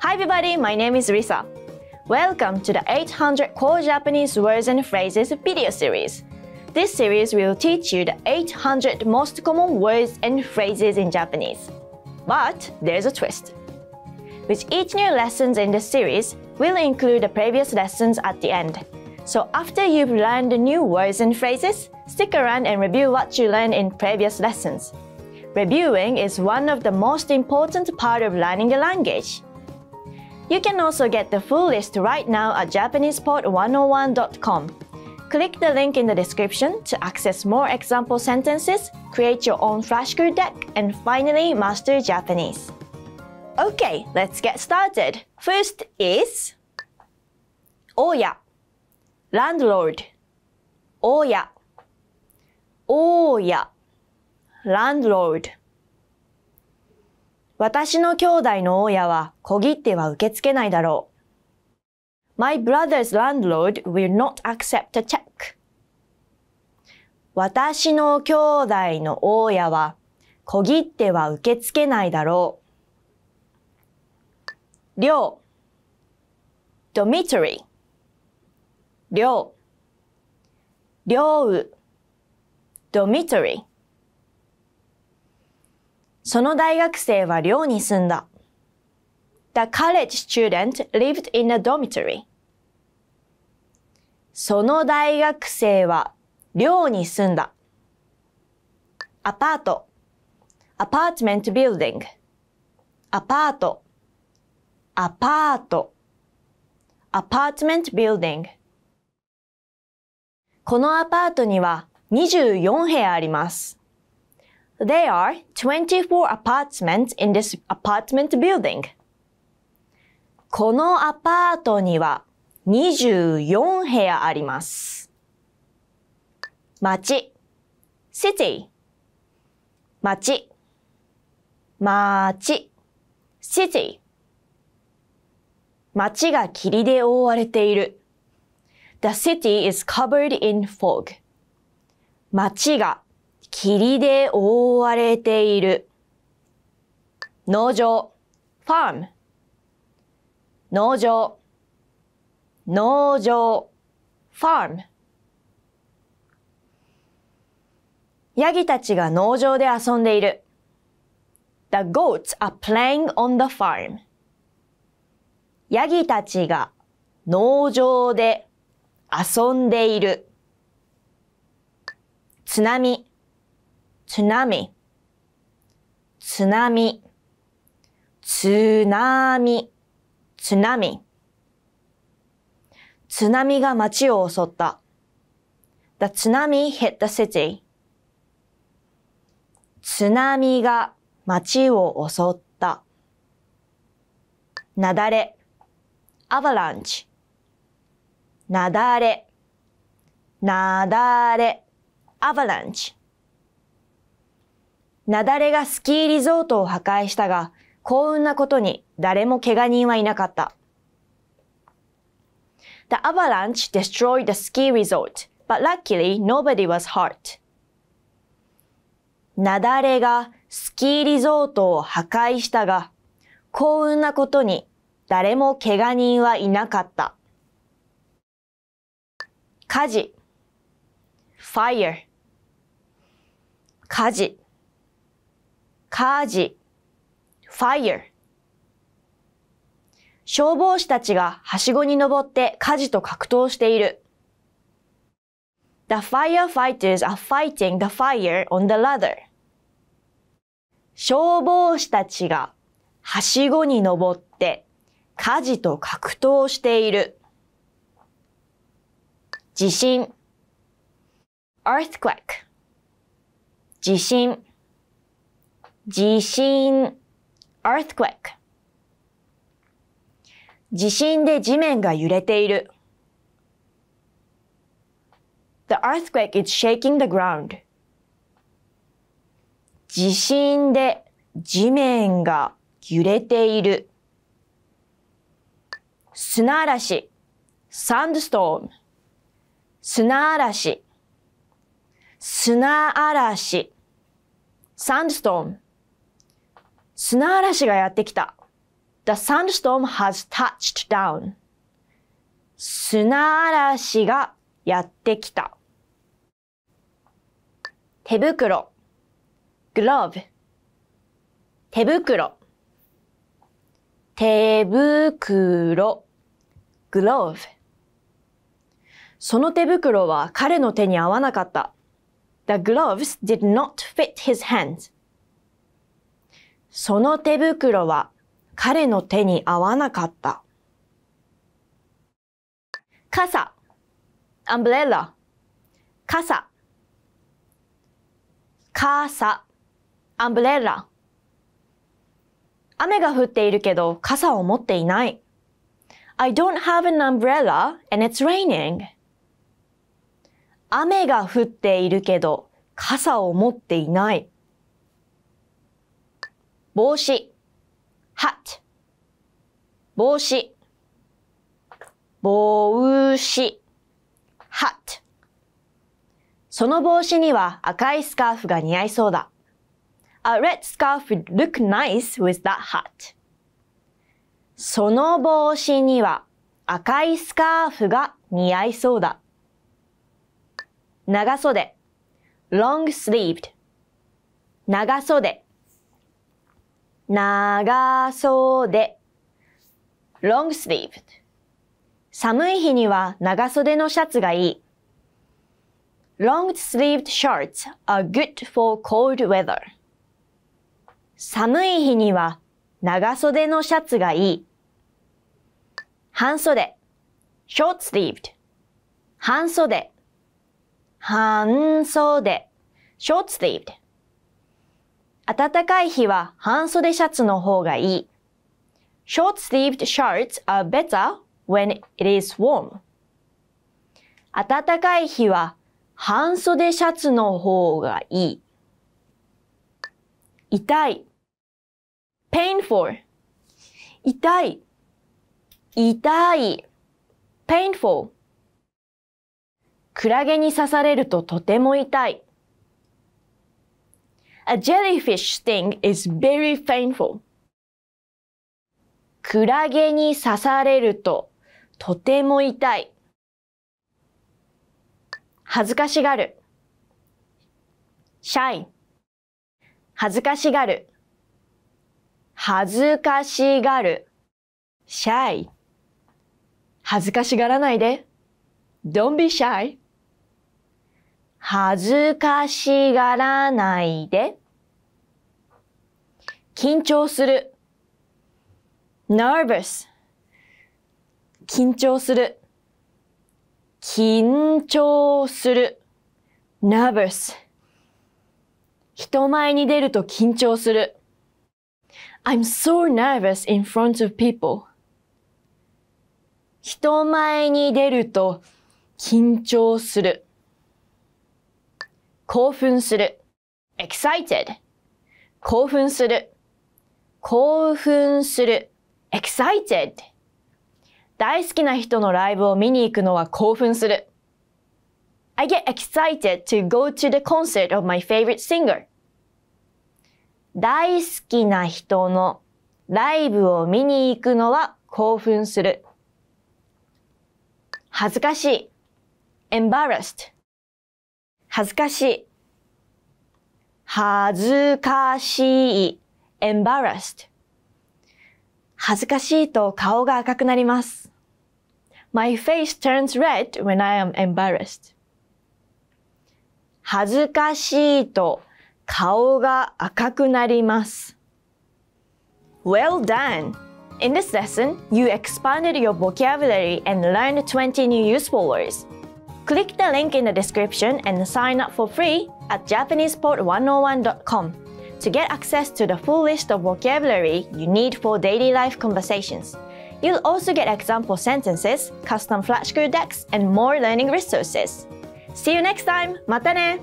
Hi everybody, my name is Risa. Welcome to the 800 Core Japanese Words and Phrases video series. This series will teach you the 800 most common words and phrases in Japanese. But there's a twist. With each new lessons in the series, we'll include the previous lessons at the end. So after you've learned the new words and phrases, stick around and review what you learned in previous lessons. Reviewing is one of the most important part of learning a language. You can also get the full list right now at JapanesePod101.com. Click the link in the description to access more example sentences, create your own flashcard deck, and finally master Japanese. Okay, let's get started. First is Oya, landlord. Oya, Oya, landlord. 私の兄弟の大家は小切手は受け付けないだろう。My brother's landlord will not accept a check. 私の兄弟の大家は小切手は受け付けないだろう。寮 dormitory 寮寮 dormitory その大学生は寮に住んだ。The college student lived in a dormitory. その大学生は寮に住んだ。アパート apartment building アパートアパート apartment building このアパートには24部屋あります。There are 24 apartments in this apartment building. このアパートには24部屋あります。街 city 街町 city 町が霧で覆われている。The city is covered in fog. 街が霧で覆われている。農場 farm 農場農場 farm ヤギたちが農場で遊んでいる。The goats are playing on the farm. ヤギたちが農場で遊んでいる。津波津波、津波、津波、津波。津波が街を襲った。The tsunami hit the city. 津波が街を襲った。なだれ、アバランチ。なだれ、なだれ、アバランチ。雪崩がスキーリゾートを破壊したが、幸運なことに誰も怪我人はいなかった。The avalanche destroyed the ski resort, but luckily nobody was hurt. 雪崩がスキーリゾートを破壊したが、幸運なことに誰も怪我人はいなかった。火事 fire 火事火事 fire 消防士たちがはしごに登って火事と格闘している。The firefighters are fighting the fire on the ladder. 消防士たちがはしごに登って火事と格闘している。地震 earthquake 地震地震 earthquake 地震で地面が揺れている The earthquake is shaking the ground 地震で地面が揺れている砂嵐 sandstorm 砂嵐砂嵐 sandstorm 砂嵐がやってきた。The sandstorm has touched down. 砂嵐がやってきた。手袋 glove 手袋手袋 glove その手袋は彼の手に合わなかった。The gloves did not fit his hands. その手袋は彼の手に合わなかった。傘、アンブレラ、傘、傘、アンブレラ。雨が降っているけど傘を持っていない。I don't have an umbrella and it's raining. 雨が降っているけど傘を持っていない。帽子 hat 帽子帽子 hat その帽子には赤いスカーフが似合いそうだ。A red scarf would look nice with that hat. その帽子には赤いスカーフが似合いそうだ。長袖 long sleeved 長袖長袖 long sleeved 寒い日には長袖のシャツがいい long sleeved shirts are good for cold weather 寒い日には長袖のシャツがいい半袖 short sleeved 半袖半袖 short sleeved 暖かい日は半袖シャツの方がいい。Short-sleeved shirts are better when it is warm. 暖かい日は半袖シャツの方がいい。痛い painful 痛い痛い painful クラゲに刺されるととても痛い。A jellyfish sting is very painful. クラゲに刺されるととても痛い。恥ずかしがる。shy 恥ずかしがる。恥ずかしがる。shy 恥ずかしがらないで。Don't be shy. 恥ずかしがらないで。緊張する。nervous 緊張する。緊張する。nervous 人前に出ると緊張する。I'm so nervous in front of people. 人前に出ると緊張する。興奮する excited 興奮する興奮する excited 大好きな人のライブを見に行くのは興奮する I get excited to go to the concert of my favorite singer 大好きな人のライブを見に行くのは興奮する恥ずかしい embarrassed 恥ずかしい。恥ずかしい。embarrassed。恥ずかしいと顔が赤くなります。My face turns red when I am embarrassed. 恥ずかしいと顔が赤くなります。Well done! In this lesson, you expanded your vocabulary and learned 20 new useful words. Click the link in the description and sign up for free at japanesepod101.com to get access to the full list of vocabulary you need for daily life conversations. You'll also get example sentences, custom flashcard decks, and more learning resources. See you next time! Mata ne!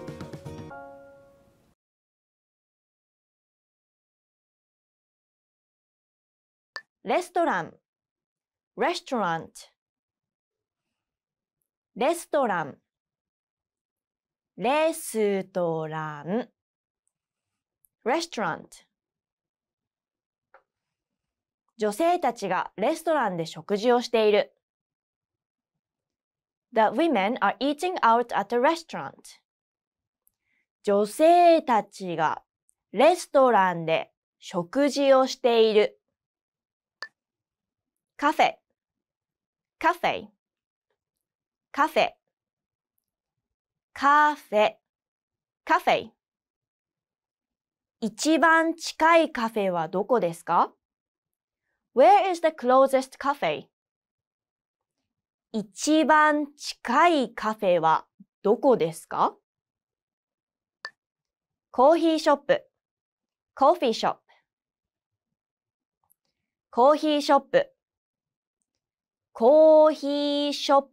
Restaurant Restaurant レストラン、レストラン、レストラン。女性たちがレストランで食事をしている。The women are eating out at a restaurant. 女性たちがレストランで食事をしている。カフェ、カフェ。カフェカフェカフェ一番近いカフェはどこですか ?Where is the closest cafe? 一番近いカフェはどこですかコーヒーショップ、コーヒーショップ。コーヒーショップ、コーヒーショッ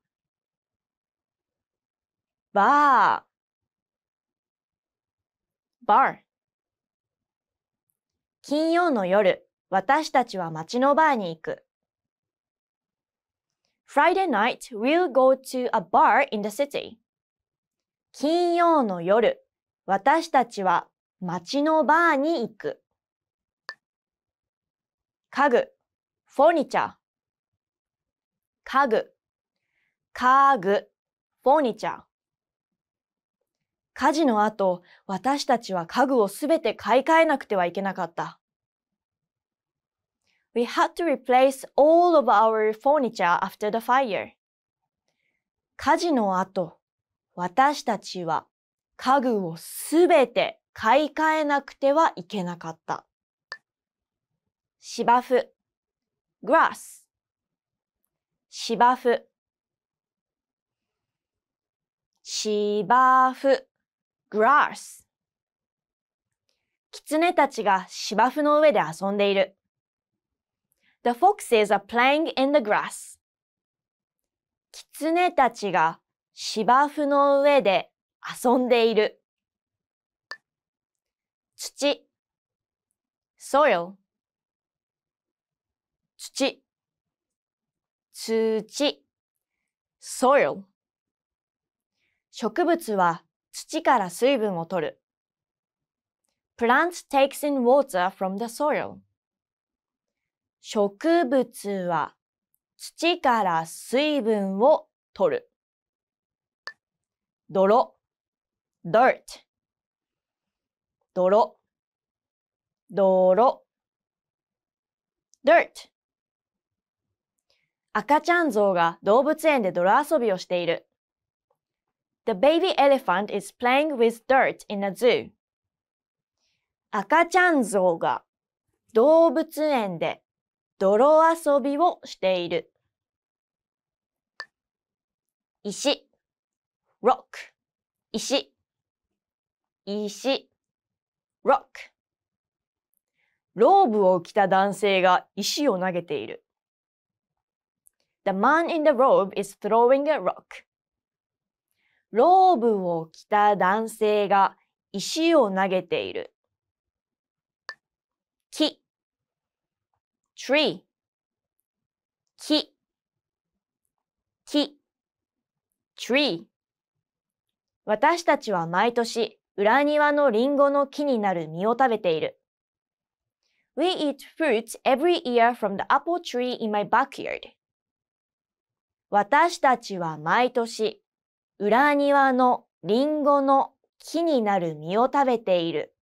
バー。金曜の夜、私たちは街のバーに行く。Friday night, we'll go to a bar in the city. 金曜の夜、私たちは街のバーに行く。家具、フォニチャー。家具、家具、フォニチャー。火事の後、私たちは家具をすべて買い替えなくてはいけなかった。We had to replace all of our furniture after the fire. 火事の後、私たちは家具をすべて買い替えなくてはいけなかった。芝生 grass 芝生芝生 grass キツネたちが芝生の上で遊んでいる。The foxes are playing in the grass. キツネたちが芝生の上で遊んでいる。土 soil 土土 soil 植物は土から水分を取る。Plant takes in water from the soil. 植物は土から水分を取る。泥 dirt 泥泥 dirt 赤ちゃん像が動物園で泥遊びをしている。The baby elephant is playing with dirt in a zoo. 赤ちゃん象が動物園で泥遊びをしている。石 rock 石石 rock ローブを着た男性が石を投げている。The man in the robe is throwing a rock. ローブを着た男性が石を投げている。木 tree 木木 tree 私たちは毎年裏庭のリンゴの木になる実を食べている。We eat fruits every year from the apple tree in my backyard. 私たちは毎年裏庭のリンゴの木になる実を食べている。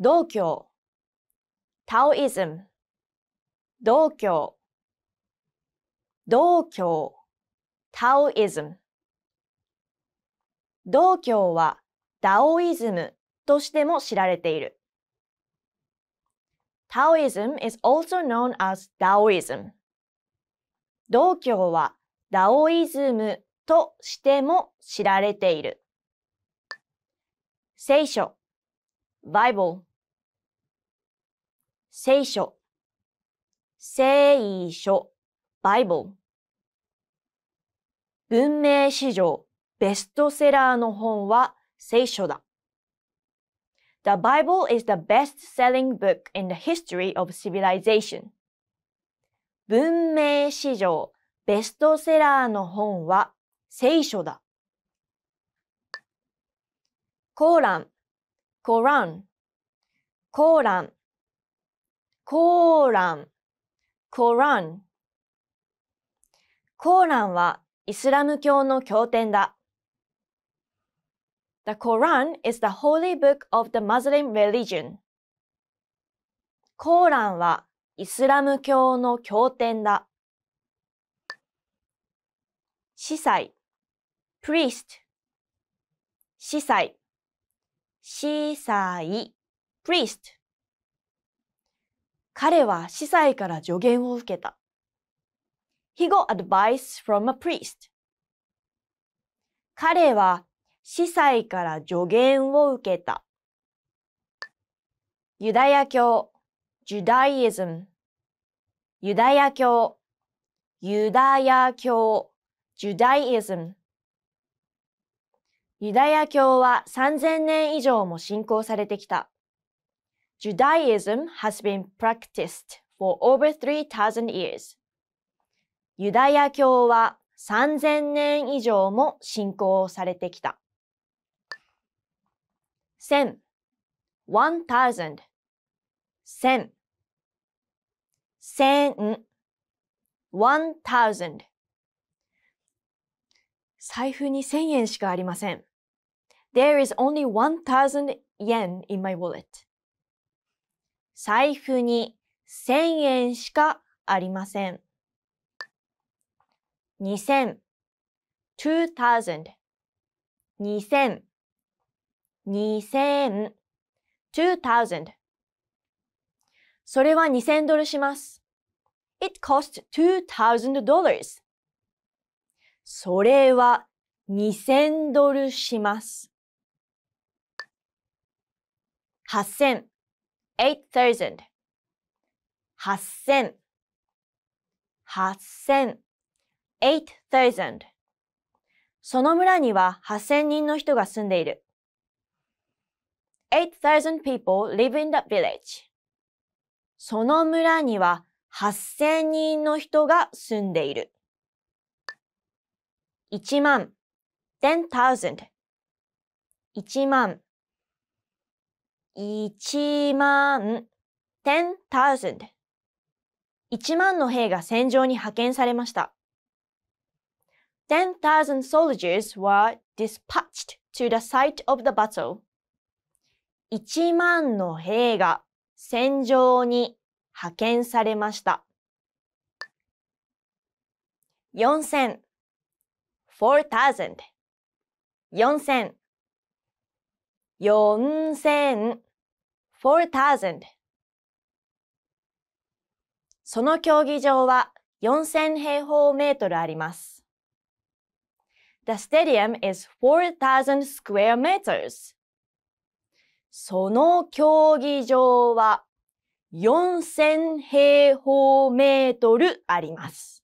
道教タオイズム、道教道教タオイズム。道教はダオイズムとしても知られている。タオイズム is also known as ダオイズム。道教はダオイズムとしても知られている。聖書 Bible 聖書聖書 Bible 文明史上ベストセラーの本は聖書だ。The Bible is the best-selling book in the history of civilization. 文明史上ベストセラーの本は聖書だ。コーラン、コーラン、コーラン、コーラン、コーラン。コーランはイスラム教の経典だ。The Quran is the holy book of the Muslim religion. コーランはイスラム教の経典だ。司祭 priest 司祭司祭 priest 彼は司祭から助言を受けた。He got advice from a priest. 彼は司祭から助言を受けた。ユダヤ教 Judaism ユダヤ教ユダヤ教 Judaism ユダヤ教は3000年以上も信仰されてきた。Judaism has been practiced for over 3000 years. ユダヤ教は3000年以上も信仰されてきた。1000 1000 1000 1000 1000財布に1000円しかありません。There is only 1000 yen in my wallet. 財布に1000円しかありません。2000 2000 2000 2000 2000それは2000ドルします。It cost 2000 dollars. それは2000ドルします。8000その村には8000人の人が住んでいる。8000 people live in that village. その村には8000人の人が住んでいる。1万 ten thousand 1万1万 ten thousand 1万の兵が戦場に派遣されました。10,000 soldiers were dispatched to the site of the battle. 1万の兵が戦場に派遣されました。4000 4000 four thousand その競技場は4000平方メートルあります。The stadium is t h o u square meters. その競技場は4000平方メートルあります。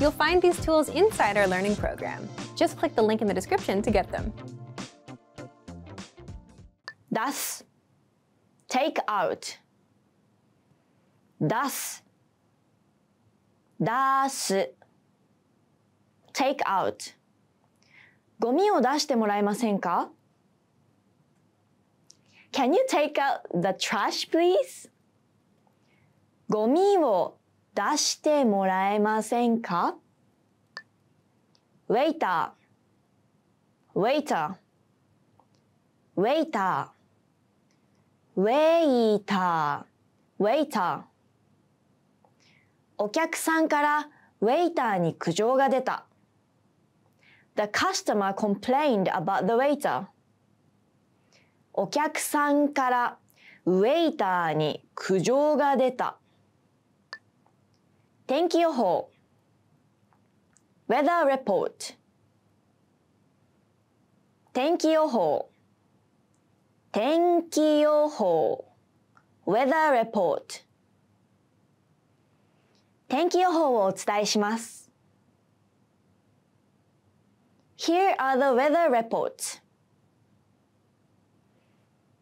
You'll find these tools inside our learning program. Just click the link in the description to get them. Das take out Das Das take out ゴミを出してもらえませんか Can you take out the trash, please? ゴミを出してもらえませんかウェイターウェイターウェイターウェイターお客さんからウェイターに苦情が出たお客さんからウェイターに苦情が出た。天気予報 Weather Report 天気予報天気予報 Weather Report 天気予報をお伝えします Here are the weather reports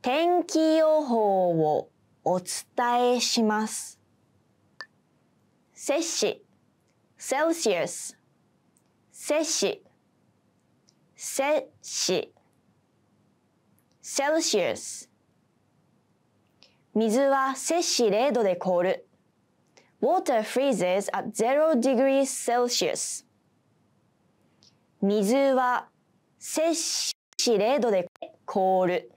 天気予報をお伝えします摂氏 Celsius 摂氏摂氏 Celsius 水は摂氏0度で凍る Water freezes at 0 degrees Celsius 水は摂氏0度で凍る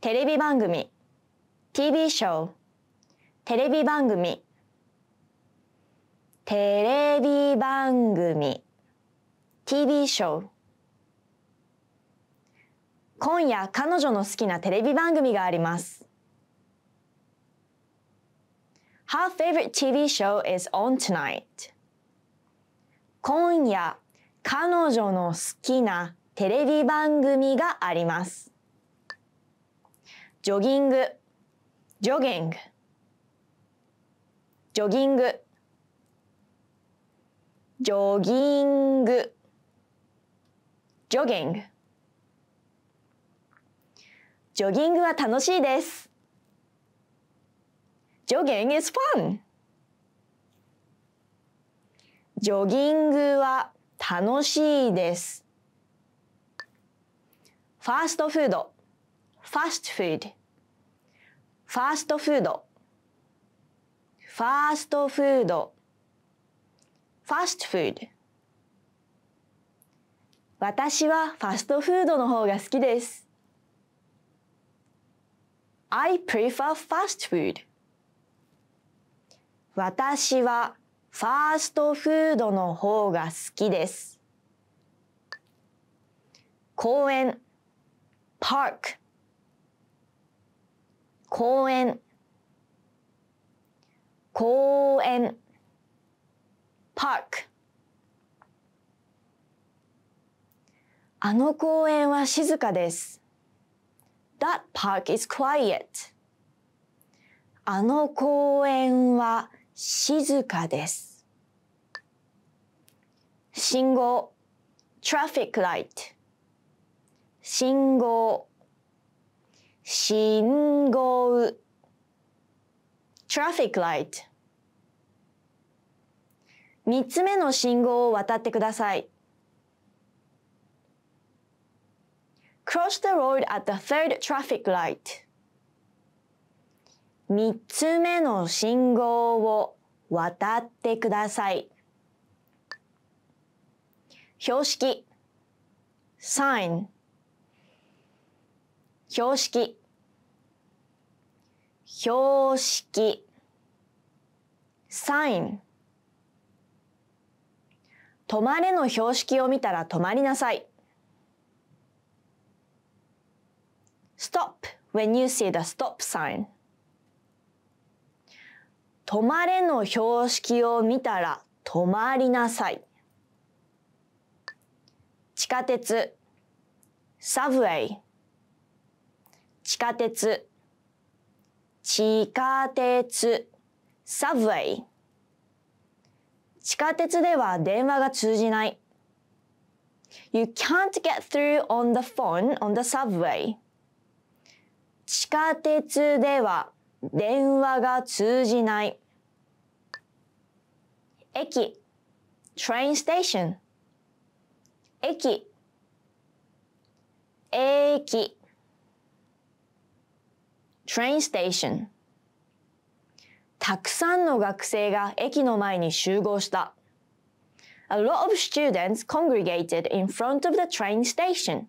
テレビ番組 TV ショーテレビ番組テレビ番組 TV ショー今夜彼女の好きなテレビ番組があります Her favorite TV show is on tonight 今夜彼女の好きなテレビ番組がありますジョギングジョギングジョギングジョギングジョギングジョギングは楽しいです。j o g g i is fun. ジョギングは楽しいです。ファーストフード、ファーストフード、ファーストフード。ファーストフードファーストフード私はファストフードの方が好きです。I prefer fast food. 私はファーストフードの方が好きです。公園 park 公園公園パークあの公園は静かです。That park is quiet. あの公園は静かです。信号 traffic light 信号信号 traffic light 三つ目の信号を渡ってください。cross the road at the third traffic light 三つ目の信号を渡ってください。標識 sign 標識標識サイン止まれの標識を見たら止まりなさい Stop when you see the stop sign 止まれの標識を見たら止まりなさい地下鉄サブウェイ地下鉄地下鉄 subway 地下鉄では電話が通じない You can't get through on the phone on the subway 地下鉄では電話が通じない駅 train station 駅駅 train station たくさんの学生が駅の前に集合した。A lot of students congregated in front of the train station.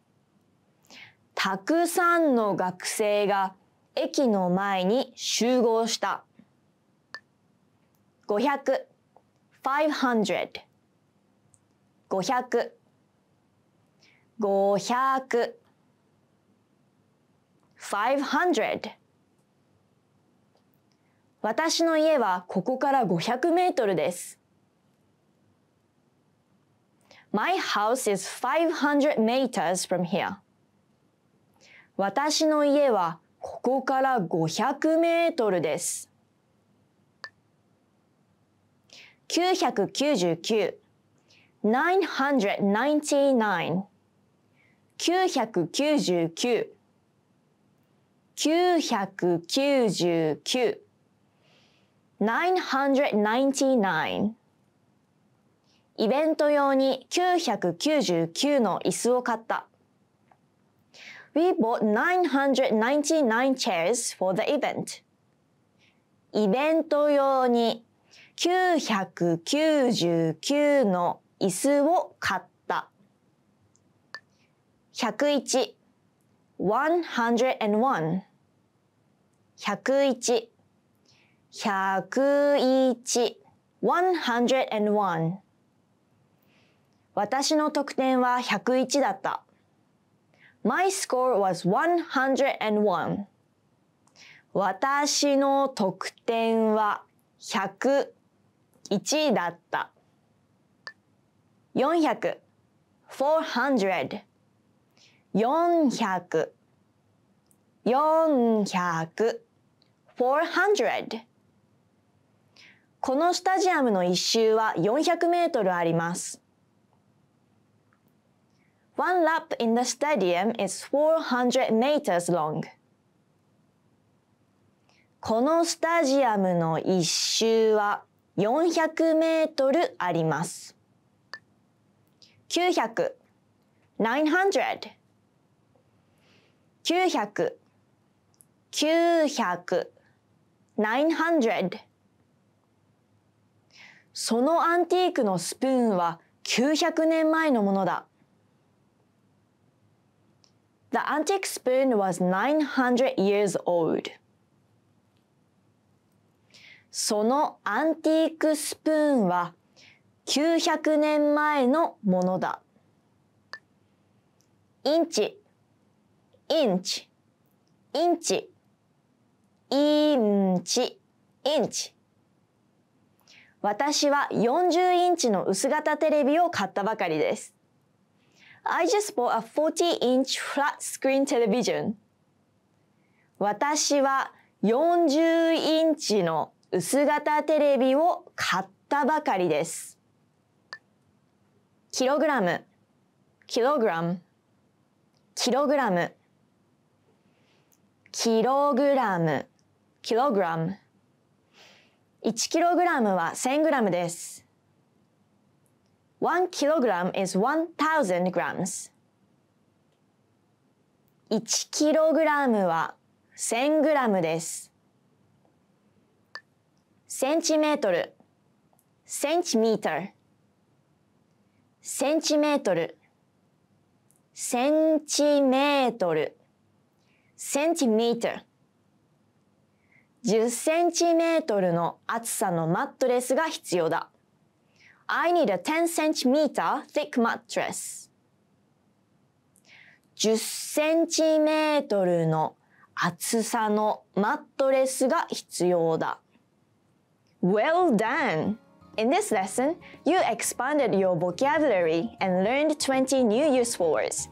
たくさんの学生が駅の前に集合した。500 500 500 500 500私の家はここから500メートルです。My house is 500 meters from here. 私の家はここから500メートルです。999 999 999 999 999イベント用に999の椅子を買った。We bought 999 chairs for the event. イベント用に999の椅子を買った。101 101 101 101 101私の得点は101だった。My score was 101私の得点は101だった。400 400 400 400 400このスタジアムの一周は400メートルあります。One lap in the stadium is 400 meters long. このスタジアムの一周は400メートルあります。900 900 900 900 900そのアンティークのスプーンは900年前のものだ。The antique spoon was 900 years old. そのアンティークスプーンは900年前のものだ。インチ、インチ、インチ、インチ、インチ。私は40インチの薄型テレビを買ったばかりです。I just bought a 40-inch flat screen television. 私は40インチの薄型テレビを買ったばかりです。キログラム、キログラム、キログラム、キログラム、キログラム。1kg は 1000g です。1kg is 1000 g 1kg は 1000g です。センチメートル、センチメートル、センチメートル、センチメートル、センチメートル。10センチメートルの厚さのマットレスが必要だ。I need a 10 centimeter thick mattress. 10センチメートルの厚さのマットレスが必要だ。Well done! In this lesson, you expanded your vocabulary and learned 20 new useful words.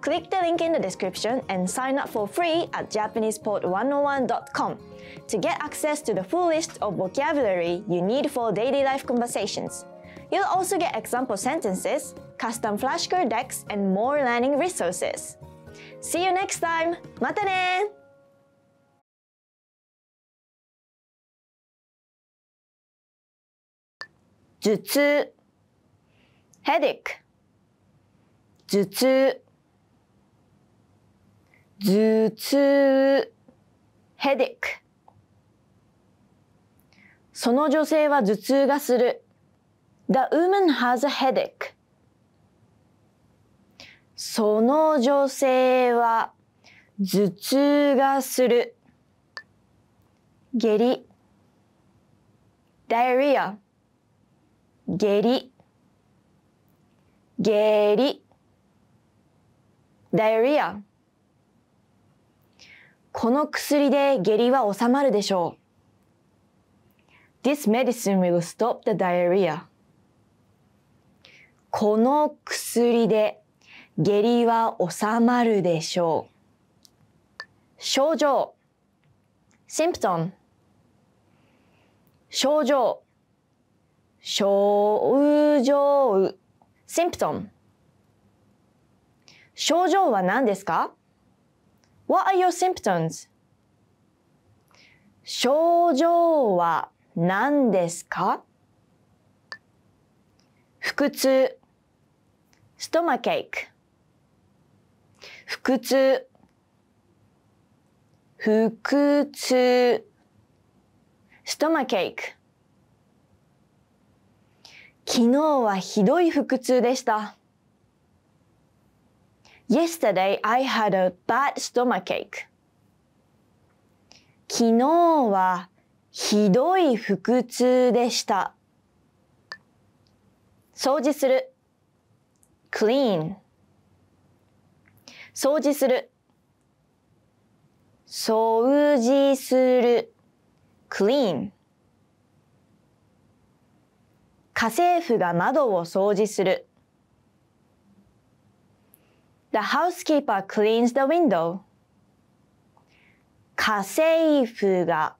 Click the link in the description and sign up for free at j a p a n e s e p o r t 1 0 1 c o m To get access to the full list of vocabulary you need for daily life conversations, you'll also get example sentences, custom flashcard decks, and more learning resources. See you next time! またね頭痛 headache 頭痛頭痛 headache その女性は頭痛がする。The woman has a headache. その女性は頭痛がする。下痢 diarrhea 下痢下痢 diarrhea この薬で下痢は収まるでしょう。This medicine will stop the diarrhea. この薬で下痢は収まるでしょう。症状 symptom 症状症状 symptom 症状は何ですか ?What are your symptoms? 症状は何ですか腹痛 stomachache 腹痛腹痛 stomachache 昨日はひどい腹痛でした。Yesterday I had a bad stomachache. 昨日はひどい腹痛でした。掃除する clean 掃除する掃除する clean 家政婦が窓を掃除する The housekeeper cleans the window 家政婦が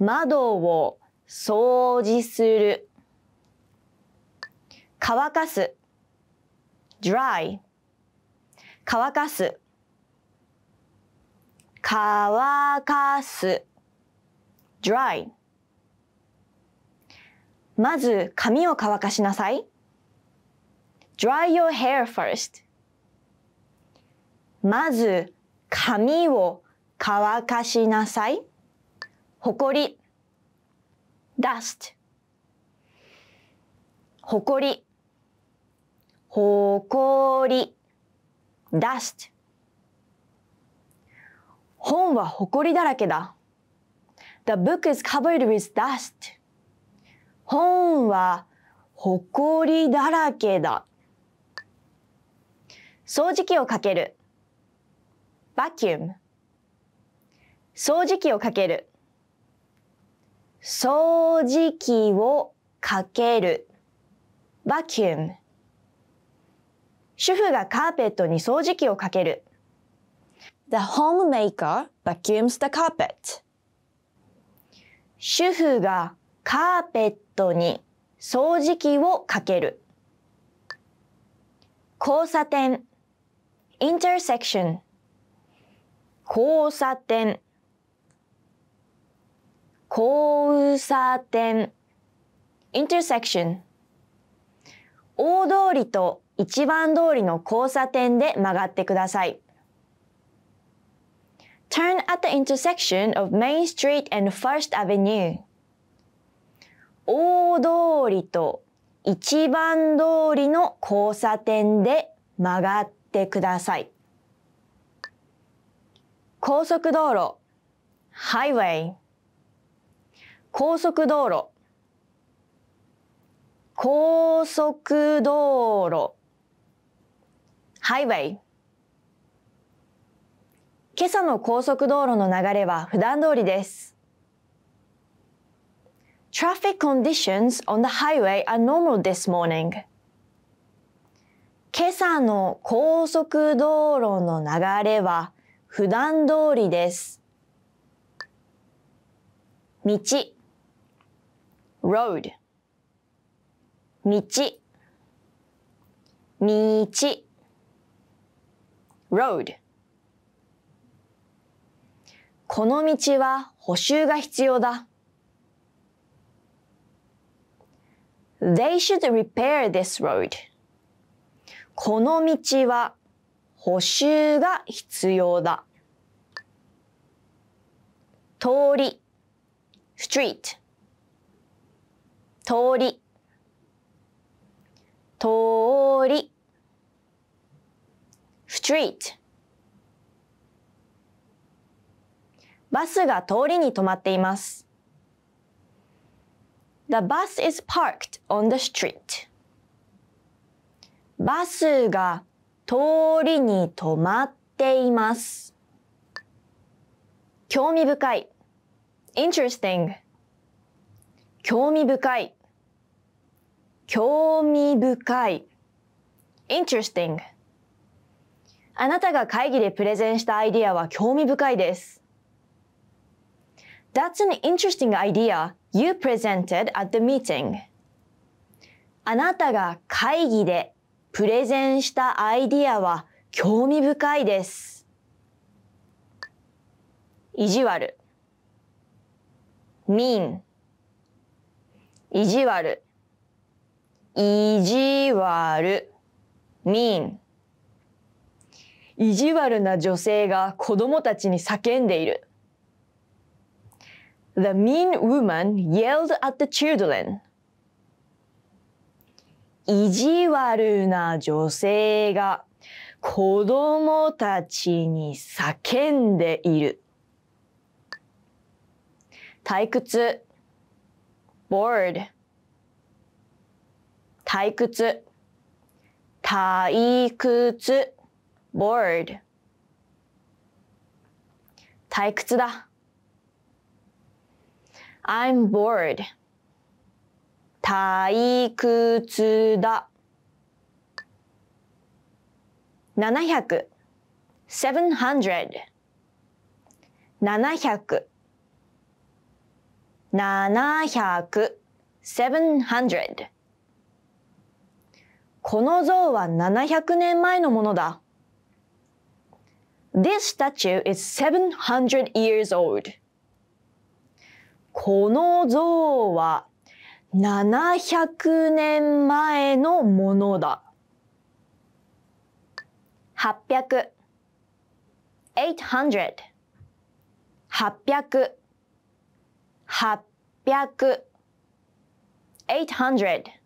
窓を掃除する乾かす dry 乾かす乾かす dry まず髪を乾かしなさい dry your hair first まず髪を乾かしなさい。ほこり dust ほこりほこり dust 本はほこりだらけだ The book is covered with dust 本はほこりだらけだ掃除機をかける vacuum 掃除機をかける掃除機をかける vacuum 主婦がカーペットに掃除機をかける The homemaker vacuums the carpet 主婦がカーペットに掃除機をかける交差点 intersection 交差点交差点 intersection 大通りと一番通りの交差点で曲がってください。Turn at the intersection of Main Street and First Avenue. 大通りと一番通りの交差点で曲がってください。高速道路 Highway 高速道路高速道路 highway 今朝の高速道路の流れは普段通りです。Traffic conditions on the highway are normal this morning. 今朝の高速道路の流れは普段通りです。道 road 道道 road この道は補修が必要だ。They should repair this road. この道は補修が必要だ。通り street 通り通り street バスが通りに止まっています。The bus is parked on the street. バスが通りに止まっています。興味深い interesting 興味深い興味深い interesting あなたが会議でプレゼンしたアイディアは興味深いです。That's an interesting idea you presented at the meeting. あなたが会議でプレゼンしたアイディアは興味深いです。意地悪 mean 意地悪いじわる mean 意地悪な女性が子供たちに叫んでいる。The mean woman yelled at the children. 意地悪な女性が子供たちに叫んでいる。退屈 bored 退屈退屈 bored 退屈だ I'm bored 退屈だ700 700 700 700 700この像は700年前のものだ。This statue is 700 years old. この像は700年前のものだ。800 800 800 800 800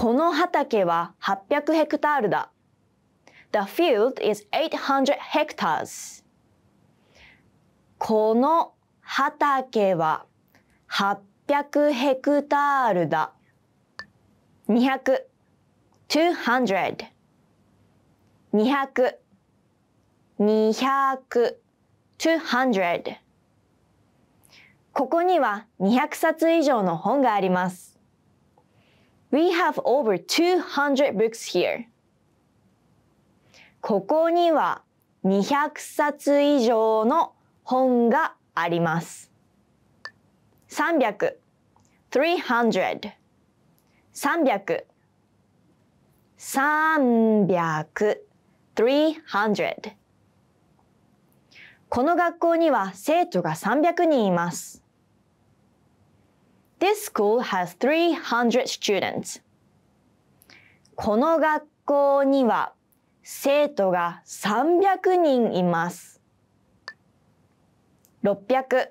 この畑は800ヘクタールだ。The field is 800 hectares. この畑は800ヘクタールだ。200 200 200 200 200ここには200冊以上の本があります。We have over 200 books here. ここには200冊以上の本があります。300 300 300 300 300この学校には生徒が300人います。This school has 300 students. この学校には生徒が300人います。600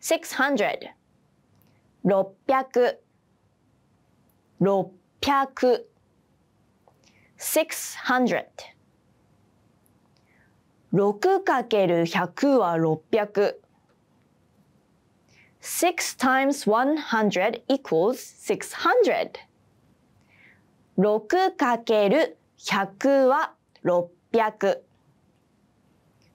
600 600 600 600 6×100 は600 6 times 100 equals 600. 6×100 は 600.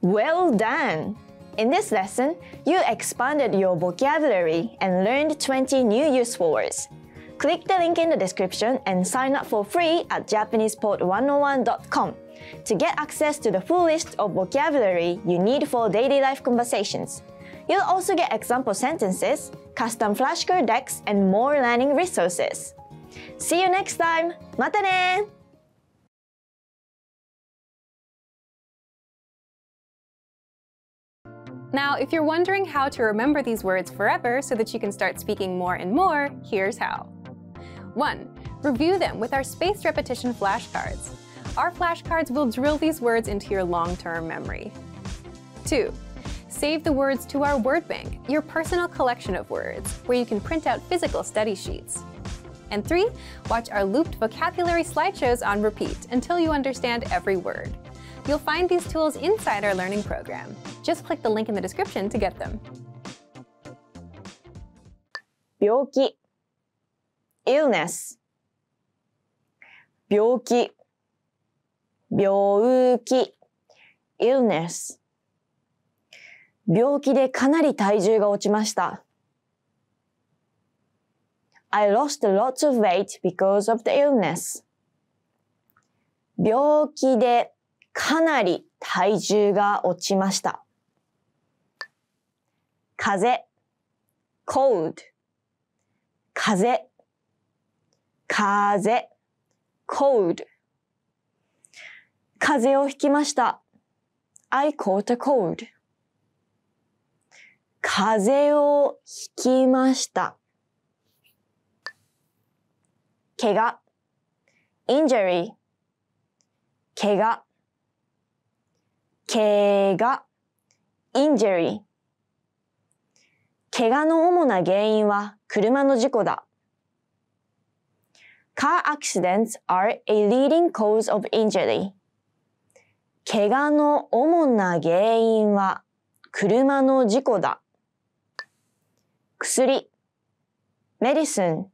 Well done! In this lesson, you expanded your vocabulary and learned 20 new useful words. Click the link in the description and sign up for free at JapanesePod101.com to get access to the full list of vocabulary you need for daily life conversations. You'll also get example sentences, custom flashcard decks, and more learning resources. See you next time! またねー Now, if you're wondering how to remember these words forever so that you can start speaking more and more, here's how. 1. Review them with our spaced repetition flashcards. Our flashcards will drill these words into your long-term memory. 2. Save the words to our word bank, your personal collection of words, where you can print out physical study sheets. And three, watch our looped vocabulary slideshows on repeat until you understand every word. You'll find these tools inside our learning program. Just click the link in the description to get them. 病気 illness 病気病気 illness 病気でかなり体重が落ちました。I lost lots of weight because of the illness. 病気でかなり体重が落ちました。風、cold, 風、風、cold. 風邪をひきました。I caught a cold. 風邪をひきました。怪我 injury 怪我怪我 injury 怪我の主な原因は車の事故だ。Car accidents are a leading cause of injury. 怪我の主な原因は車の事故だ。薬、メディスン、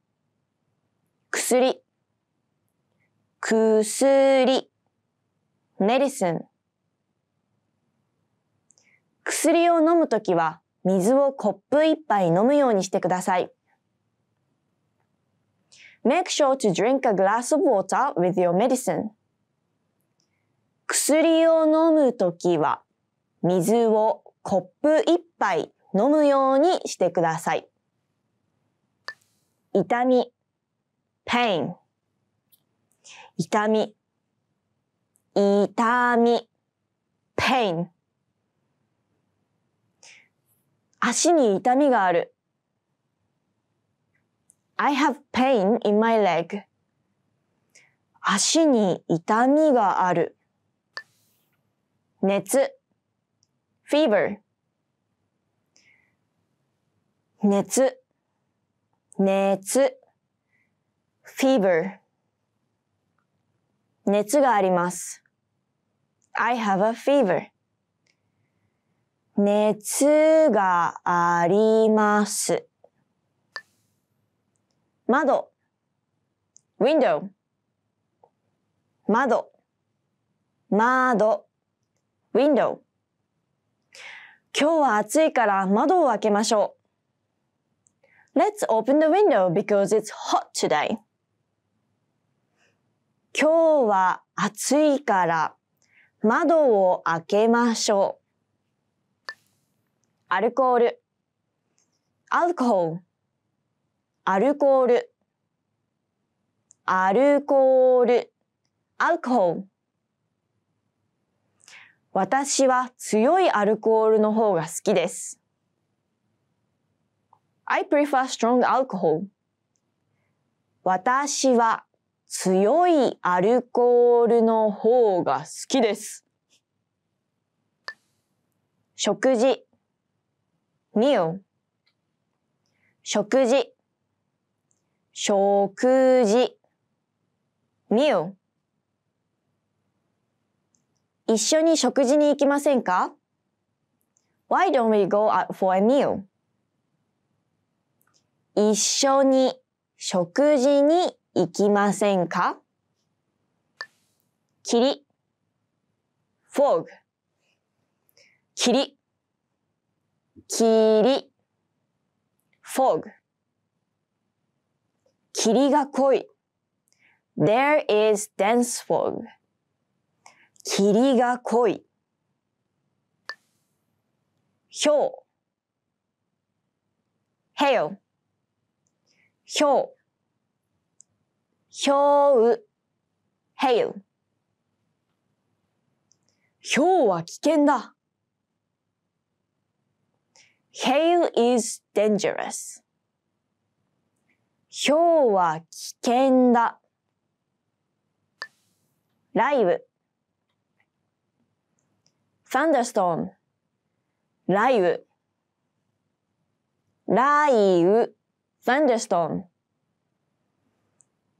薬、薬、メディスン。薬を飲むときは、水をコップ一杯飲むようにしてください。Make sure to drink a glass of water with your medicine. 薬を飲むときは、水をコップ一杯飲むようにしてください。痛み pain 痛み痛み pain 足に痛みがある。I have pain in my leg. 足に痛みがある。熱 fever 熱、熱、fever 熱があります。I have a fever 熱があります。窓 window 窓窓 window 今日は暑いから窓を開けましょう。Let's open the window because it's hot today. 今日は暑いから窓を開けましょう。アルコール。アルコール。アルコール。アルコール。アルコール。私は強いアルコールの方が好きです。I prefer strong alcohol. 私は強いアルコールの方が好きです。食事 meal 食事食事 meal 一緒に食事に行きませんか ?Why don't we go out for a meal? 一緒に食事に行きませんか霧 fog 霧霧 fog 霧が濃い There is dense fog 霧が濃いひょう hail ひょう、ひょう、へゆ。ひょうは危険だ。Hail is dangerous. ひょうは危険だ。ライブ。thunderstorm ライブ。ライブ。何ですと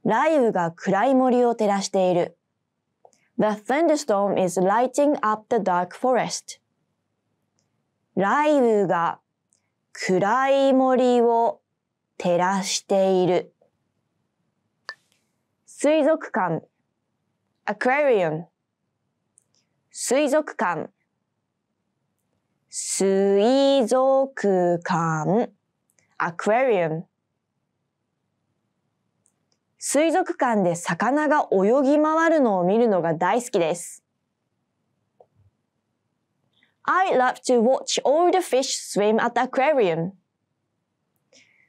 雷雨が暗い森を照らしている。The thunderstorm is lighting up the dark forest. 雷雨が暗い森を照らしている。水族館 aquarium 水族館水族館 aquarium 水族館で魚が泳ぎ回るのを見るのが大好きです。I love to watch all the fish swim at the aquarium.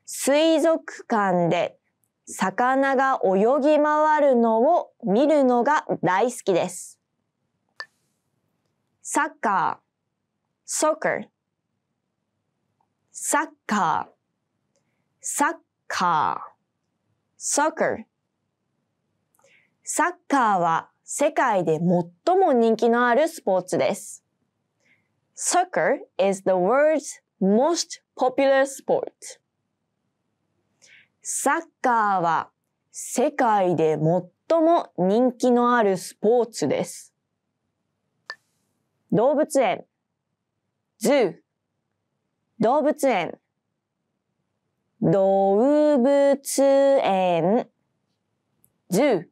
水族館で魚が泳ぎ回るのを見るのが大好きです。サッカー、ソッカー、サッカー、サッカー。soccer サッカーは世界で最も人気のあるスポーツです。soccer is the world's most popular sport. サッカーは世界で最も人気のあるスポーツです。動物園 zoo 動物園動物園10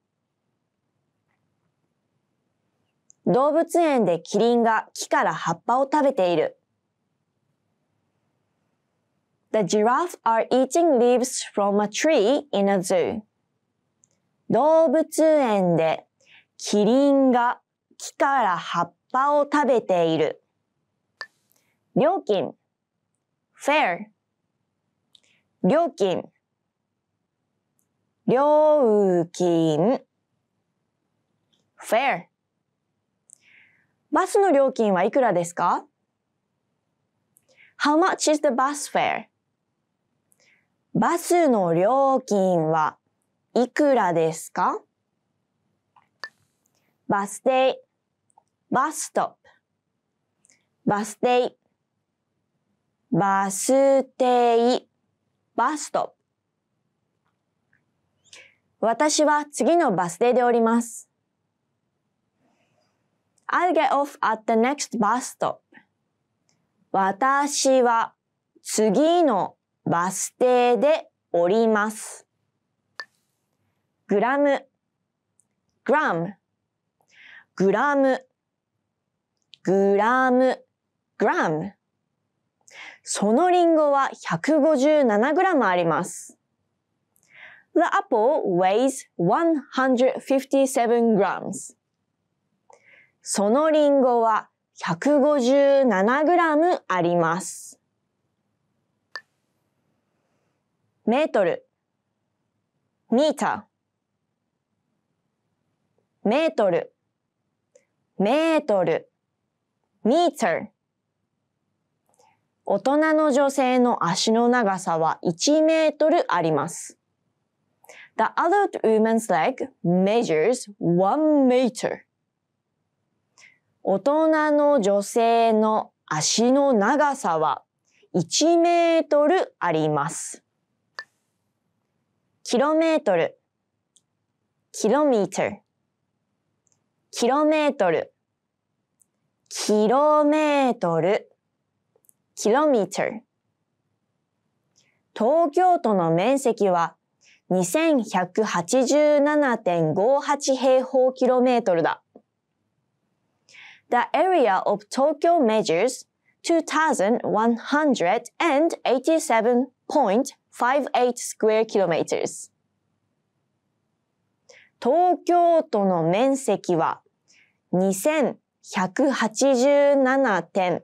動物園でキリンが木から葉っぱを食べている。The giraffe are eating leaves from a tree in a zoo. 動物園でキリンが木から葉っぱを食べている。料金 fair 料金、料金、f a i r バスの料金はいくらですか ?How much is the bus fare? バスの料金はいくらですかバス停、バスストップ、バス停、バス停。バスト。私は次のバス停で降ります。I'll get off at the next bus stop. 私は次のバス停で降ります。グラム、グラム、グラム、グラム、グラム。そのリンゴは 157g あります。The apple weighs 157 g そのリンゴは 157g あります。メートル、メーター、メートル、メートル、ミーター。大人の女性の足の長さは1メートルあります。The adult woman's leg measures meter. 大人の女性の足の長さは1メートルあります。キロメートル、キロメートル、キロメートル、キロメートル。kilometer 東京都の面積は2187.58平方キロメートルだ。The area of Tokyo measures 2187.58 square kilometers. 東京都の面積は2187.58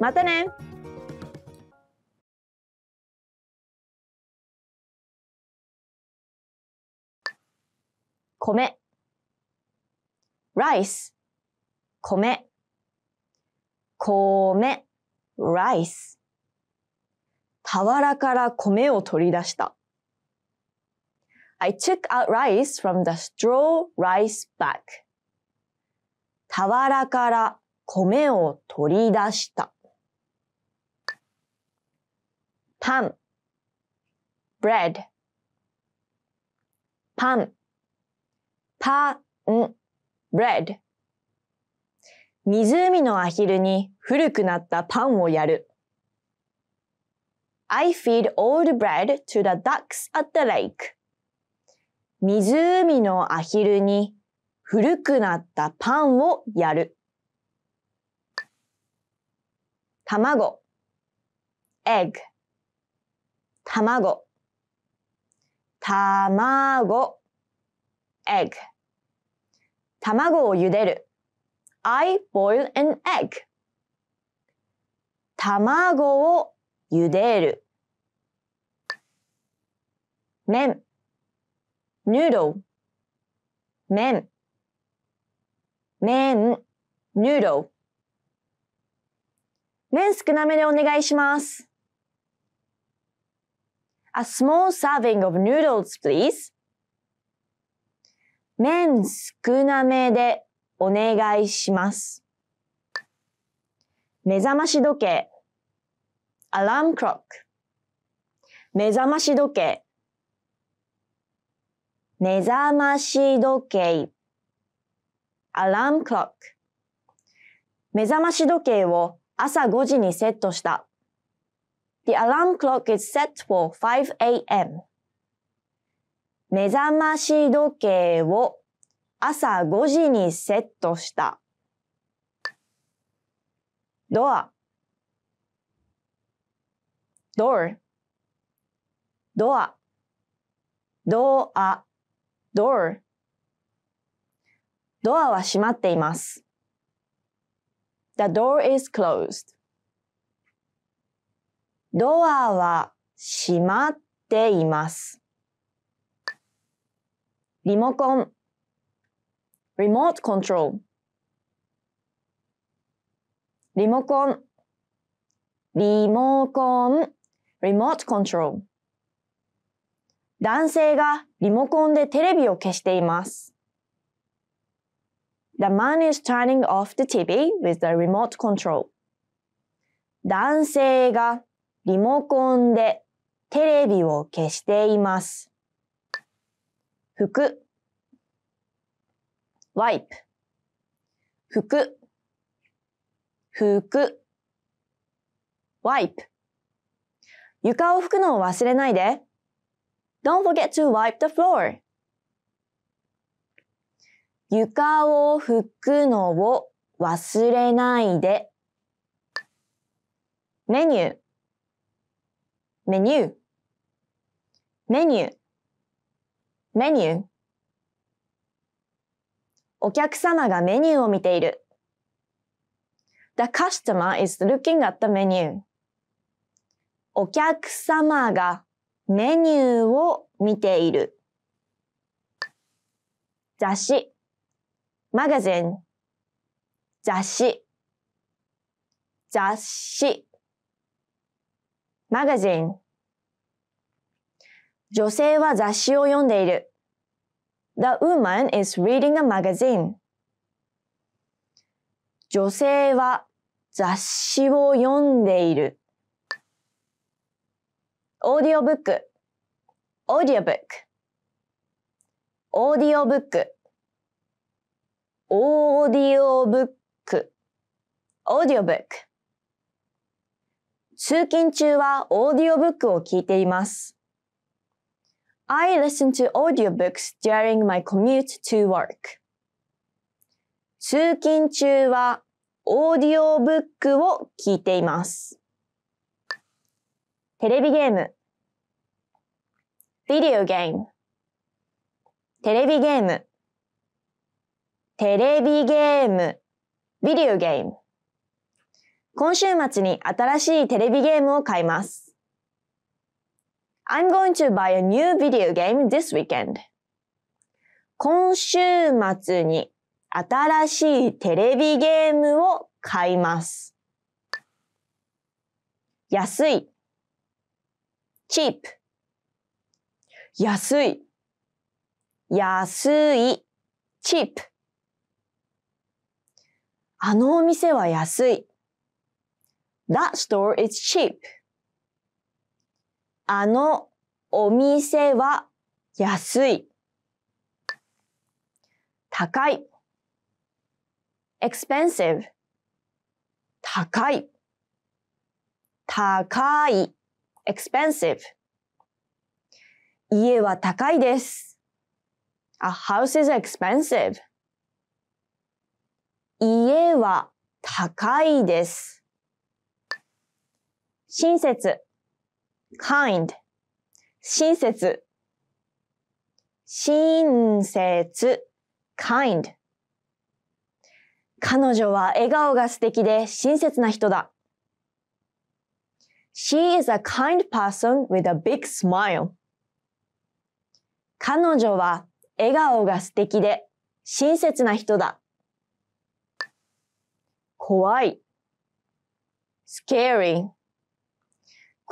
またね米 rice 米米 rice 俵から米を取り出した I took out rice from the straw rice bag 俵から米を取り出したパン bread パンパン bread 湖のアヒルに古くなったパンをやる I feed old bread to the ducks at the lake 湖のアヒルに古くなったパンをやる。卵 egg 卵卵 egg 卵を茹でる I boil an egg 卵を茹でる麺 noodle 麺麺 noodle 麺少なめでお願いします。A small serving of noodles, please. 麺少なめでお願いします。目覚まし時計 alarm clock 目覚まし時計目覚まし時計 alarm clock 目覚まし時計を朝5時にセットした。The alarm clock is set for 5 a.m. 目覚まし時計を朝5時にセットした。ドアドア。ドアドアドアは閉まっています。The door is closed. ドアは閉まっています。リモコン。リモートコントロール。リモコン。リモコン。リモートコントロール。男性がリモコンでテレビを消しています。男性がリモコンでテレビを消しています。服、ワイプ、服、服、ワイプ。床を拭くのを忘れないで。Don't forget to wipe the floor. 床を拭くのを忘れないで。メニューメニュー、メニュー、メニュー。お客様がメニューを見ている。The customer is looking at the menu. お客様がメニューを見ている。雑誌、マガジン、雑誌、雑誌。magazine 女性は雑誌を読んでいる。The woman is reading a magazine. 女性は雑誌を読んでいる。オーディオブック、オーディオブック、オーディオブック、オーディオブック、オーディオブック。通勤中はオーディオブックを聞いています。通勤中はオーディオブックを聞いています。テレビゲーム。ビデオゲーム。テレビゲーム。テレビゲーム。ビデオゲーム。今週末に新しいテレビゲームを買います。I'm going to buy a new video game this weekend. 今週末に新しいテレビゲームを買います。安い cheap 安い安い cheap あのお店は安い That store is cheap. あのお店は安い。高い。expensive. 高い。高い。expensive. 家は高いです。A house is expensive. 家は高いです。親切 kind 親切親切 kind 彼女は笑顔が素敵で親切な人だ。She is a kind person with a big smile. 彼女は笑顔が素敵で親切な人だ。怖い scary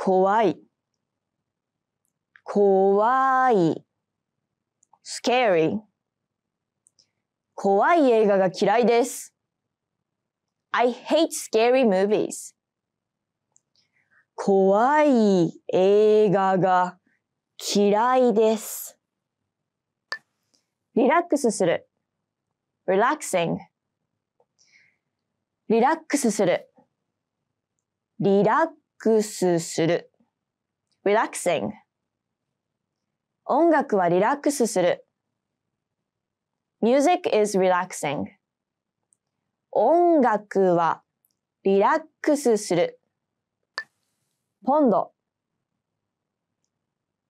怖い。怖い。scary。怖い映画が嫌いです。I hate scary movies. 怖い映画が嫌いです。リラックスする。relaxing. リラックスする。リラッックスする。relaxing 音楽はリラックスする。music is relaxing 音楽はリラックスする。ポンド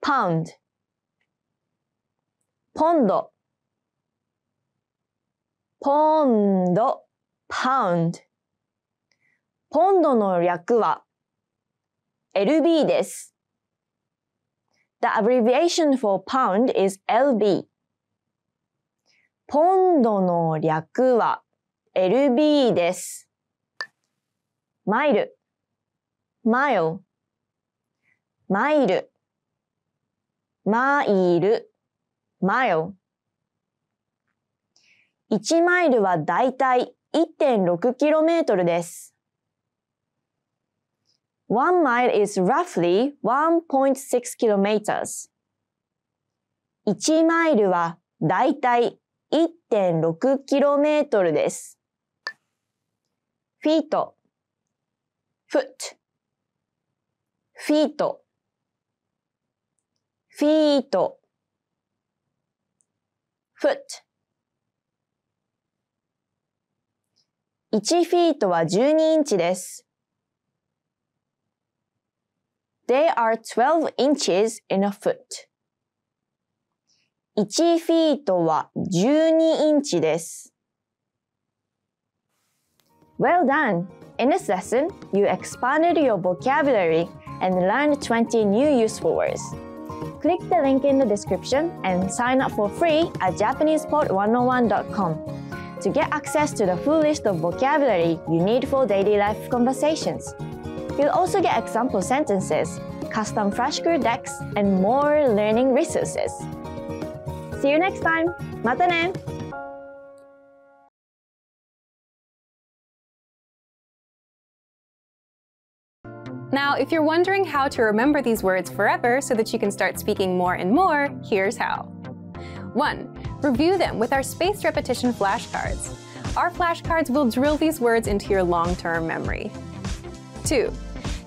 pound ポンドポンド pound ポンドの略は LB です。The abbreviation for pound is LB. ポンドの略は LB です。マイル、マイル、マイル、マイル、マイル。1マイルはだいたい 1.6km です。One mile is roughly 1.6 kilometers. 1マイルはだいたい 1.6km です。feet, foot, feet, feet, foot. 1フィートは12インチです。They are 12 inches in a foot. 1フィートは12インチです。Well done! In this lesson, you expanded your vocabulary and learned 20 new useful words. Click the link in the description and sign up for free at JapanesePod101.com to get access to the full list of vocabulary you need for daily life conversations. You'll also get example sentences, custom flashcard decks, and more learning resources. See you next time! Mata ne! Now, if you're wondering how to remember these words forever so that you can start speaking more and more, here's how. 1. Review them with our spaced repetition flashcards. Our flashcards will drill these words into your long term memory. 2.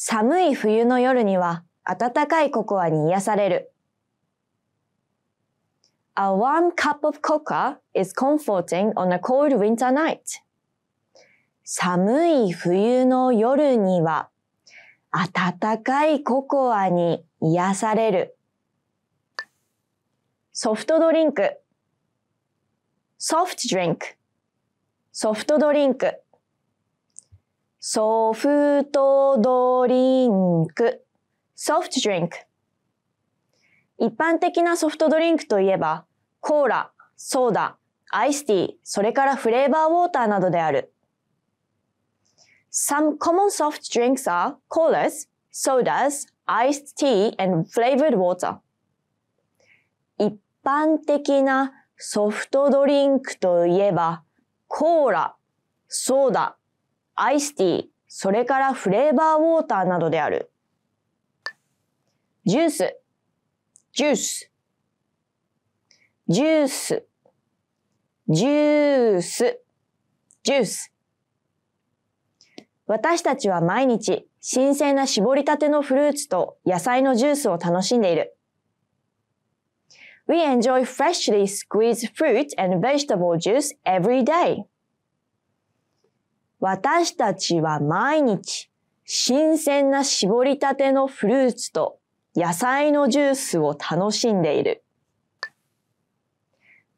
寒い冬の夜には暖かいココアに癒される。A warm cup of cocoa is comforting on a cold winter night. 寒い冬の夜には暖かいココアに癒される。ソフトドリンク。ソフトドリンク。ソフトドリンク。ソフトドリンク、ソフトドリンク。一般的なソフトドリンクといえば、コーラ、ソーダ、アイスティー、それからフレーバーウォーターなどである。Some common soft drinks are colas, sodas, iced tea, and flavored water. 一般的なソフトドリンクといえば、コーラ、ソーダ、アイスティー、それからフレーバーウォーターなどである。ジュース、ジュース、ジュース、ジュース、ジュース。私たちは毎日新鮮な絞りたてのフルーツと野菜のジュースを楽しんでいる。We enjoy freshly squeezed fruit and vegetable juice every day. 私たちは毎日新鮮な絞りたてのフルーツと野菜のジュースを楽しんでいる。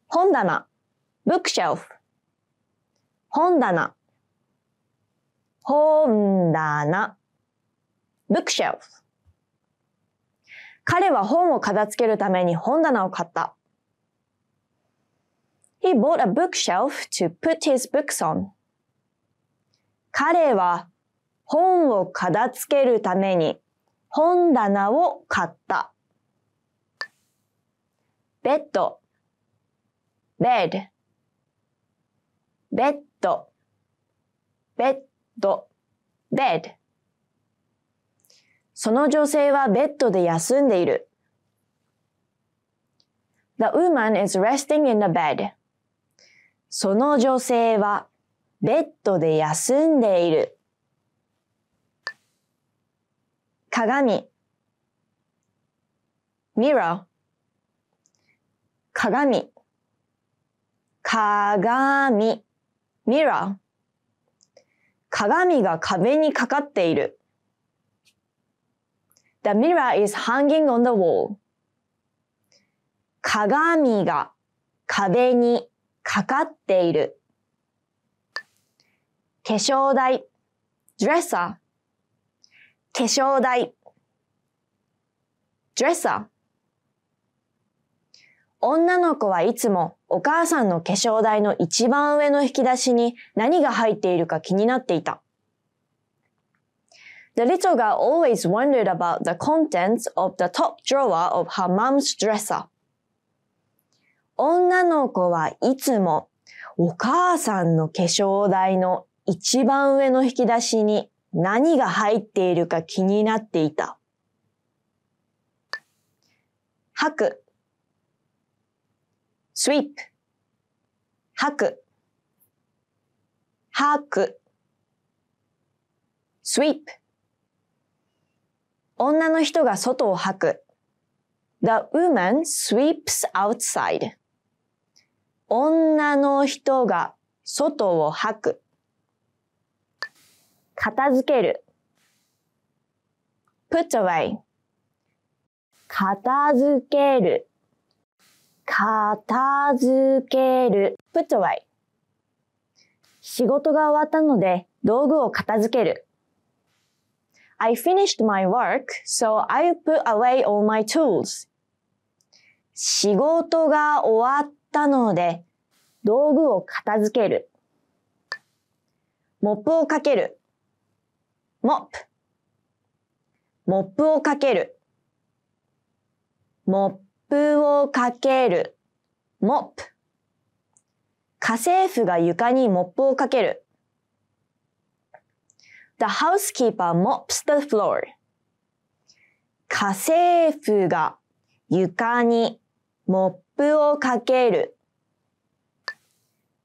本棚 bookshelf 本棚本棚 bookshelf 彼は本を片付けるために本棚を買った。He bought a bookshelf to put his books on. 彼は本を片付けるために本棚を買った。ベッド、ベッド、ベッド、ベッド、bed。その女性はベッドで休んでいる。The woman is resting in the bed. その女性はベッドで休んでいる。鏡 mirror 鏡鏡 mirror 鏡が壁にかかっている。The mirror is hanging on the wall. 鏡が壁にかかっている。化粧台 dresser 化粧台 dresser 女の子はいつもお母さんの化粧台の一番上の引き出しに何が入っているか気になっていた。The little girl always wondered about the contents of the top drawer of her mom's dresser. 女の子はいつもお母さんの化粧台の一番上の引き出しに何が入っているか気になっていた。吐く、スイープ、吐く、吐く、スイープ。女の人が外を吐く。The woman sweeps outside. 女の人が外を吐く。片付ける put away 片付ける片付ける put away 仕事が終わったので道具を片付ける I finished my work, so I put away all my tools. 仕事が終わったので道具を片付ける。モップをかける。モップ。モップをかける。モップをかける。モップ。家政婦が床にモップをかける。The housekeeper mops the floor. 家政婦が床にモップをかける。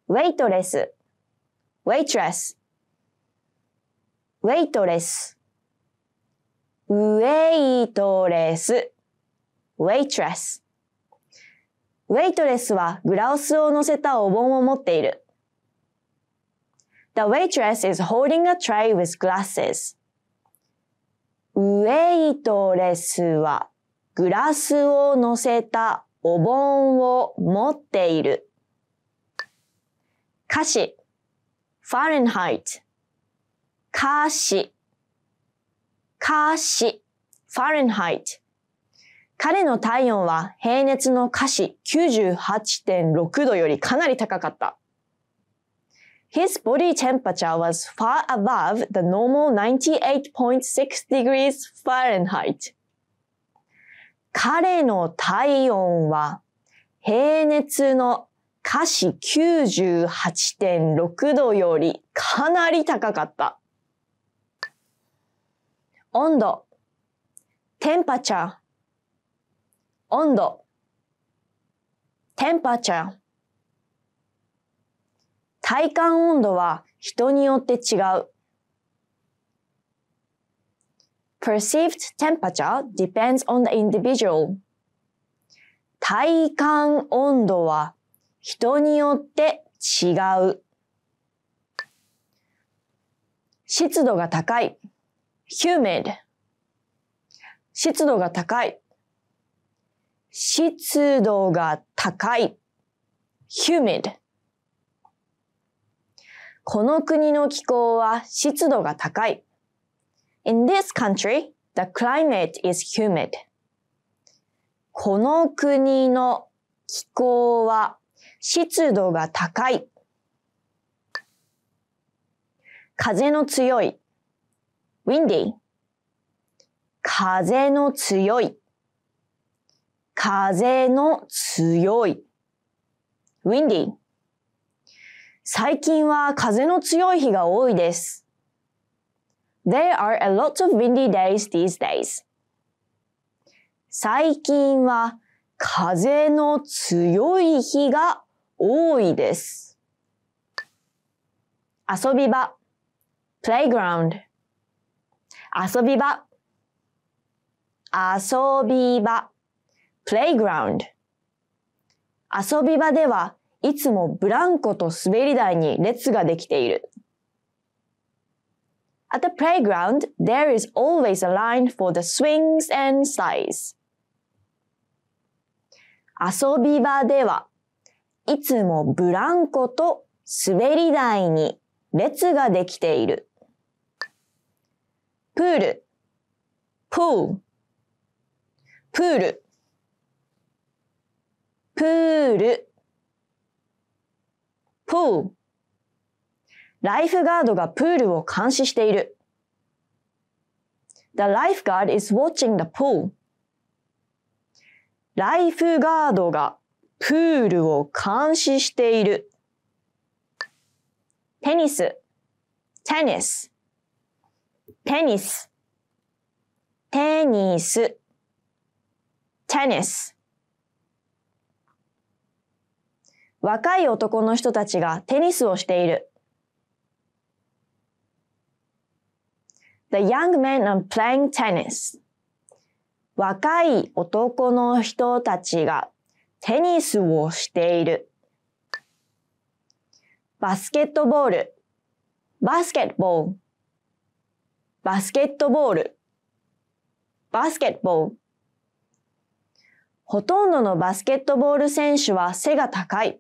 ウェイトレス、ウェイトレス。ウェイトレス、ウェイトレス、ウェイトレス。ウェイトレスはグラウスを乗せたお盆を持っている。The waitress is holding a tray with glasses. ウェイトレスはグラスを乗せたお盆を持っている。歌詞ファ h r e n h 華氏、華氏、Fahrenheit。彼の体温は平熱の華氏98.6度よりかなり高かった。His body temperature was far above the normal 98.6 degrees Fahrenheit. 彼の体温は平熱の華氏98.6度よりかなり高かった。温度 temperature 温度 temperature 体感温度は人によって違う perceived temperature depends on the individual 体感温度は人によって違う。湿度が高い。humid 湿度が高い湿度が高い humid この国の気候は湿度が高い In this country, the climate is humid この国の気候は湿度が高い風の強い windy 風の強い風の強い windy 最近は風の強い日が多いです。There are a lot of windy days these days. 最近は風の強い日が多いです。遊び場 playground 遊び場。遊び場。playground。遊び場ではいつもブランコと滑り台に列ができている。At the playground, there is always a line for the swings and slides. 遊び場ではいつもブランコと滑り台に列ができている。プール、プール、プール、プール、プール。ライフガードがプールを監視している。The lifeguard is watching the pool. ライフガードがプールを監視している。テニス、テニス。テニス、テニス、テニス。若い男の人たちがテニスをしている。The young men are playing tennis. 若い男の人たちがテニスをしている。バスケットボール、バスケットボール。バスケットボール、バスケットボール。ほとんどのバスケットボール選手は背が高い。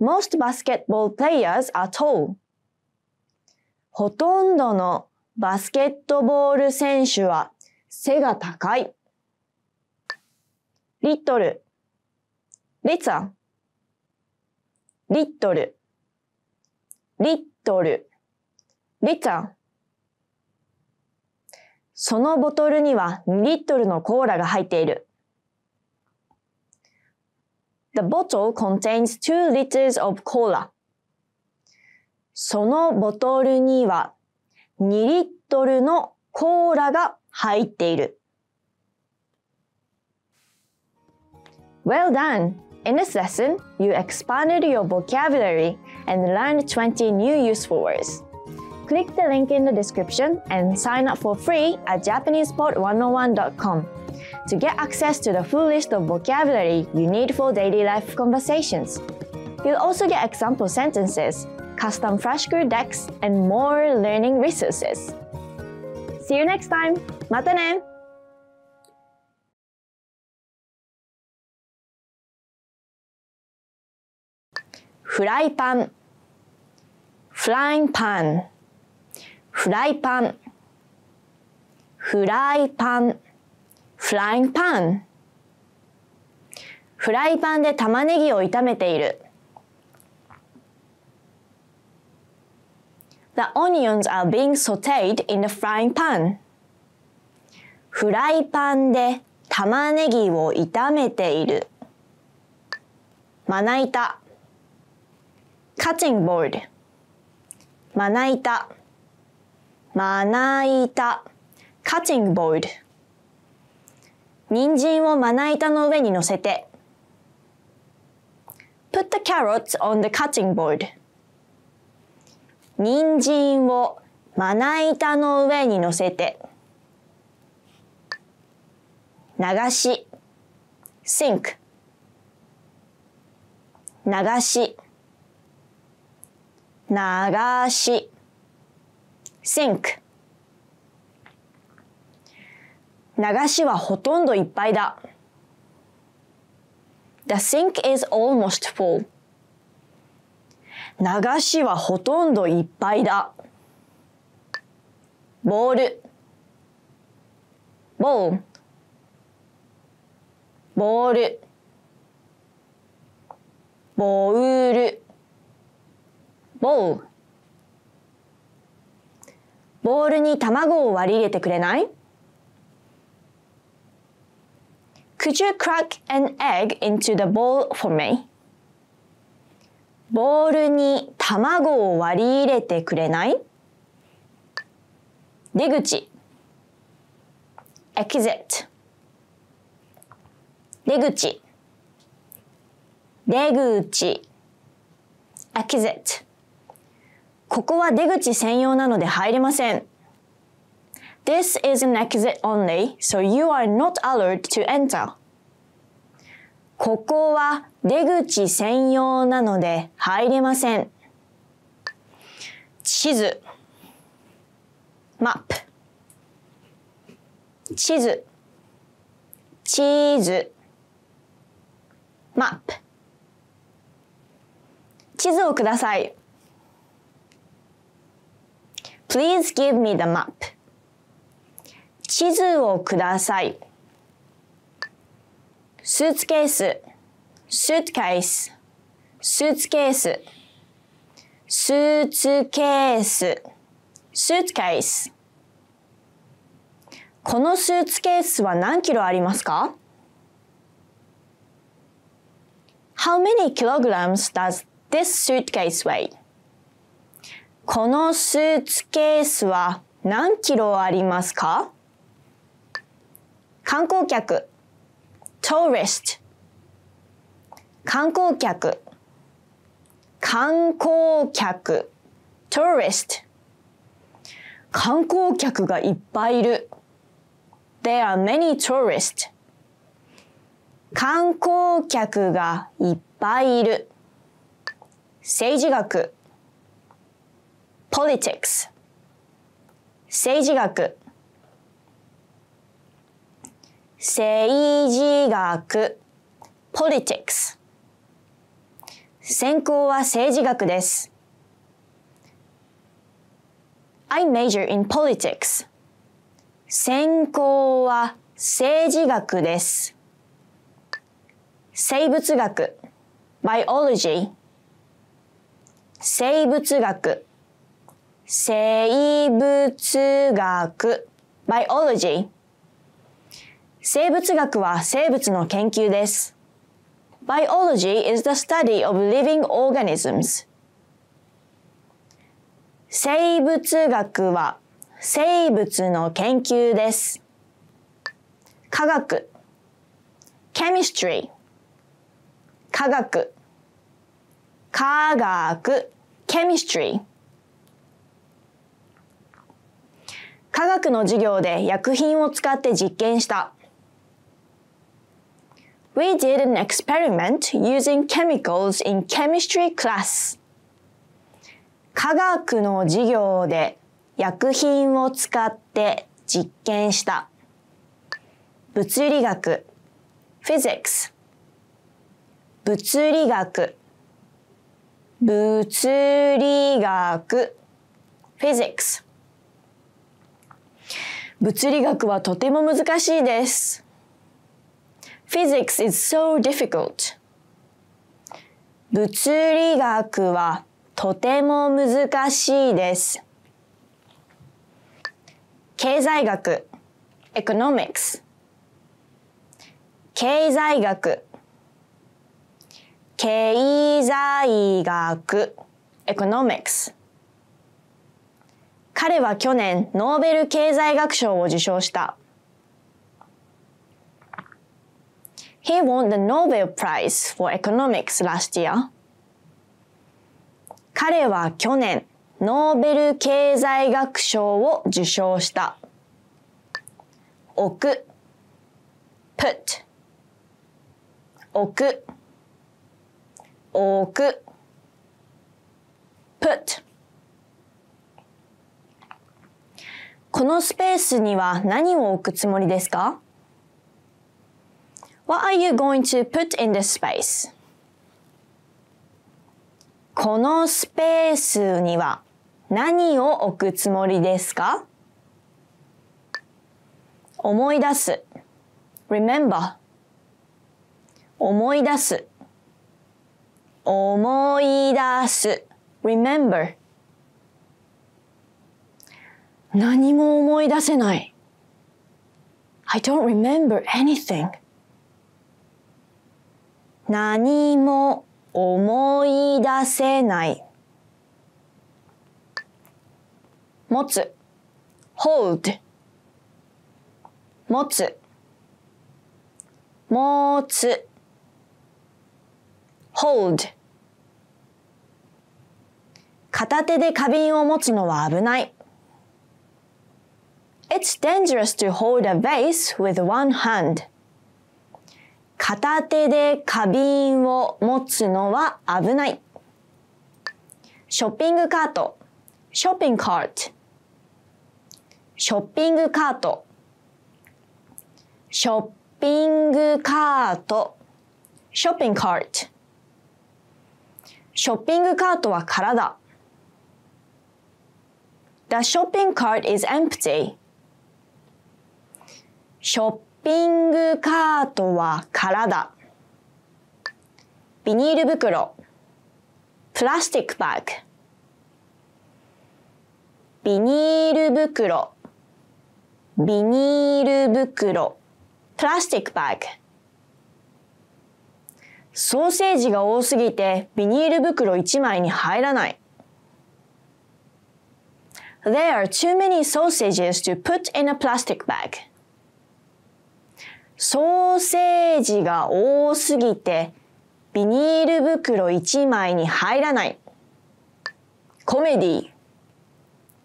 Most basketball players are tall. ほとんどのバスケットボール選手は背が高い。リットル、リッツァ、リットル、リットル、リッツァ。そのボトルには2リットルのコーラが入っている。The bottle contains 2 liters of cola. そのボトルには2リットルのコーラが入っている。Well done! In this lesson, you expanded your vocabulary and learned 20 new useful words. click the link in the description and sign up for free at JapanesePod101.com to get access to the full list of vocabulary you need for daily life conversations. You'll also get example sentences, custom flashcard decks, and more learning resources. See you next time! pan. フライパンフライパンフライパンフライパンで玉ねぎを炒めている The onions are being s a u t e e d in the frying pan フライパンで玉ねぎを炒めているまな板 cutting board まな板まな板 cutting board 人参をまな板の上に乗せて put the carrots on the cutting board 人参をまな板の上に乗せて流し sink 流し流し sink 流しはほとんどいっぱいだ The sink is almost full 流しはほとんどいっぱいだボールボールボールボールボールボウルに卵を割り入れてくれない Could you crack an egg into the bowl for me? ボウルに卵を割り入れてくれない出口 exit 出口出口 exit ここは出口専用なので入れません。This is an exit only, so you are not allowed to enter. ここは出口専用なので入れません。地図 map 地図地図 map 地図をください。Please give me the map. 地図をください。スーツケース、スーツケース、スーツケース、スーツケース、スーツケース。このスーツケースは何キロありますか ?How many kilograms does this suitcase weigh? このスーツケースは何キロありますか観光客 tourist 観光客観光客 tourist 観光客がいっぱいいる There are many tourists 観光客がいっぱいいる政治学 politics 政治学政治学 politics 専攻は政治学です I major in politics 専攻は政治学です生物学 biology 生物学生物学 biology 生物学は生物の研究です。biology is the study of living organisms 生物学は生物の研究です。科学 chemistry 科学科学 chemistry 科学の授業で薬品を使って実験した。We did an experiment using chemicals in chemistry class. 科学の授業で薬品を使って実験した。物理学 physics 物理学物理学 physics 物理学はとても難しいです。Physics is so difficult. 物理学はとても難しいです。経済学 economics 経済学経済学 economics 彼は去年ノーベル経済学賞を受賞した。He won the Nobel Prize for Economics last year. 彼は去年ノーベル経済学賞を受賞した。置く put 置く置く put このスペースには何を置くつもりですか ?What are you going to put in this space? このスペースには何を置くつもりですか思い出す remember 思い出す思い出す remember 何も思い出せない。I don't remember anything. 何も思い出せない。持つ hold 持つ持つ hold 片手で花瓶を持つのは危ない。It's dangerous to hold a vase with one hand. 片手で花瓶を持つのは危ない。ショッピングカート、ショッピングカート。ショッピングカート。ショッピングカート。ショッピングカート。ショッピングカートは空だ。The shopping cart is empty. ショッピングカートは空だ。ビニール袋。プラスティックバッグ。ビニール袋。ビニール袋。プラスティックバッグ。ソーセージが多すぎてビニール袋一枚に入らない。There are too many sausages to put in a plastic bag. ソーセージが多すぎてビニール袋一枚に入らない。コメディ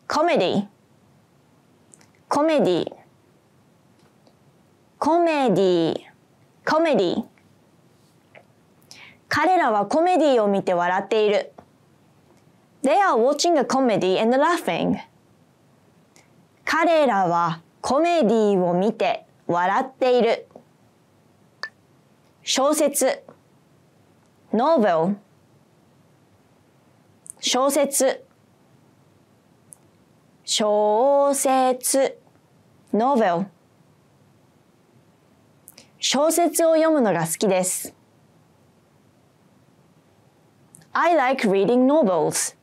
コメディコメディコメディコメディ彼らはコメディを見て笑っている。They are watching a comedy and laughing. 彼らはコメディを見て笑っている。小説 novel 小説小説 novel 小説を読むのが好きです I like reading novels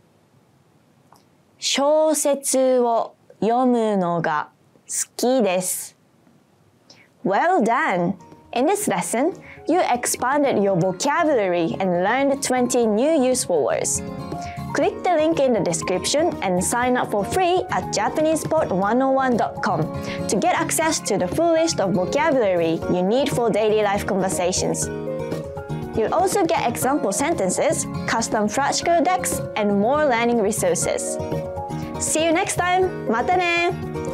小説を読むのが好きです Well done! In this lesson, you expanded your vocabulary and learned 20 new useful words. Click the link in the description and sign up for free at JapanesePod101.com to get access to the full list of vocabulary you need for daily life conversations. You'll also get example sentences, custom flashcard decks, and more learning resources. See you next time! ne!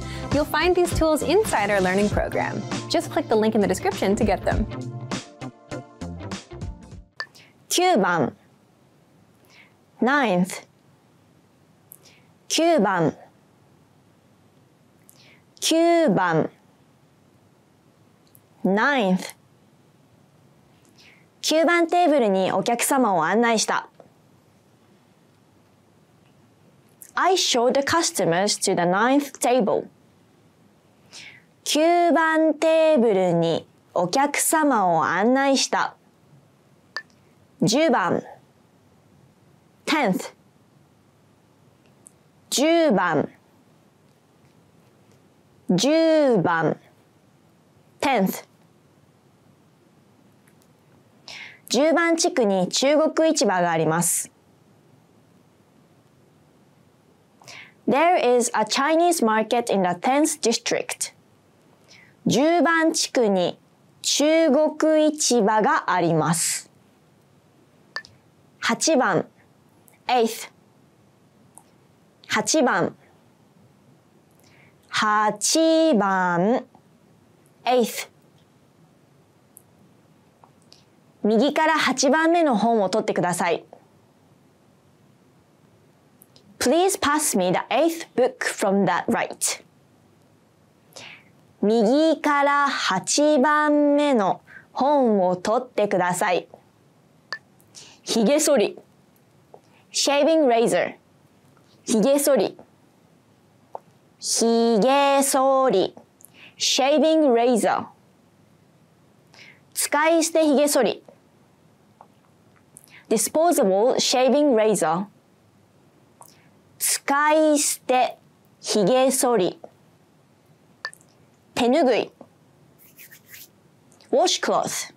You'll find these tools inside our learning program. Just click the link in the description to get them. Cuban. Ninth. Cuban. Cuban. Ninth. 9番テーブルにお客様を案内した。I showed the customers to the ninth table. 9番テーブルにお客様を案内した。10番1 0 t h 10番10番1 0 t h 10番地区に中国市場があります。There is a Chinese market in the 10th district. 10番地区に中国市場があります。8番 eighth 8番8番 eighth 右から8番目の本を取ってください。Please pass me the eighth book from that right. 右から8番目の本を取ってください。ひげ剃り。shaving razor。ひげ剃り。ひげ剃り。shaving razor。使い捨てひげ剃り。disposable shaving razor。使い捨てひげ剃り。手ぬぐい washcloth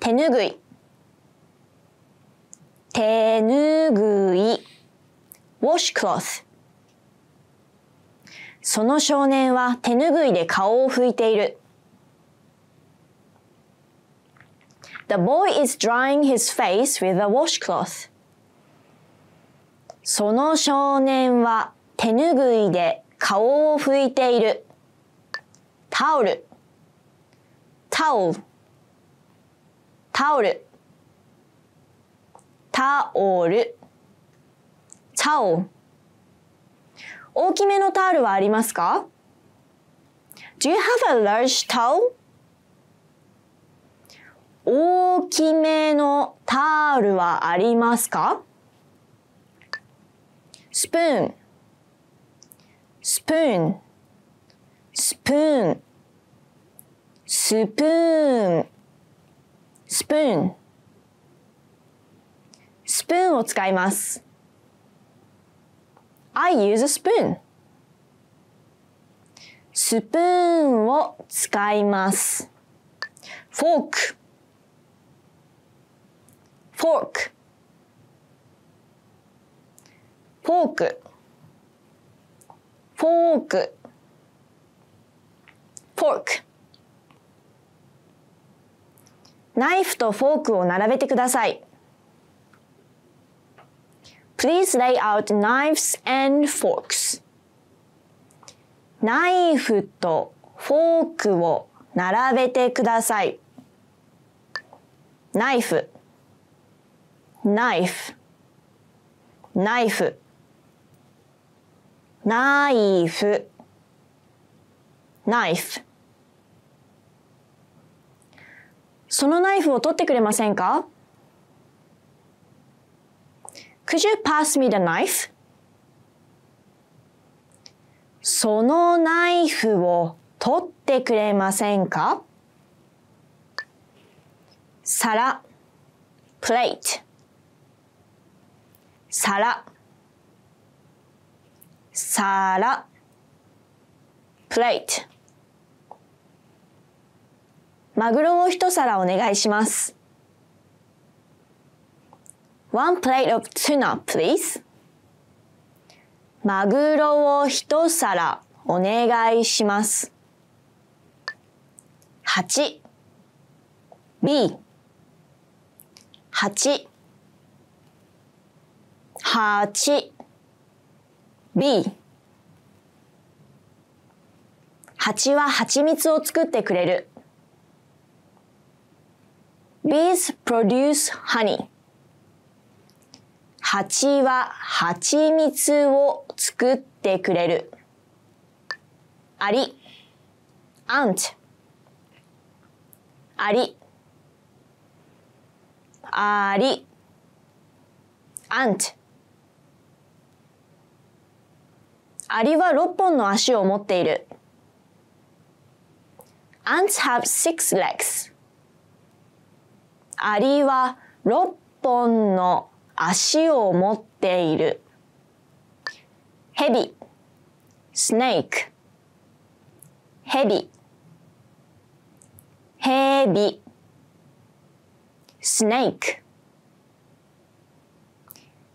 手ぬぐい手ぬぐい washcloth その少年は手ぬぐいで顔を拭いている The boy is drying his face with a washcloth その少年は手ぬぐいで顔を拭いている。タオルタオルタオルタオルタオル大きめのタオルはありますか ?Do you have a large towel? 大きめのタオルはありますかスプーンスプーンスプーンスプーンスプーンスプーンを使います I use a spoon スプーンを使いますフォークフォークフォークフォークフォークナイフとフォークを並べてください。Please lay out knives and forks. ナイフとフォークを並べてください。ナイフ、ナイフ、ナイフ、ナイフ、ナイフ。そのナイフを取ってくれませんか Could you pass me the knife? そのナイフを取ってくれませんか皿 plate 皿皿 plate マグロを一皿お願いします。One plate of tuna, please. マグロを一皿お願いします。8 B 8 8 B 蜂は蜂蜜を作ってくれる。Bees produce honey. 蜂は蜂蜜を作ってくれる。アリ、アンチ。アリ、アリ、アンチ。アリは6本の足を持っている。Ants have six legs. アリは6本の足を持っている。ヘビ、スネーク、ヘビ、ヘビ、スネーク。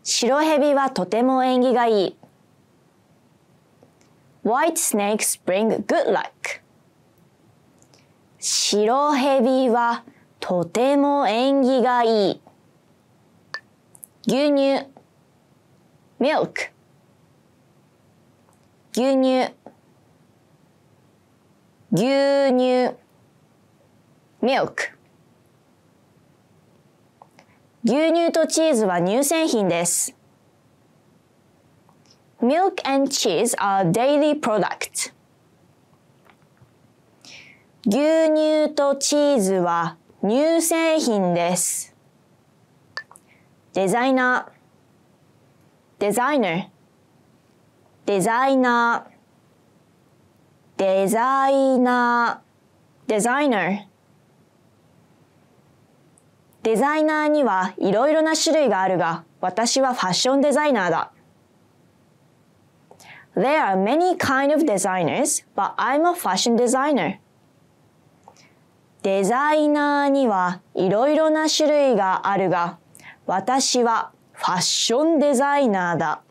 白ヘビはとても縁起がいい。White snakes bring good luck. 白蛇はとても縁起がいい。牛乳ミルク。牛乳牛乳ミルク。牛乳とチーズは乳製品です。ミルク。k a n are daily products 牛乳とチーズは乳製品です。デザイナー、デザイナー、デザイナー、デザイナー、デザイナー。デザイナーにはいろいろな種類があるが、私はファッションデザイナーだ。There are many kind of designers, but I'm a fashion designer. デザイナーにはいろいろな種類があるが、私はファッションデザイナーだ。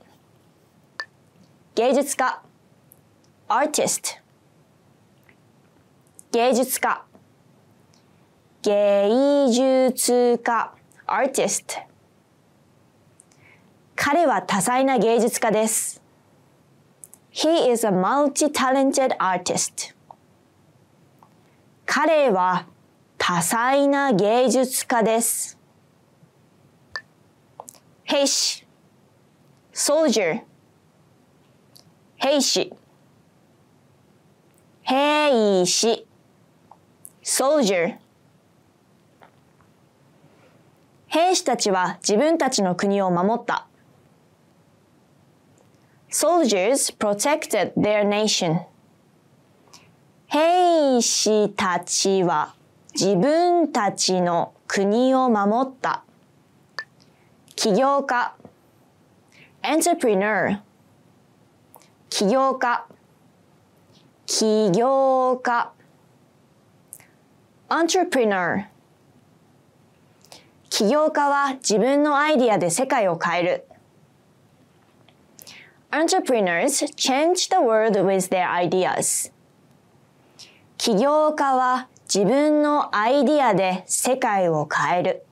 芸術家アーティスト。芸術家芸術家アーティスト。彼は多彩な芸術家です。He is a multi-talented artist. 彼は多彩な芸術家です。兵士 soldier 兵士兵士 soldier 兵士たちは自分たちの国を守った。Soldiers protected their nation. 兵士たちは自分たちの国を守った。起業家 entrepreneur 起業家起業家 entrepreneur 起業家は自分のアイディアで世界を変える。Entrepreneurs change the world with their ideas. 起業家は自分のアイディアで世界を変える。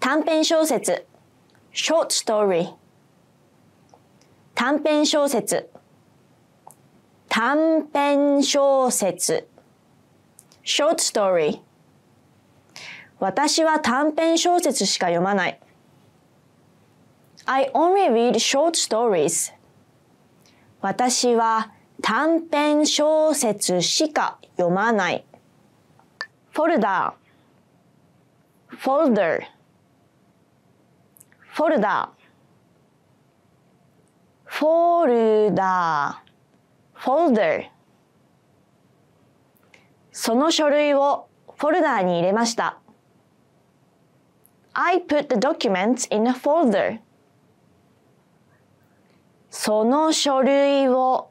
短編小説 short story 短編小説短編小説 short story 私は短編小説しか読まない。I only read short stories 私は短編小説しか読まない。フォルダー、フォルダー、フォルダー、フォルダー、フォルダー。その書類をフォルダーに入れました。I put the documents in a folder. その書類を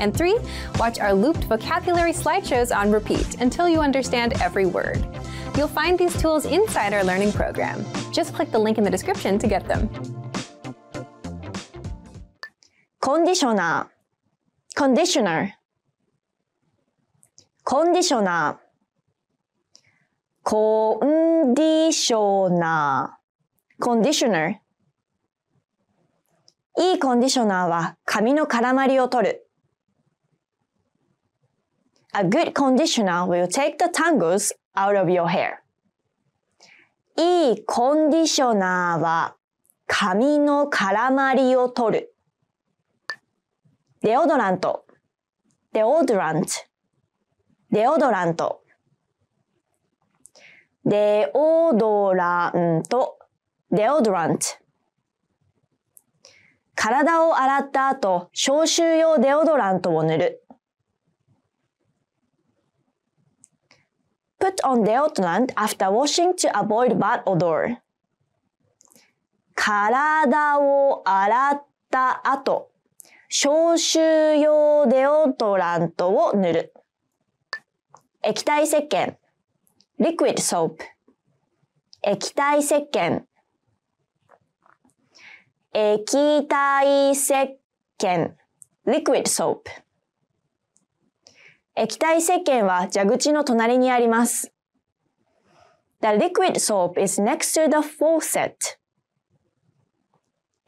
And three, watch our looped vocabulary slideshows on repeat until you understand every word. You'll find these tools inside our learning program. Just click the link in the description to get them. Conditioner Conditioner Conditioner Conditioner Conditioner いいコンディショナーは髪の絡まりを取る。A good conditioner will take the tangles out of your hair. いいコンディショナーは髪の絡まりを取る。デオドラント、デオドラント、デオドラント。デオドラント、デオドラント。体を洗った後、消臭用デオドラントを塗る。Put on deodorant after washing to avoid bad odor. 体を洗った後、消臭用デオトラントを塗る。液体石鹸 liquid soap 液体石鹸液体石鹸 liquid soap 液体石鹸は蛇口の隣にあります。The liquid soap is next to the faucet.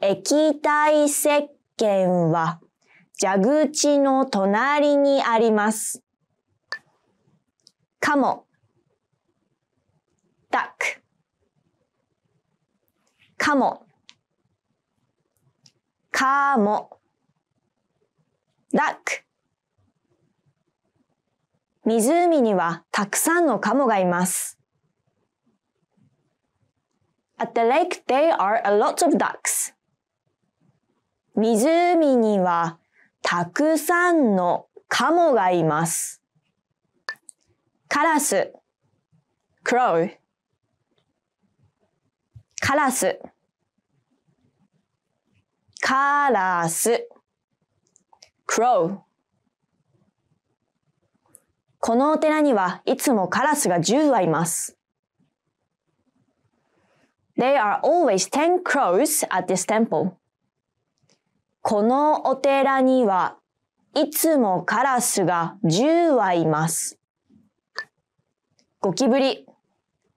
液体石鹸は蛇口の隣にあります。カモ、ダック、カモ、カモ、ダック。湖にはたくさんのカモがいます。At the lake there are a lot of ducks. 湖にはたくさんのカモがいます。カラス crow カラスカラス crow このお寺にはいつもカラスが10羽います。There are always ten crows at this temple. このお寺にはいつもカラスが10羽います。ゴキブリ、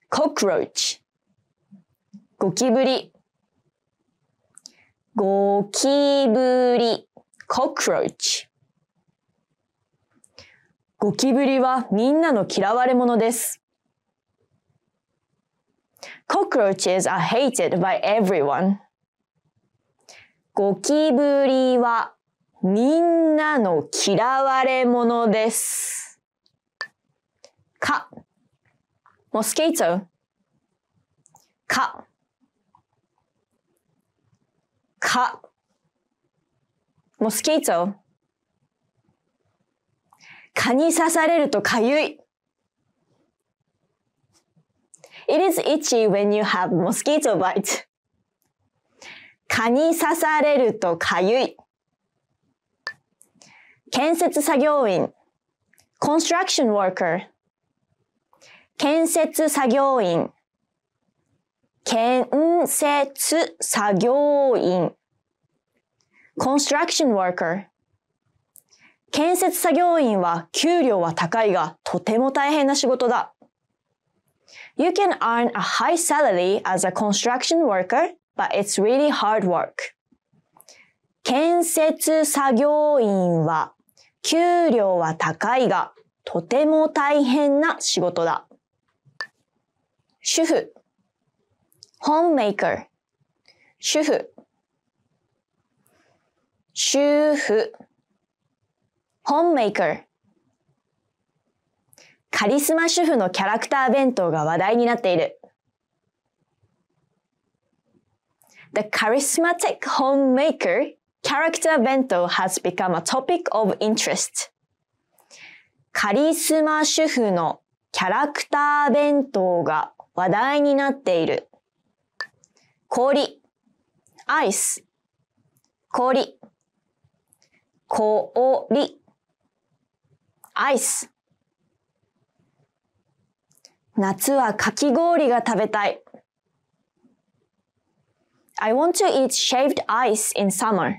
コクローチ。ゴキブリ。ゴキブリ、コクローチ。ゴキブリはみんなの嫌われ者です。Cockroaches are hated by everyone. ゴキブリはみんなの嫌われ者です。か、モスケイト、ォ。か、モスケイト。蚊に刺されるとかゆい。It is itchy when you have mosquito bite. 蚊に刺されるとかゆい。建設作業員 construction worker 建設作業員建設作業員 construction worker 建設作業員は給料は高いがとても大変な仕事だ。You can earn a high salary as a construction worker, but it's really hard work. 建設作業員は給料は高いがとても大変な仕事だ。主婦 homemaker 主婦主婦ホームメイカー。カリスマ主婦のキャラクター弁当が話題になっている。The charismatic homemaker character bento has become a topic of interest. カリスマ主婦のキャラクター弁当が話題になっている。氷、アイス、氷、氷。アイス。夏はかき氷が食べたい。I want to eat shaved ice in summer.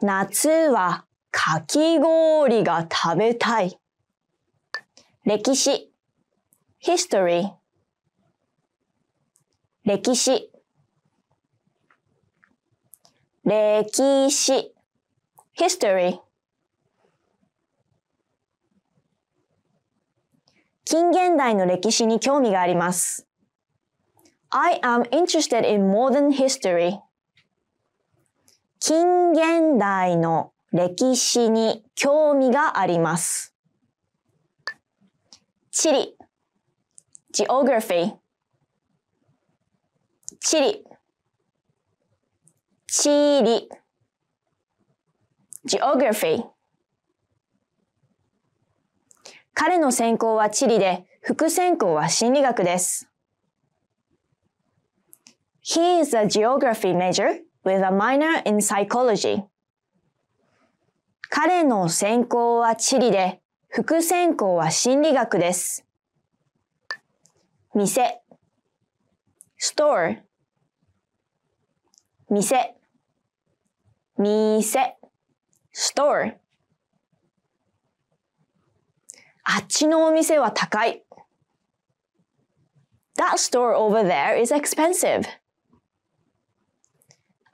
夏はかき氷が食べたい。歴史 history 歴史歴史 history 近現代の歴史に興味があります。I am interested in modern history. 近現代の歴史に興味があります。地理 geography 地理地理 geography 彼の専攻は地理で、副専攻は心理学です。He is a geography major with a minor in psychology. 彼の専攻は地理で、副専攻は心理学です。店 store 店店 store あっちのお店は高い。That store over there is expensive.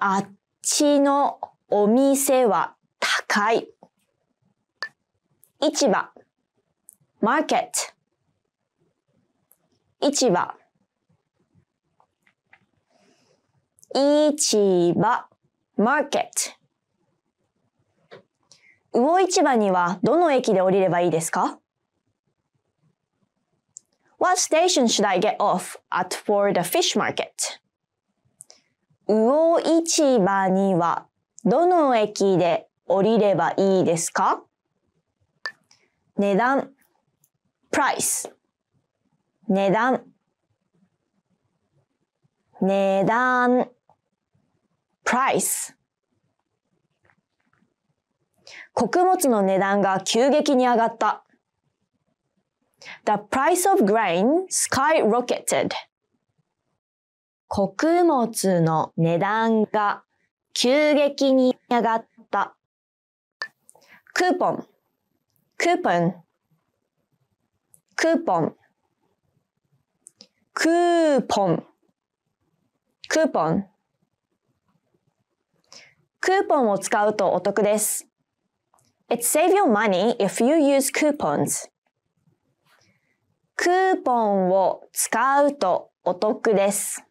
あっちのお店は高い。市場 market 市場市場 market 魚市場にはどの駅で降りればいいですか What station should I get off at for the fish market? 魚市場にはどの駅で降りればいいですか値段 price 値段値段 price 穀物の値段が急激に上がった。The price of grain skyrocketed. 穀物の値段が急激に上がった。クーポン、クーポン、クーポン、クーポン、クーポン。クーポンを使うとお得です。It save your money if you use coupons. クーポンを使うとお得です。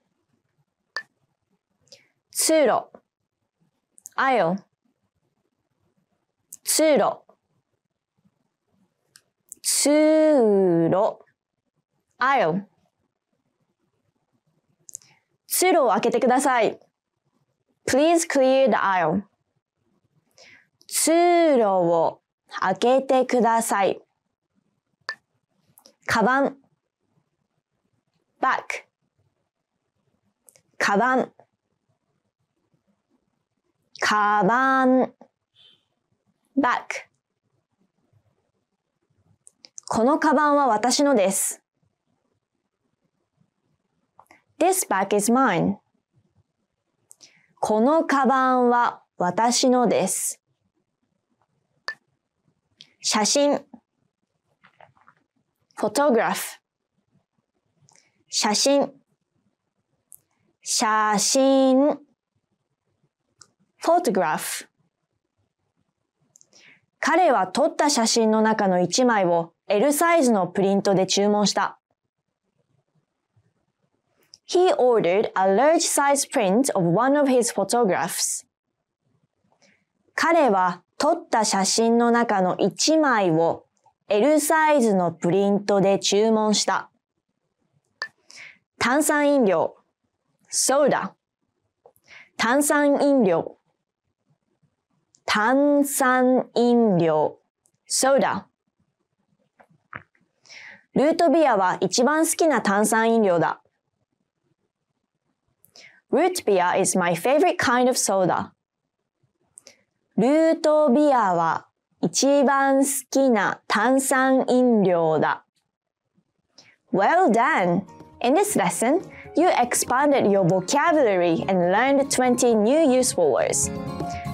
通路、アイオ、通路、通路、アイ通路を開けてください。Please clear the aisle. 通路を開けてください。カバン、バック、カバン、カバン、バック。このカバンは私のです。This bag is mine. このカバンは私のです。写真 photograph 写真写真 photograph 彼は撮った写真の中の1枚を L サイズのプリントで注文した。He ordered a large size print of one of his photographs. 彼は撮った写真の中の1枚を L サイズのプリントで注文した。炭酸飲料、ソーダ。炭酸飲料、炭酸飲料、ソーダ。ルートビアは一番好きな炭酸飲料だ。ルートビア is my favorite kind of soda. ルートビアは一番好きな炭酸飲料だ。Well done! In this lesson, you expanded your vocabulary and learned 20 new useful words.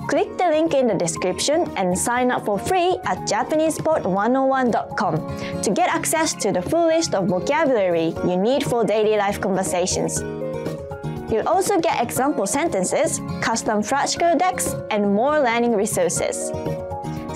Click the link in the description and sign up for free at JapanesePod101.com to get access to the full list of vocabulary you need for daily life conversations. You'll also get example sentences, custom flashcard decks, and more learning resources.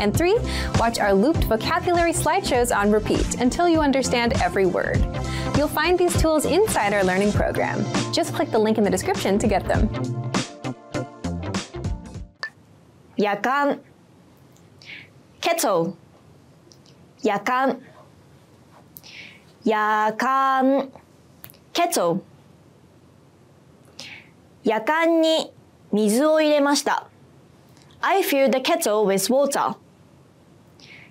And three, watch our looped vocabulary slideshows on repeat until you understand every word. You'll find these tools inside our learning program. Just click the link in the description to get them. 약간 kettle 약간 약간 kettle I filled the kettle with water.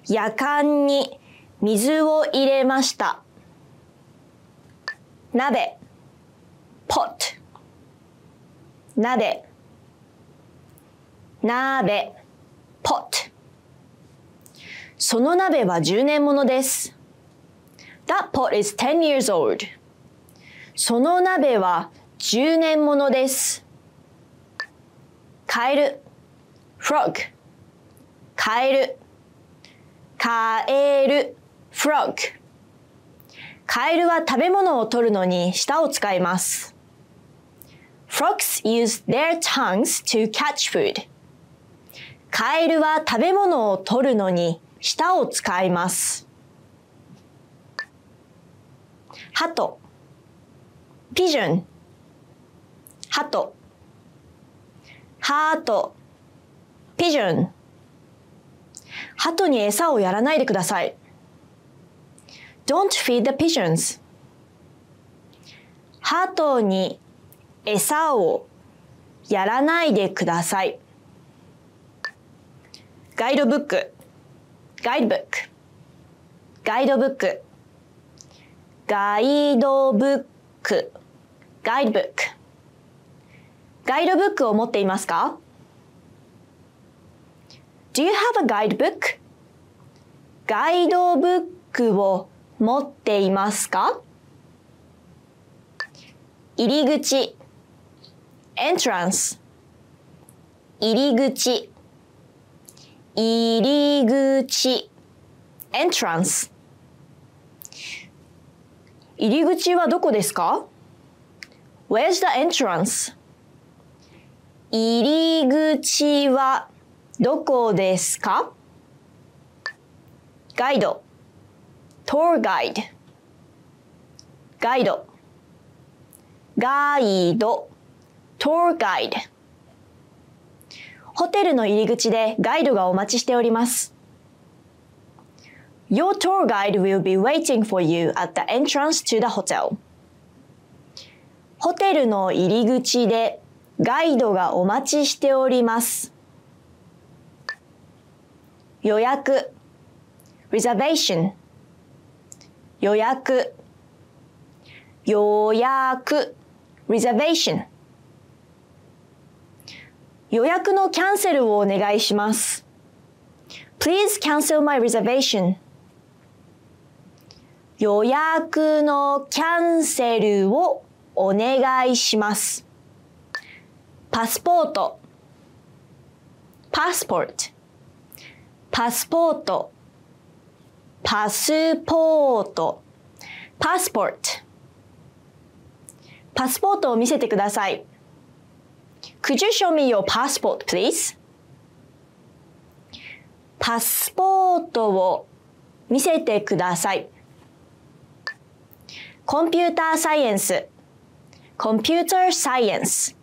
やかんに水を入れました。鍋 pot 鍋鍋 pot その鍋は10年ものです。That pot is 10 years old. その鍋は10年ものです。カエル frog カエルカエル frog カエルは食べ物を取るのに舌を使います。Frogs use their tongues to catch food. カエルは食べ物を取るのに舌を使います。ハト pigeon ハトハート pigeon 鳩に餌をやらないでください。Don't feed the pigeons. 鳩に餌をやらないでください。ガイドブック、ガイドブック、ガイドブック、ガイドブック、ガイドブック。ガイドブックを持っていますか Do you have a guidebook? ガイドブックを持っていますか入り口 entrance 入り口入り口 entrance 入り口はどこですか ?Where's the entrance? 入り口はどこですかガイド、トーガイド、ガイド、ガイド、トーガイド。ホテルの入り口でガイドがお待ちしております。Your tour guide will be waiting for you at the entrance to the hotel. ホテルの入り口でガイドがお待ちしております。予約 reservation 予約予約 reservation 予約のキャンセルをお願いします Please cancel my reservation 予約のキャンセルをお願いしますパスポートパスポートパスポートパスポートパスポートパスポートを見せてください Could you show me your passport, please? パスポートを見せてください。コンピューターサイエンス、コンピューターサイエンス、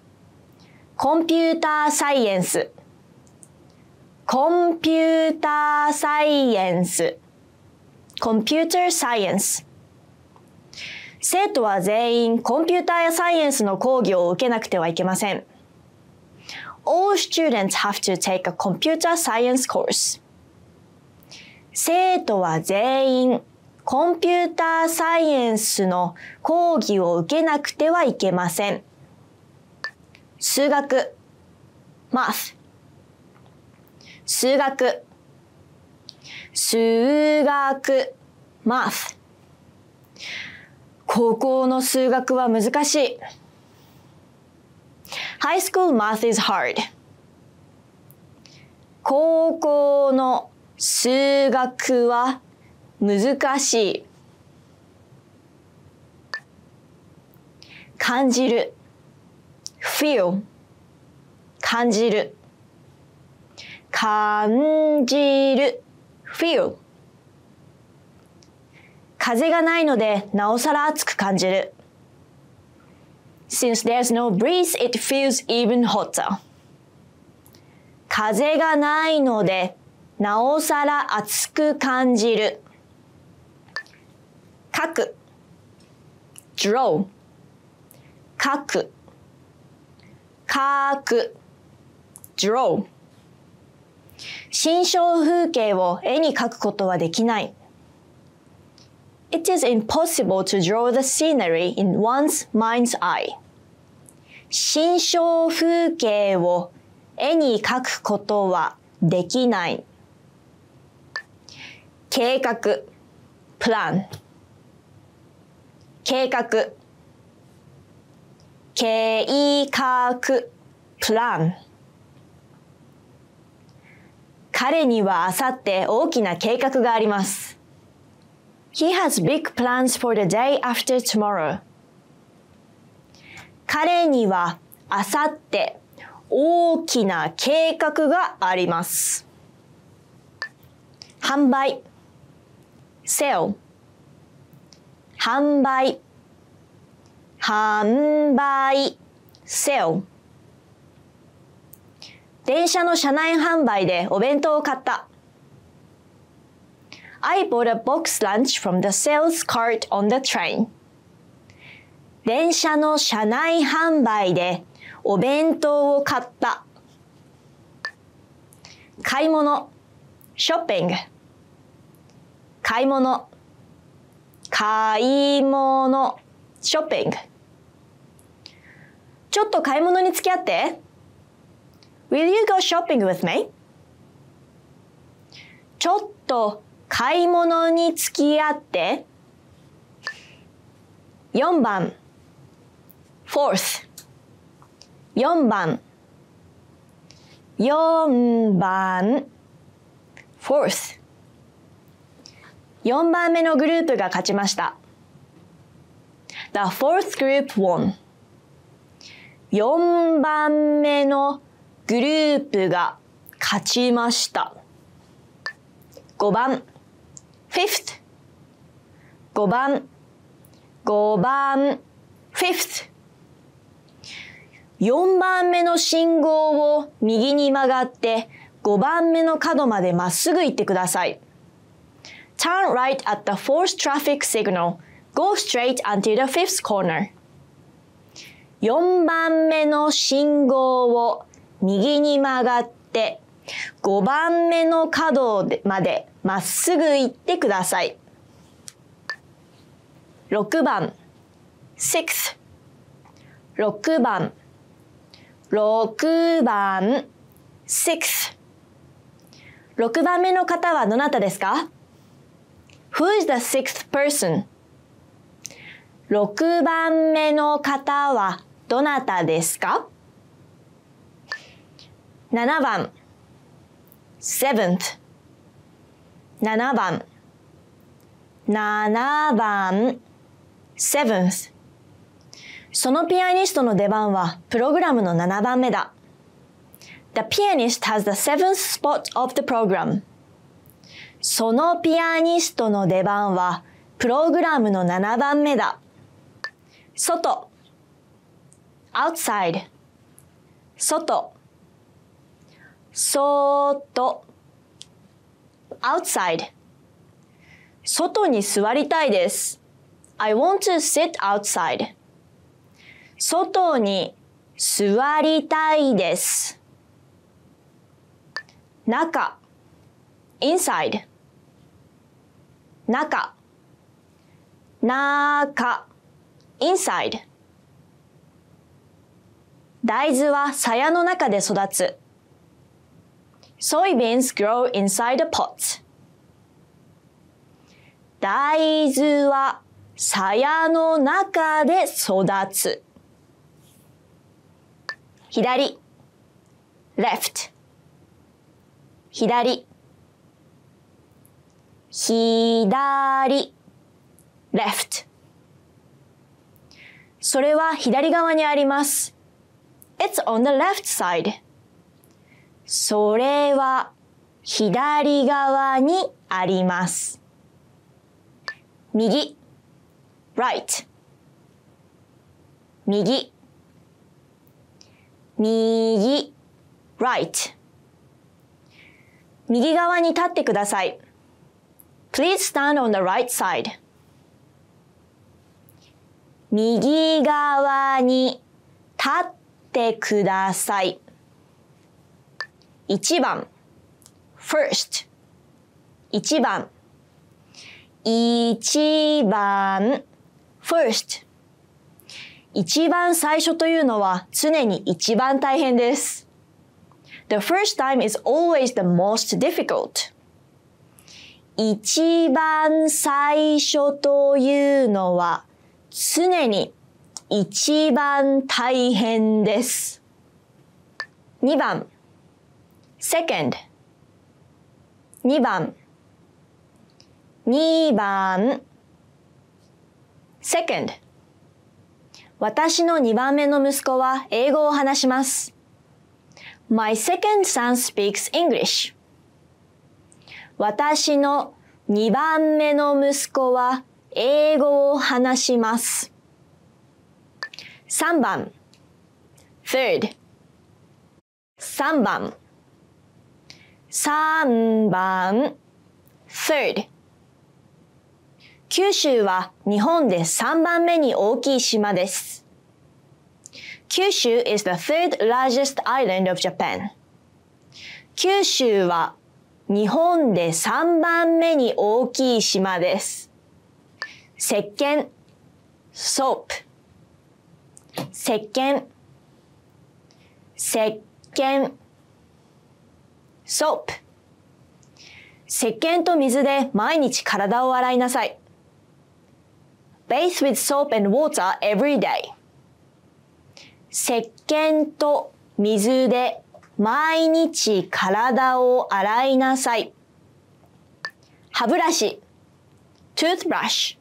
コンピューターサイエンス。コンピューターサイエンス。コンピューターサイエンス。生徒は全員コンピューターサイエンスの講義を受けなくてはいけません。All students have to take a computer science course. 生徒は全員コンピューターサイエンスの講義を受けなくてはいけません。数学 Math 数学数学 math 高校の数学は難しい High school math is hard 高校の数学は難しい感じる feel 感じる感じる feel 風がないのでなおさら暑く感じる Since there's no breeze, it feels even hotter 風がないのでなおさら暑く感じる書く draw 書く書く draw 心象風景を絵に描くことはできない。It is impossible to draw the scenery in one's mind's eye. 心象風景を絵に描くことはできない。計画、プラン。計画、計画、プラン。彼にはあさって大きな計画があります。He has big plans for the day after tomorrow. 彼にはあさって大きな計画があります。販売 sale 販売販売 sale 電車の車内販売でお弁当を買った。I bought a box lunch from the sales cart on the train. 電車の車内販売でお弁当を買った。買い物、ショッピング。買い物、買い物、ショッピング。ちょっと買い物に付き合って。Will you go shopping with me? ちょっと買い物に付き合って。四番 fourth 四番4番 fourth 四番目のグループが勝ちました。The fourth group won. 四番目のグループが勝ちました。5番 fifth 5番5番 fifth 4番目の信号を右に曲がって5番目の角までまっすぐ行ってください。Turn right at the fourth traffic signal. Go straight until the fifth corner. 4番目の信号を右に曲がって5番目の角までまっすぐ行ってください。6番 s i x 6番6番 s i x 6番目の方はどなたですか ?Who is the sixth person? 6番目の方はどなたですか7番 seventh 7番7番 seventh そのピアニストの出番はプログラムの7番目だ。The pianist has the seventh spot of the program. そのピアニストの出番はプログラムの7番目だ。外 outside 外外 outside 外に座りたいです。I want to sit outside 外に座りたいです。中 inside 中中 inside 大豆は鞘の中で育つ。Soybeans grow inside a pot. 大豆は鞘の中で育つ。左 left 左左 left それは左側にあります。It's on the left side. それは左側にあります。右 right 右右 right 右側に立ってください。Please stand on the right side. 右側に立ってください。1番 first 1番1番 first 一番最初というのは常に一番大変です。The first time is always the most difficult. 一番最初というのは常に一番大変です。2番 second 2番2番 second 私の2番目の息子は英語を話します。My second son speaks English. 私の2番目の息子は英語を話します。3番 third 3番三番 third 九州は日本で三番目に大きい島です。九州 is the third largest island of Japan. 九州は日本で三番目に大きい島です。石鹸 soap 石鹸石鹸 soap 石鹸と水で毎日体を洗いなさい bathe with soap and water every day 石鹸と水で毎日体を洗いなさい歯ブラシ toothbrush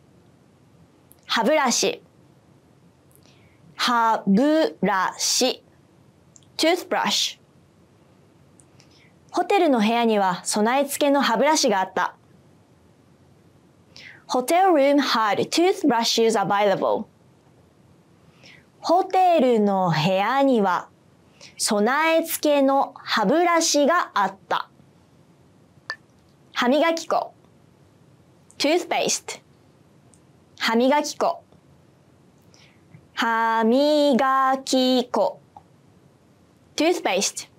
歯ブラシ歯ブラシ toothbrush ホテルの部屋には備え付けの歯ブラシがあった。had toothbrushes available. ホテルの部屋には備え付けの歯ブラシがあった。歯磨き粉 toothpaste 歯磨き粉歯磨き粉 toothpaste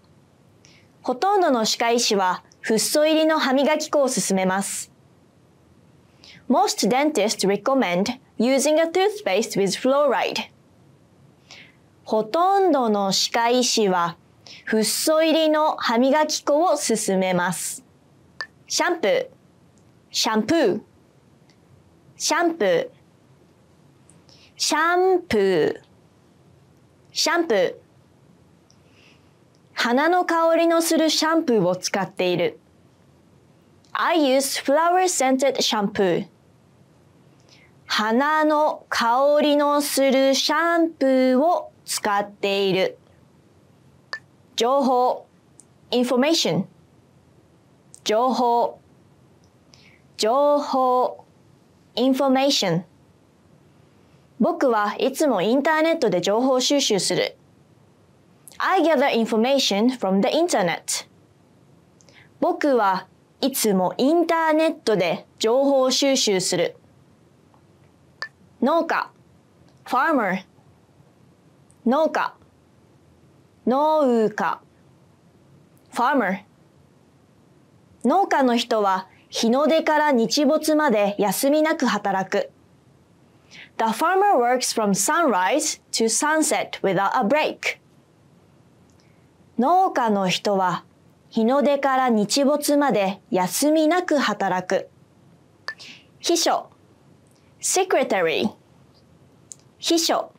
ほとんどの歯科医師はフッ素入りの歯磨き粉を勧めます。Most dentists recommend using a toothpaste with fluoride. ほとんどの歯科医師はフッ素入りの歯磨き粉を勧めます。シャンプー、シャンプー、シャンプー、シャンプー、シャンプー。花の香りのするシャンプーを使っている。I use flower scented shampoo. 花の香りのするシャンプーを使っている。情報 information 情報情報 information 僕はいつもインターネットで情報収集する。I gather information from the internet. 僕はいつもインターネットで情報収集する。農家 farmer 農家農家 farmer 農家の人は日の出から日没まで休みなく働く。The farmer works from sunrise to sunset without a break. 農家の人は日の出から日没まで休みなく働く。秘書 secretary 秘書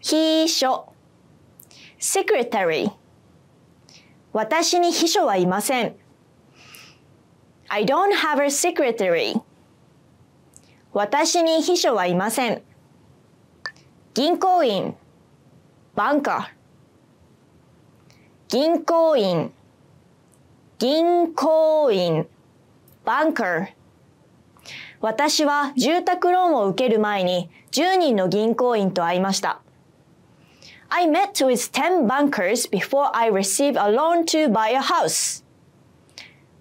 秘書 secretary 私に秘書はいません。I don't have a secretary. 私に秘書はいません。銀行員、バンカー。銀行員銀行員バンカー私は住宅ローンを受ける前に10人の銀行員と会いました。I met with 10 bankers before I received a loan to buy a house.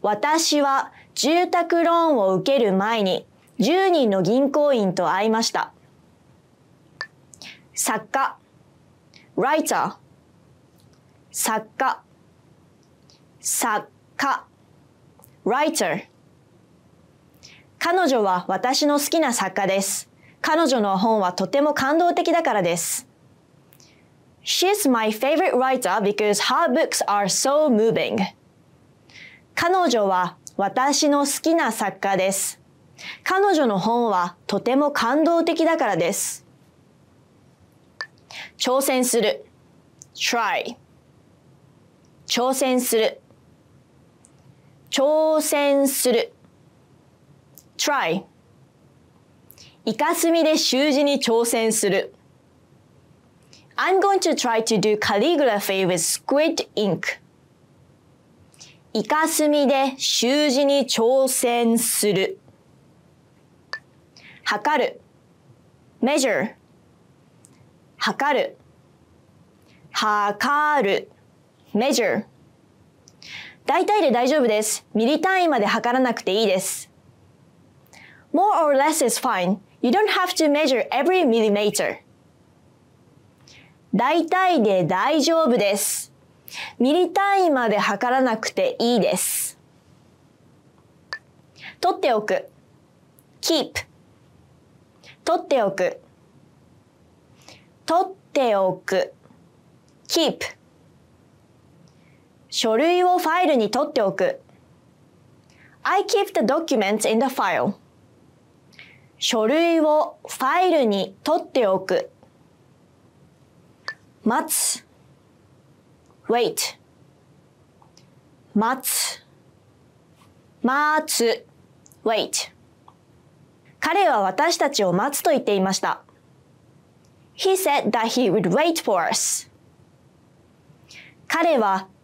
私は住宅ローンを受ける前に10人の銀行員と会いました。作家 writer 作家作家 writer 彼女は私の好きな作家です。彼女の本はとても感動的だからです。She's my favorite writer because her books are so moving. 彼女は私の好きな作家です。彼女の本はとても感動的だからです。挑戦する try 挑戦する挑戦する try イカスミで習字に挑戦する I'm going to try to do calligraphy with squid ink イカスミで習字に挑戦する測る measure 測る測るメジャー。大体で大丈夫です。ミリ単位まで測らなくていいです。more or less is fine.you don't have to measure every millimeter. 大体で大丈夫です。ミリ単位まで測らなくていいです。取っておく。keep. 取っておく。取っておく。keep. 書類をファイルに取っておく。I keep the documents in the file. 書類をファイルに取っておく。待つ wait 待つ待つ wait 彼は私たちを待つと言っていました。He said that he would wait for us. 彼は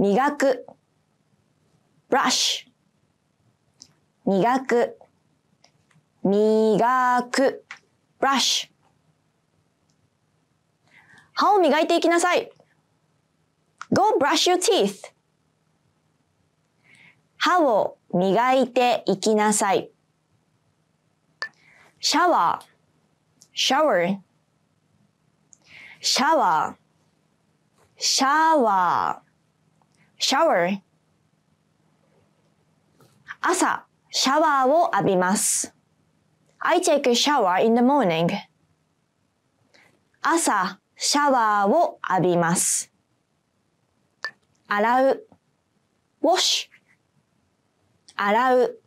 磨く brush 磨く磨く brush 歯を磨いていきなさい Go brush your teeth 歯を磨いていきなさいシャワー shower シャワーシャワー shower 朝シャワーを浴びます。I take a shower in the morning. 朝シャワーを浴びます。洗う wash 洗う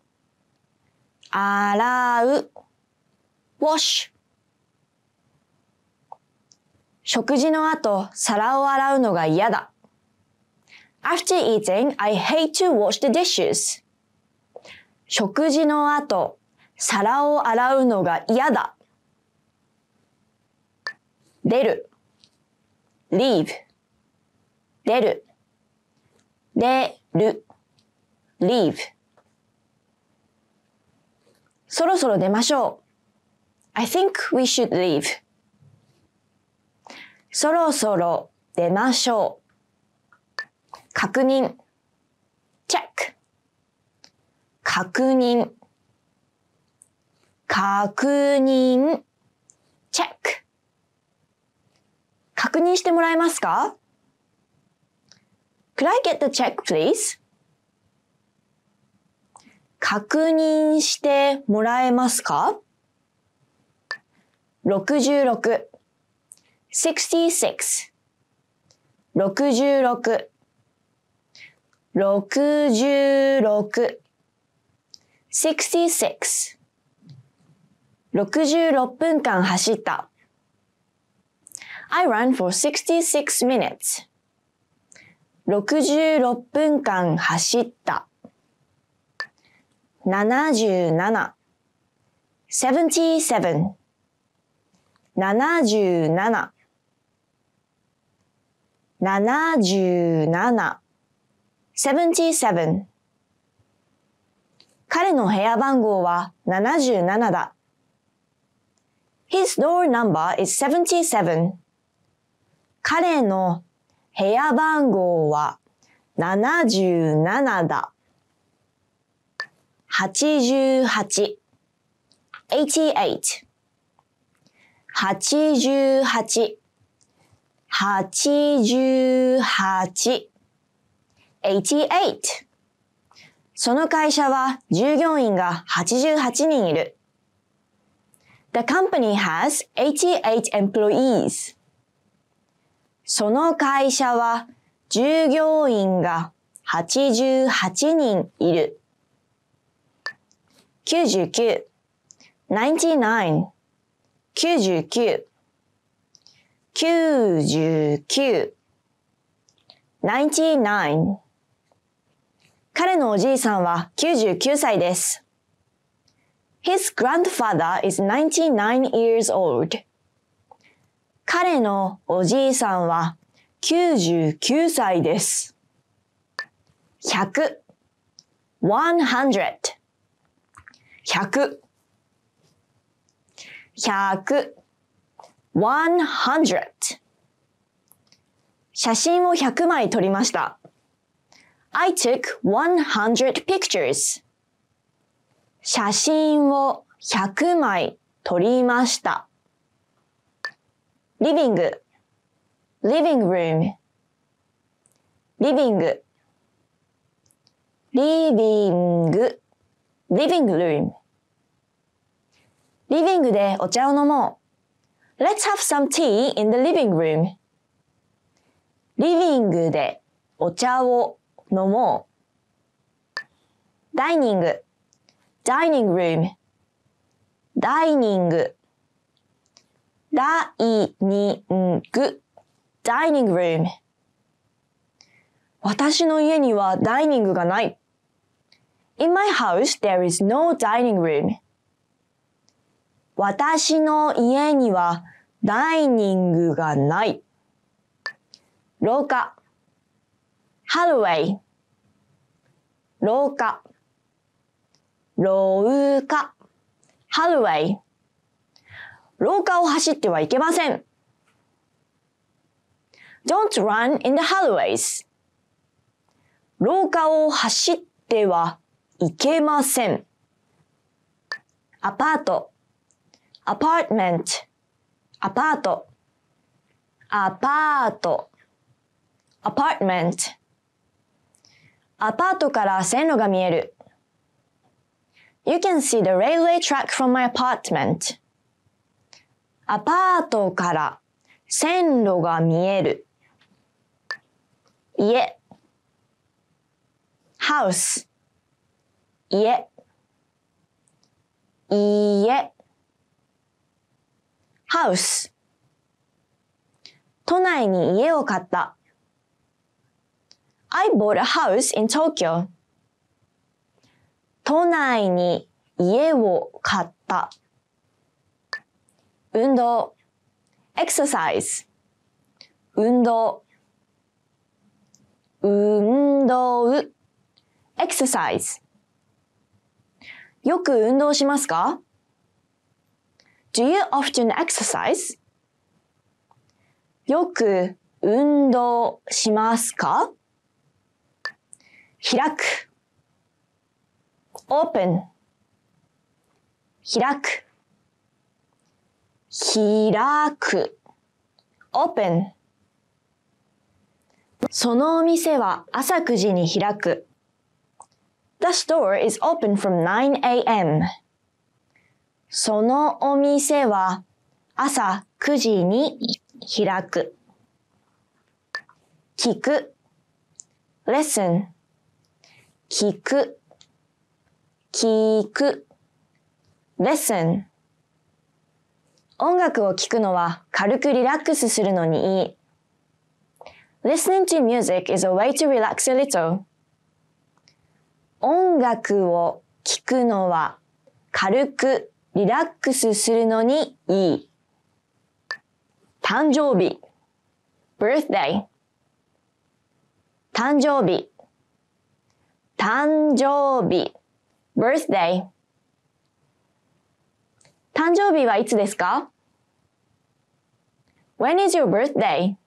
洗う wash 食事の後皿を洗うのが嫌だ。After eating, I hate to wash the dishes. 食事の後、皿を洗うのが嫌だ。出る leave 出る出る leave そろそろ出ましょう。I think we should leave. そろそろ出ましょう。確認、チェック。確認、確認、チェック。確認してもらえますか ?Could I get the check, please? 確認してもらえますか ?66 66 66六六十 sixty six 六十六分間走った I ran for sixty six minutes 六十六分間走った七七十 seventy seven 七十七七十七77彼の部屋番号は77だ。His door number is 77. 彼の部屋番号は77だ。88 88 88 88 88. その会社は従業員が88人いる。The company has 88 employees. その会社は従業員が88人いる。99 99 99 99 99彼のおじいさんは99歳です。His grandfather is 99 years old. 彼のおじいさんは99歳です。100 100 100 100 100写真を100枚撮りました。I took 100 pictures. 写真を100枚撮りました。living, living room living, living, living room リビングでお茶を飲もう。Let's have some tea in the living room. リビングでお茶を飲も、ダイニング、ダイニングルーム、ダイニング、ダイニング、ダイニングルーム。私の家にはダイニングがない。In my house, there is no dining room. 私の家にはダイニングがない。廊下。ハルウェイ、廊下、廊下、ハルウェイ。廊下を走ってはいけません。Don't run in the hallways. 廊下を走ってはいけません。アパート、apartment, アパート、アパート、a p アパートメント。アパートから線路が見える。You can see the railway track from my apartment. アパートから線路が見える。家 house 家家 house 都内に家を買った。I bought a house in Tokyo. 都内に家を買った。運動 exercise 運動運動 exercise よく運動しますか ?Do you often exercise? よく運動しますか開く open 開く開く open そのお店は朝9時に開く The store is open from 9 a.m. そのお店は朝9時に開く。聞く listen 聞く、聞く。listen 音楽を聴くのは軽くリラックスするのにいい。listening to music is a way to relax a little. 音楽を聴くのは軽くリラックスするのにいい。誕生日 birthday 誕生日誕生日 birthday 誕生日はいつですか ?When is your birthday?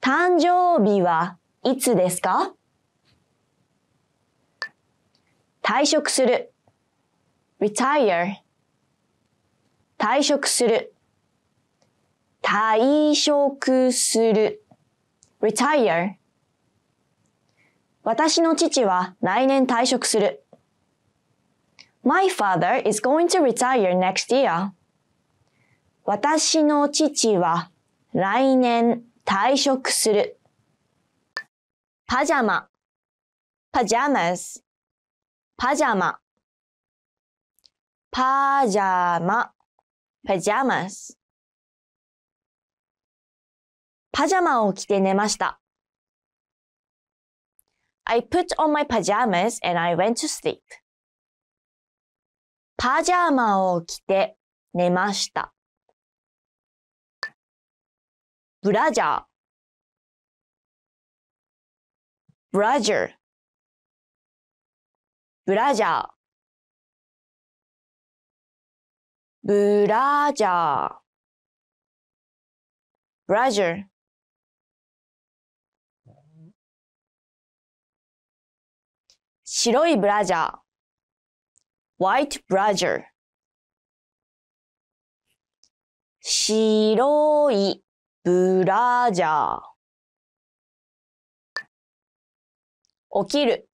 誕生日はいつですか退職する retire 退職する退職する retire 私の父は来年退職する。My father is going to retire next year. 私の父は来年退職する。パジャマ、パジャマパジャマ、パジャマ、パジャマを着て寝ました。I put on my pajamas and I went to sleep. パジャマを着て寝ました。ブラジャー、ブラジャー、ブラジャー、ブラジャー、ブラジャー。白いブラジャー white browser 白いブラジャー起きる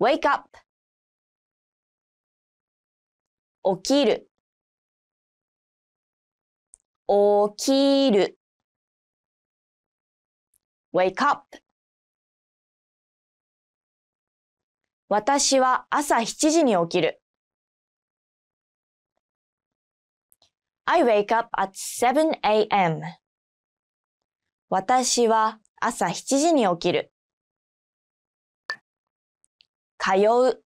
wake up 起きる起きる wake up 私は朝7時に起きる。I wake up at 7 a.m. 私は朝7時に起きる。通う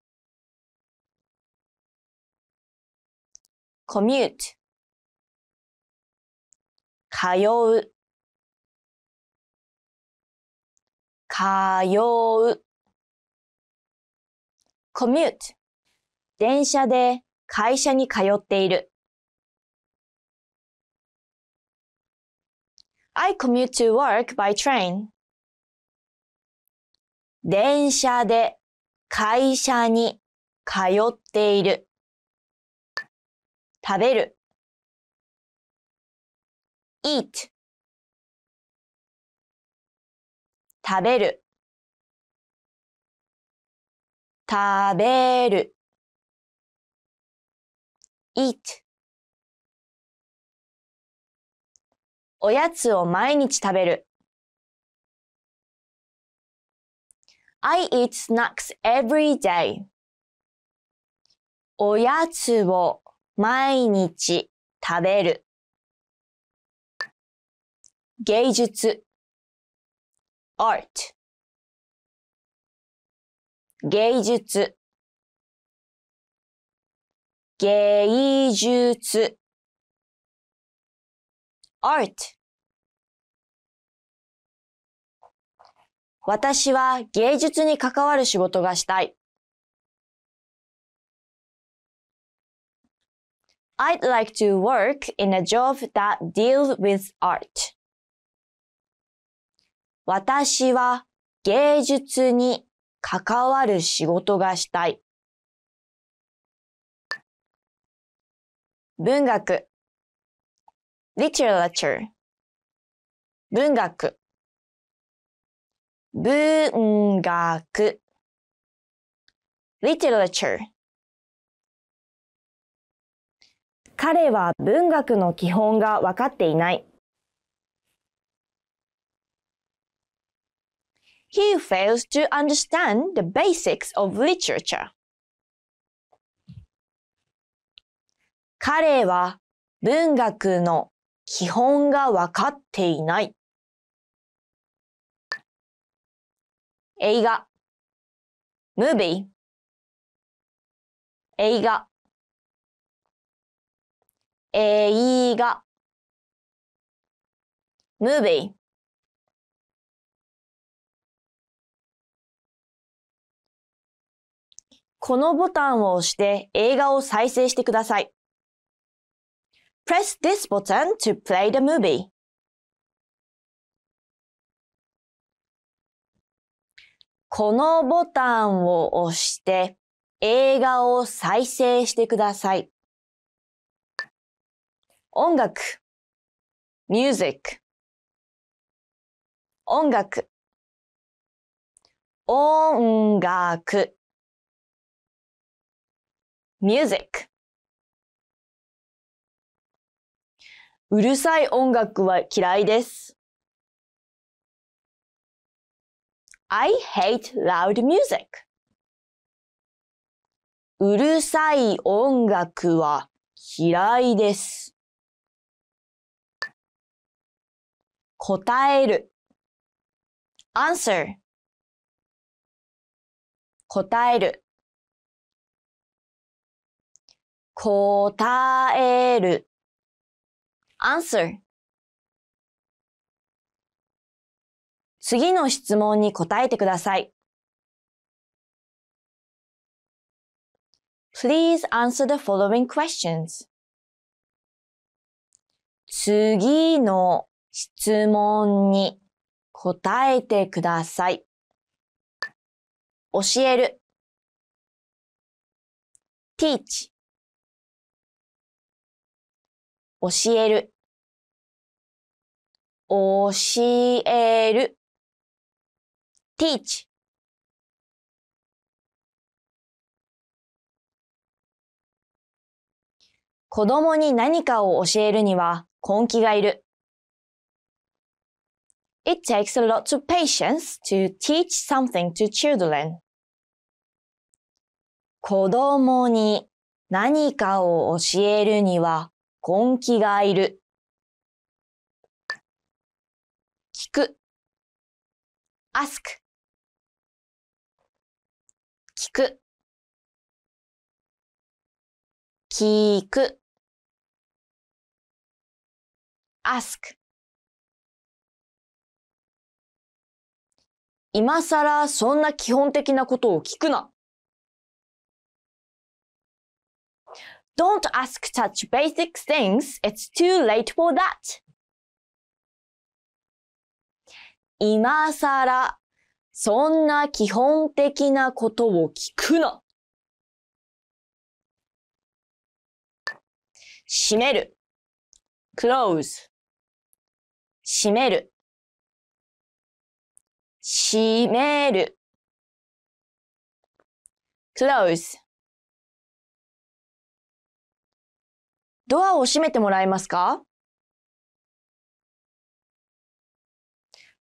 commute 通う通う commute 電車で会社に通っている。I commute to work by train. 電車で会社に通っている。食べる。eat 食べる。食べる eat おやつを毎日食べる I eat snacks every day おやつを毎日食べる芸術 art 芸術芸術 art 私は芸術に関わる仕事がしたい。I'd like to work in a job that deals with art. 私は芸術に関わる仕事がしたい。文学 literature 文学文学 literature 彼は文学の基本が分かっていない。he fails to understand the basics of literature. 彼は文学の基本がわかっていない。映画 movie 映画映画 movie このボタンを押して映画を再生してください。Press this button to play the movie.「このボタンを押して映画を再生してください」音楽 music 音楽音楽 music うるさい音楽は嫌いです。I hate loud music. うるさい音楽は嫌いです。答える answer 答える答える answer 次の質問に答えてください。Please answer the following questions. 次の質問に答えてください。教える teach 教える。教える。teach. 子供に何かを教えるには根気がいる。It takes a lot of patience to teach something to children. 子供に何かを教えるには根気がいる。聞く。ask。聞く。聞く。ask。今更そんな基本的なことを聞くな。Don't ask such basic things. It's too late for that. 今さら、そんな基本的なことを聞くな。閉める。close. 閉める。閉める。close. ドアを閉めてもらえますか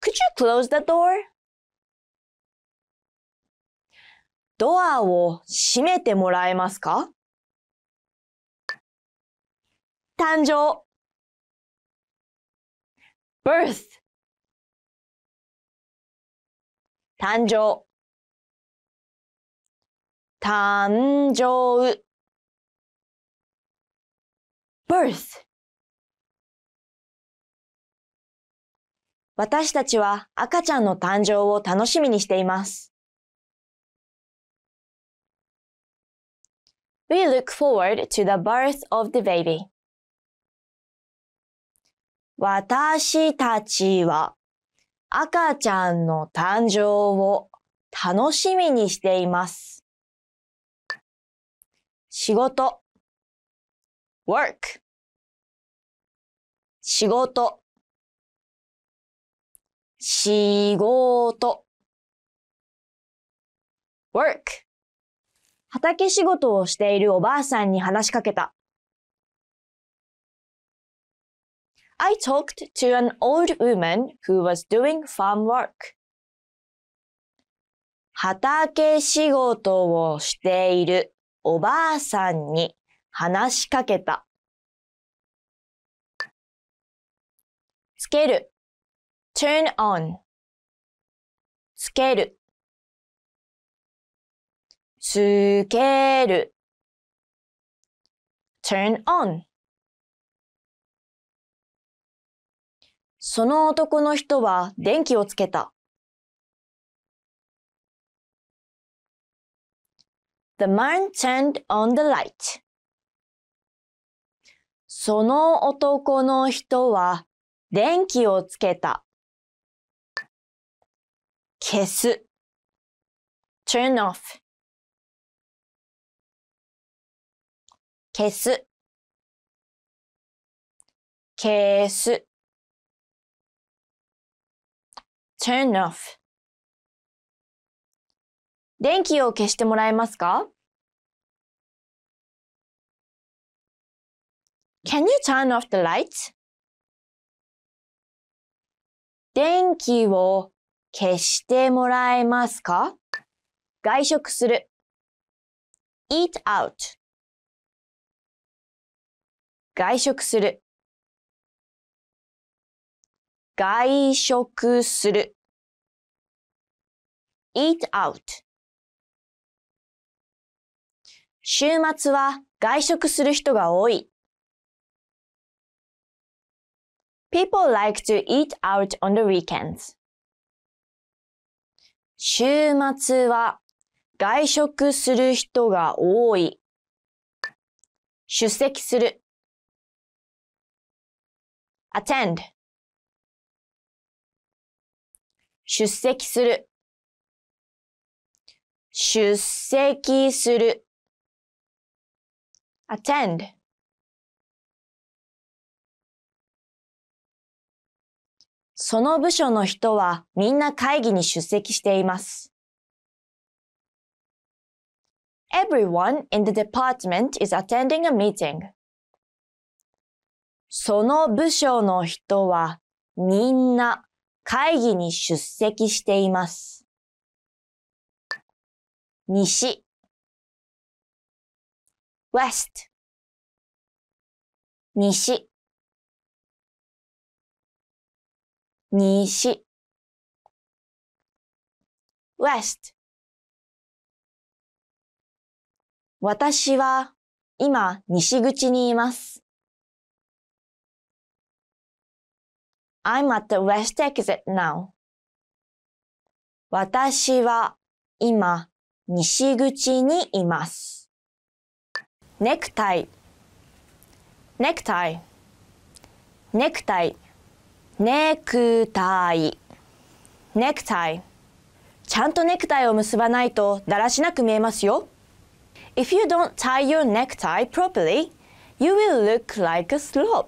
Could you close the door? ドアを閉めてもらえますか誕生 birth 誕生誕生 birth 私たちは赤ちゃんの誕生を楽しみにしています。We look forward to the birth of the baby. 私たちは赤ちゃんの誕生を楽しみにしています。仕事 work 仕事仕事 work 畑仕事をしているおばあさんに話しかけた。I talked to an old woman who was doing farm work. 畑仕事をしているおばあさんに話しかけた。つける turn on つけるつける turn on その男の人は電気をつけた。The man turned on the light. その男の人は電気をつけた。消す。turn off 消す消す turn off 電気を消してもらえますか Can you turn off the lights? 電気を消してもらえますか外食する。eat out 外食する。外食する。eat out 週末は外食する人が多い。People like to eat out on the weekends. 週末は外食する人が多い。出席する。attend 出席する。出席する。attend その部署の人はみんな会議に出席しています。Everyone in the department is attending a meeting. その部署の人はみんな会議に出席しています。西 west 西西 west 私は今西口にいます。I'm at the west exit now. 私は今西口にいます。ネクタイネクタイネクタイネクタイネクタイちゃんとネクタイを結ばないとだらしなく見えますよ If you don't tie your necktie properly you will look like a slob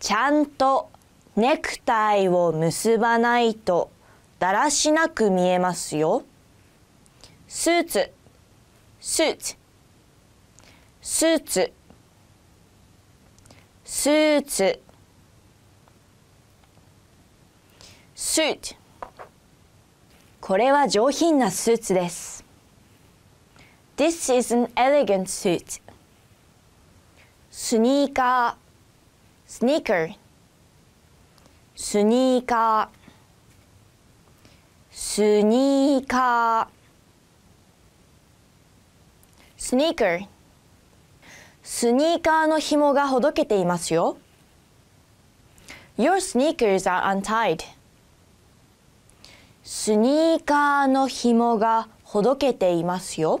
ちゃんとネクタイを結ばないとだらしなく見えますよスーツスーツスーツスーツスーツこれは上品なスーツです This is an elegant suit スニーカースニーカースニーカースニーカースニーカースニーカーの紐がほどけていますよ Your sneakers are untied スニーカーの紐がほどけていますよ。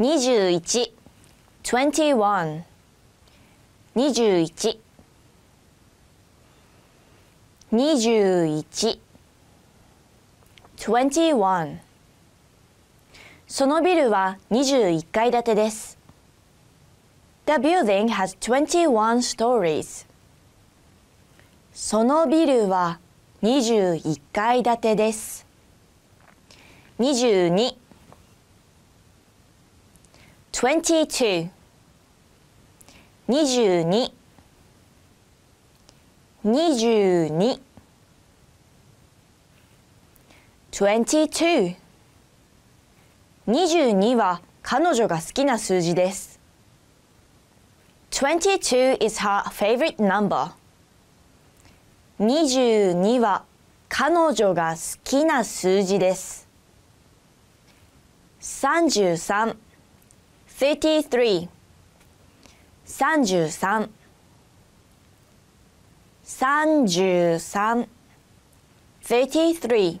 21 21 21 21 21そのビルは21階建てです。The building has 21 stories. そのビルは21階建てです22 22 22 22 22 22は彼女が好きな数字です。22 is her favorite number. 22は彼女が好きな数字です。33 33 33 33 33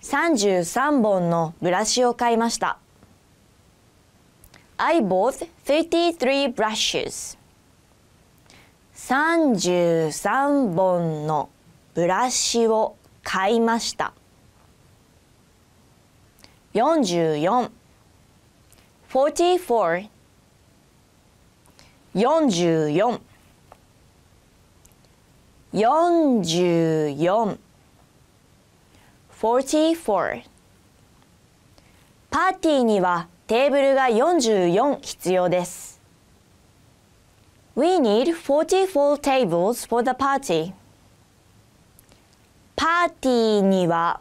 33本のブラシを買いました。I bought 33 brushes. 33本のブラシを買いました44 44 44 44 44パーティーにはテーブルが44必要です We need 44 tables for the party. パーティーには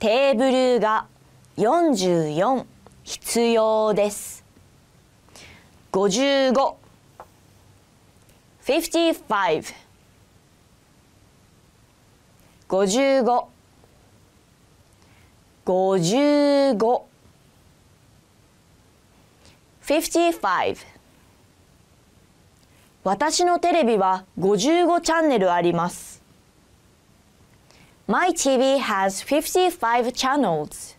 テーブルが44必要です。55 55 55 55 55私のテレビは55チャンネルあります。My TV has 55 channels.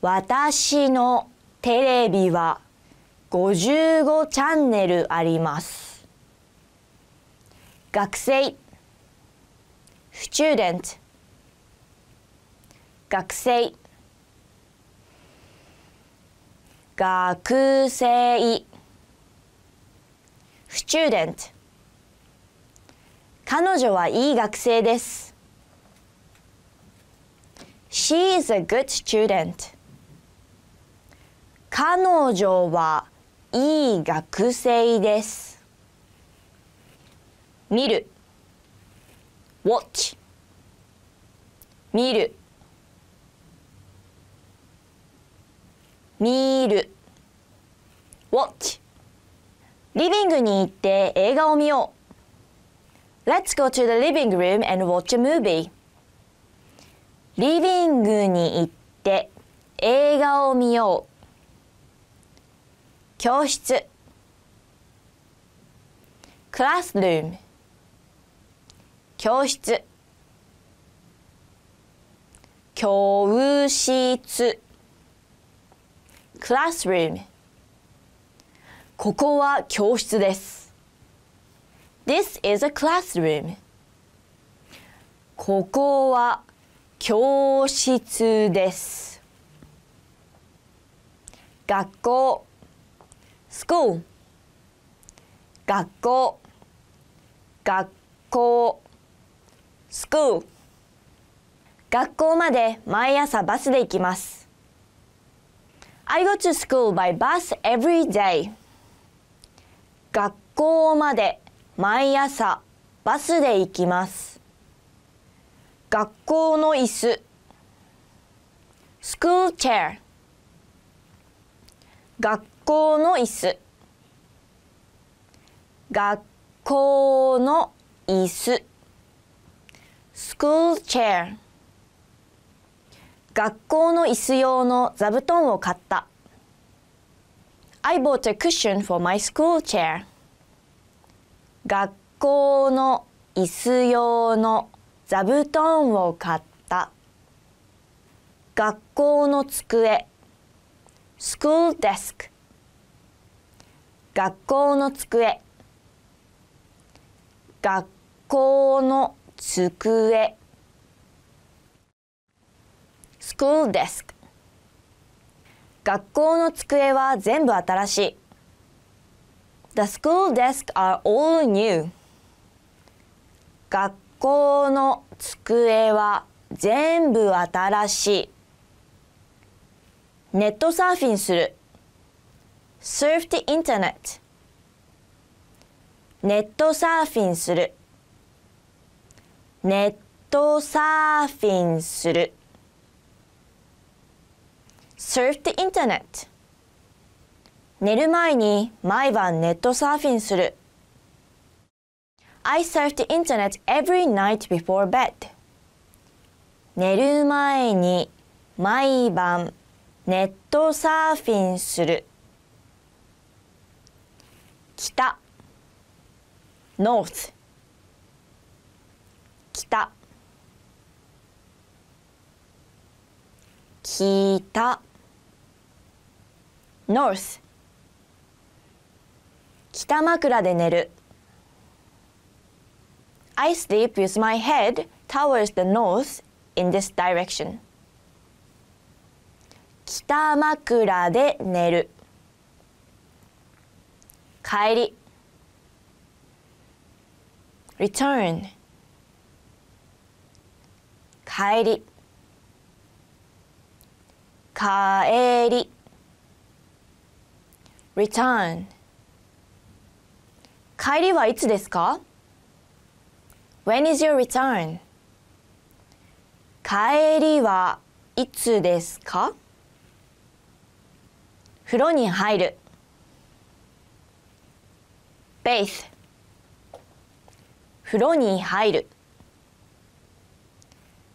私のテレビは55チャンネルあります。学生 student 学生学生 student 彼女はいい学生です She is a good student 彼女はいい学生です見る watch 見る見る watch リビングに行って映画を見よう。Let's go to the living room and watch a movie. リビングに行って映画を見よう。教室 classroom 教室教室 classroom ここは教室です。This is a classroom. ここは教室です。学校 school 学校学校 school 学校まで毎朝バスで行きます。I go to school by bus every day. 学校まで毎朝バスで行きます学校の椅子スクールチェア学校の椅子学校の椅子スクールチェア学校の椅子用の座布団を買った I bought a cushion for my school chair. 学校の椅子用の座布団を買った。学校の机 school desk 学校の机学校の机 school desk 学校の机は全部新しい。The school d e s k are all new. 学校の机は全部新しい。ネットサーフィンする。surf the internet ネットサーフィンするネットサーフィンする surf the internet 寝る前に毎晩ネットサーフィンする I surf the internet every night before bed 寝る前に毎晩ネットサーフィンする北 north 北北 north 北枕で寝る I sleep with my head towards the north in this direction 北枕で寝る帰り return 帰り帰り return 帰りはいつですか ?When is your return? 帰りはいつですか風呂に入る bath 風呂に入る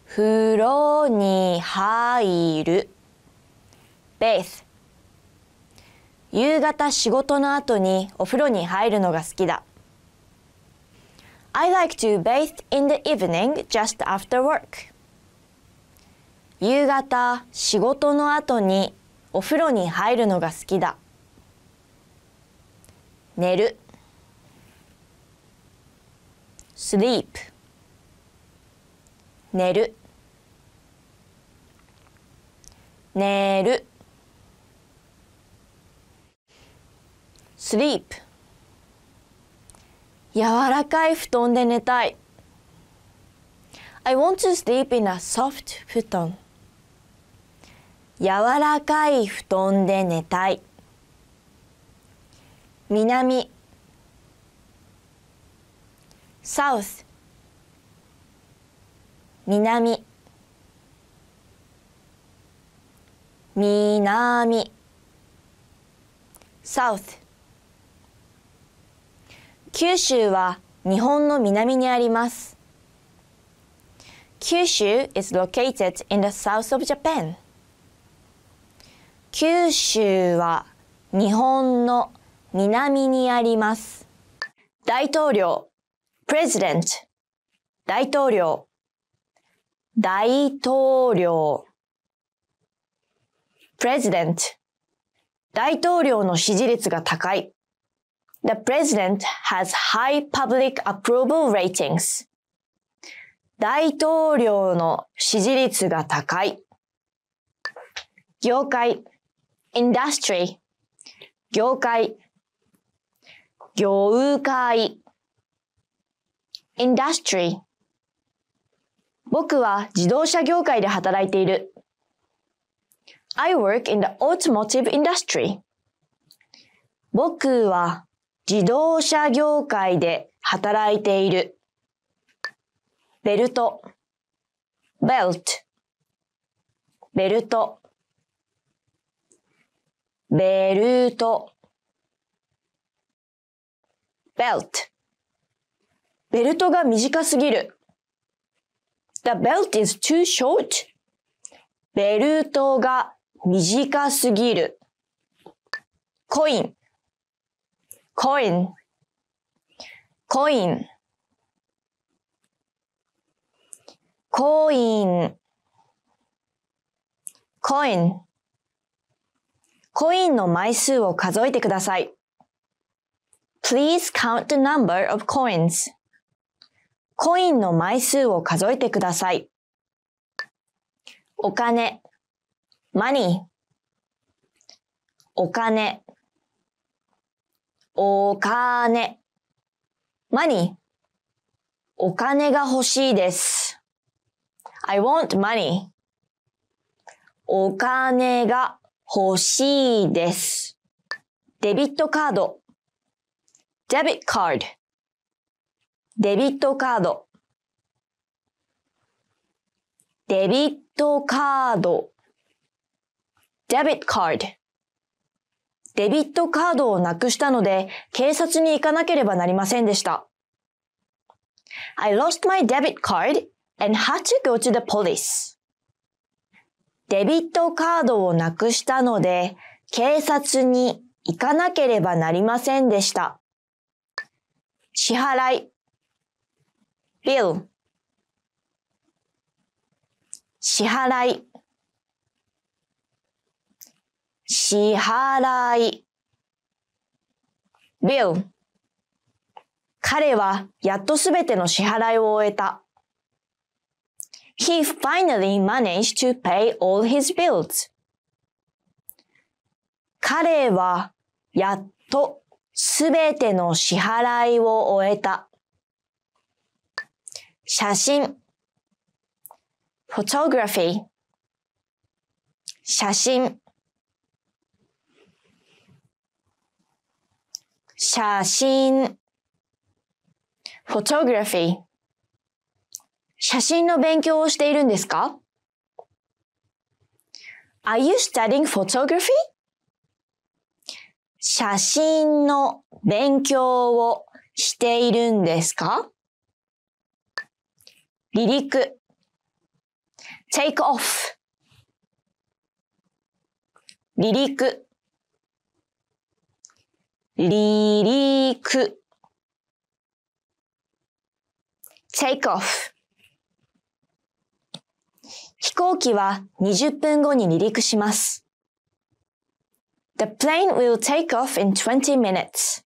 風呂に入る bath 夕方仕事の後にお風呂に入るのが好きだ。I like to bathe in the evening just after work. 夕方仕事の後にお風呂に入るのが好きだ。寝る sleep 寝る寝る sleep 柔らかい布団で寝たい I want to sleep in a soft 布団柔らかい布団で寝たい南 south 南南 south 九州は日本の南にあります。九州 is located in the south of Japan. 九州は日本の南にあります。大統領 president 大統領大統領 president 大統領の支持率が高い The president has high public approval ratings. 大統領の支持率が高い。業界 industry 業界業界 industry 僕は自動車業界で働いている。I work in the automotive industry. 僕は自動車業界で働いている。ベルト、ベルト、ベルト、ベルト、ベルト。ベルトが短すぎる。The belt is too short. ベルトが短すぎる。コイン。コイン、コイン、コイン、コイン、コインの枚数を数えてください。Please count the number of coins. コインの枚数を数えてください。お金、money お金お金。money. お金が欲しいです。I want money. お金が欲しいです。デビットカード。デビットカード。デビットカード。デビットカード。デビットカード。デビットカードをなくしたので、警察に行かなければなりませんでした。I lost my debit card and had to go to the police. デビットカードをなくしたので、警察に行かなければなりませんでした。支払い bill 支払い支払い。bill 彼はやっとすべての支払いを終えた。He finally managed to pay all his bills. 彼はやっとすべての支払いを終えた。写真 photography 写真写真 photography 写真の勉強をしているんですか Are you studying photography? 写真の勉強をしているんですか離陸 take off 離陸離陸 take off 飛行機は20分後に離陸します。The plane will take off in 20 minutes.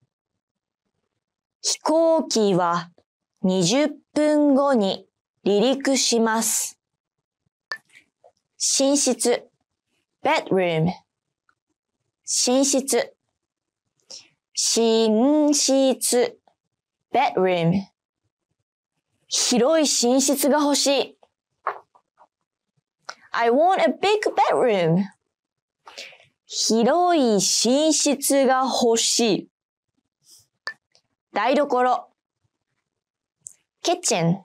飛行機は20分後に離陸します。寝室 bedroom 寝室寝室 bedroom 広い寝室が欲しい。I want a big bedroom 広い寝室が欲しい。台所 kitchen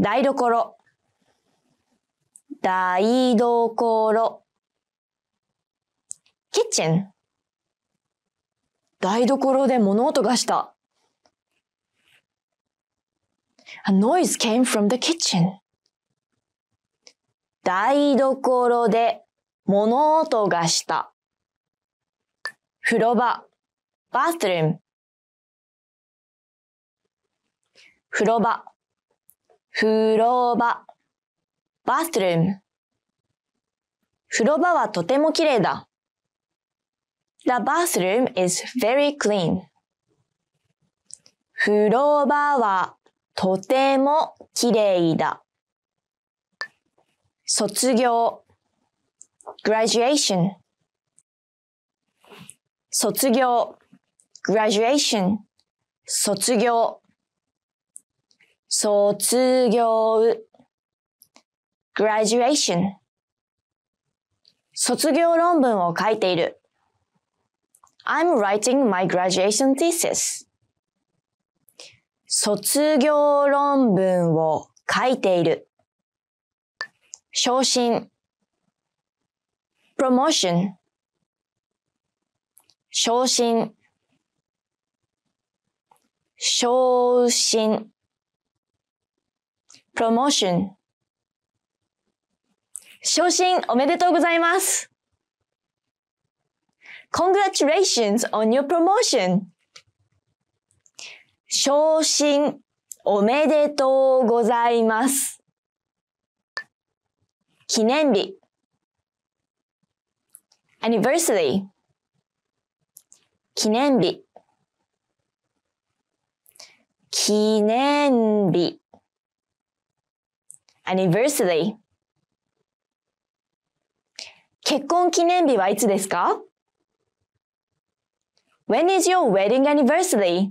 台所台所 kitchen 台所で物音がした。A noise came from the kitchen. 台所で物音がした。風呂場 bathroom 風呂場風呂場 bathroom 風呂場はとても綺麗だ。The bathroom is very clean. 風呂場はとてもきれいだ。卒業 graduation 卒業 graduation 卒業卒業 graduation 卒業論文を書いている。I'm writing my graduation thesis. 卒業論文を書いている。昇進 promotion 昇進昇進 promotion 昇進おめでとうございます Congratulations on your promotion! 昇進おめでとうございます。記念日 anniversary 記念日記念日 anniversary 結婚記念日はいつですか When is your wedding anniversary?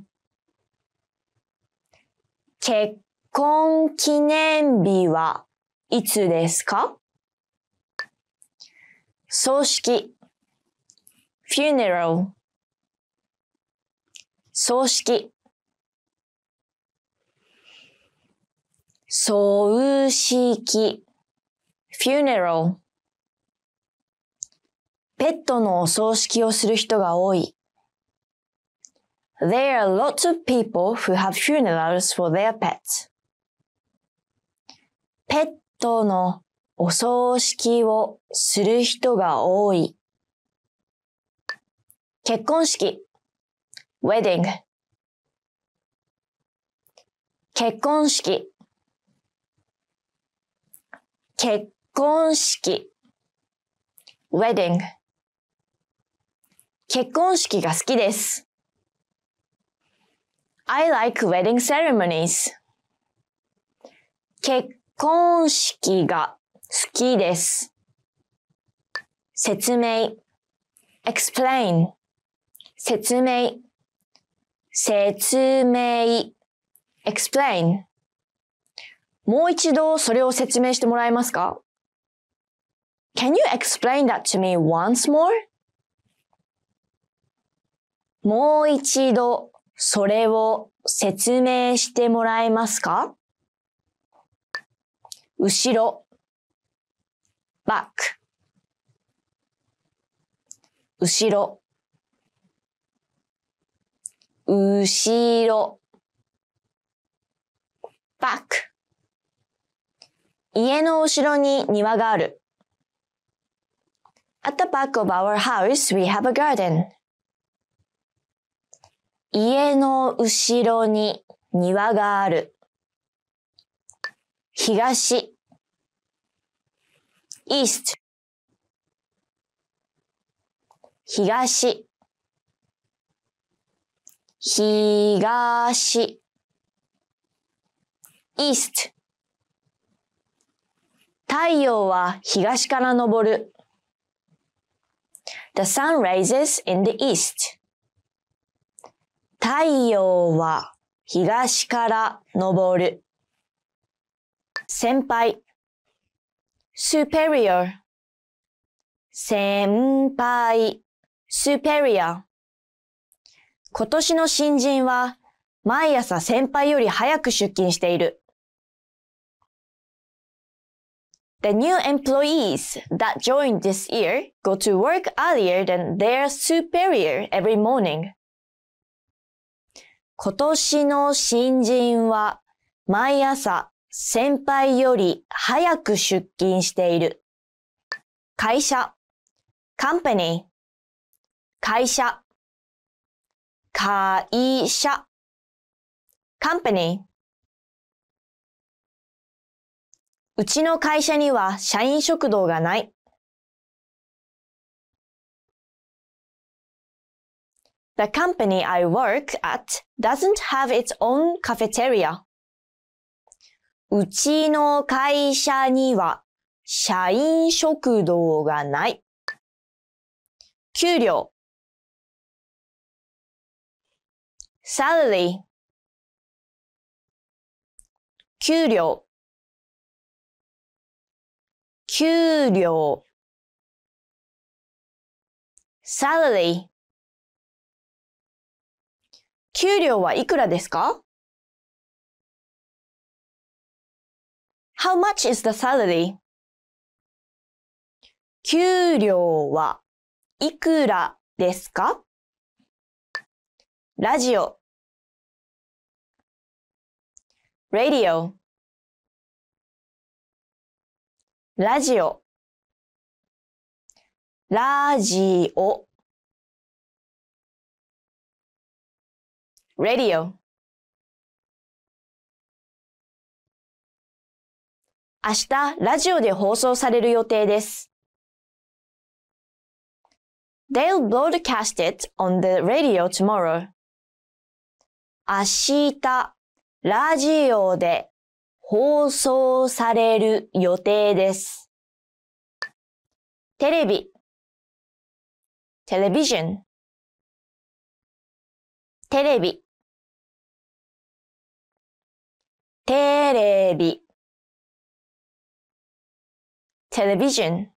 結婚記念日はいつですか葬式 funeral 葬式葬式 funeral ペットのお葬式をする人が多い。There are lots of people who have funerals for their pets. ペットのお葬式をする人が多い。結婚式 wedding 結婚式結婚式 wedding 結婚式が好きです。I like wedding ceremonies. 結婚式が好きです。説明 explain 説明説明 explain もう一度それを説明してもらえますか Can you explain that to me once more? もう一度それを説明してもらえますか後ろ、バック。後ろ、後ろ、バック。家の後ろに庭がある。At the back of our house, we have a garden. 家の後ろに庭がある。東 east 東東 east 太陽は東から昇る。The sun rises in the east. 太陽は東から昇る。先輩 superior 先輩 superior 今年の新人は毎朝先輩より早く出勤している。The new employees that joined this year go to work earlier than their superior every morning. 今年の新人は毎朝先輩より早く出勤している。会社 company 会社会社 company うちの会社には社員食堂がない。The company I work at doesn't have its own cafeteria. うちの会社には社員食堂がない。給料 salary 給料給料 salary 給料はいくらですか ?How much is the salary? 給料はいくらですかラジオ radio ラジオラジオ r a d 明日ラジオで放送される予定です They'll broadcast it on the radio tomorrow 明日ラジオで放送される予定ですテレビテレビジョンテレビ。テレビテレビテレビジョン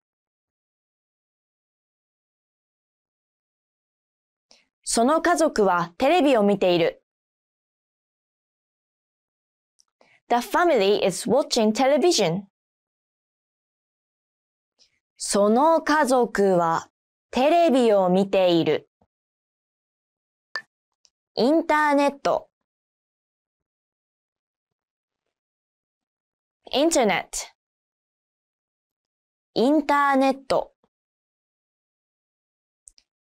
その家族はテレビを見ている。The family is watching television. その家族はテレビを見ている。インターネット。internet インターネット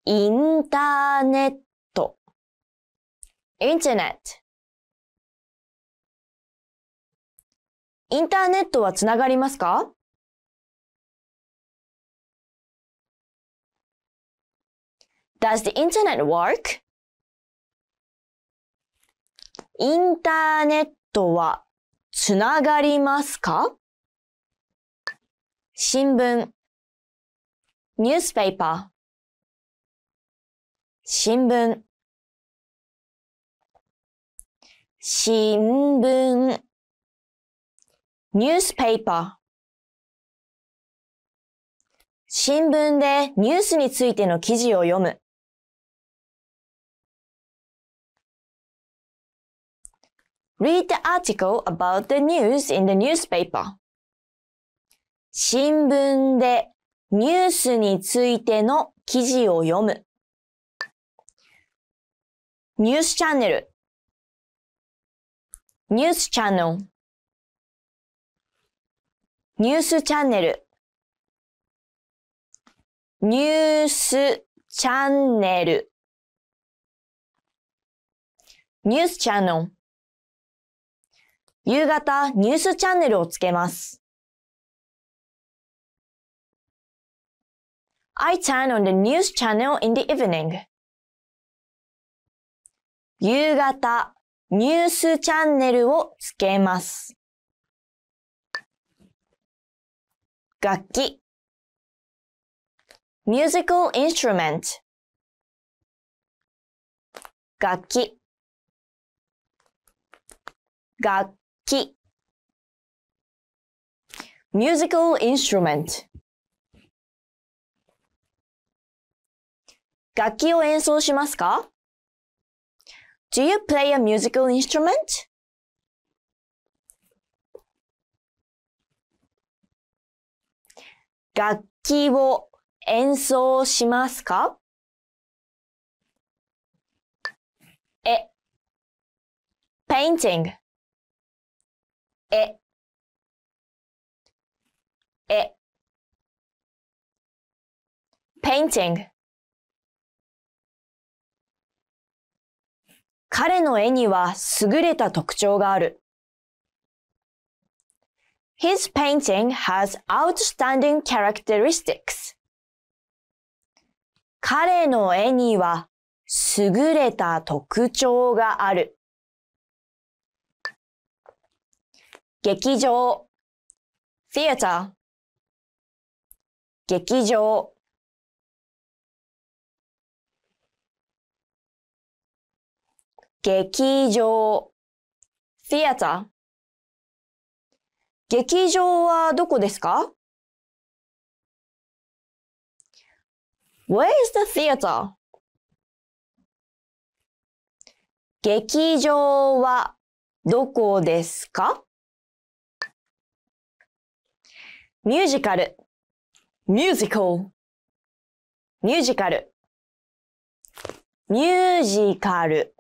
インターネット internet インターネットはつながりますか？Does the internet work? インターネットはつながりますか新聞ニュースペーパー新聞新聞ニュースペーパー新聞でニュースについての記事を読む Read the article about the news in the newspaper. 新聞でニュースについての記事を読む。ニュースチャンネル。ニュースチャンネル。ニュースチャンネル。ニュースチャンネル。ニュースチャンネル。夕方ニュースチャンネルをつけます。I turn on the news channel in the evening. 夕方ニュースチャンネルをつけます。楽器 musical instrument 楽器楽楽器 musical instrument 楽器を演奏しますか ?Do you play a musical instrument? 楽器を演奏しますかえ、painting ええ painting 彼の絵には優れた特徴がある。His painting has outstanding characteristics. 彼の絵には優れた特徴がある。劇場 theater 劇場劇場 theater 劇場はどこですか ?Where is the theater? 劇場はどこですかミュージカル、ミュージカル、ミュージカル、ミュージカル、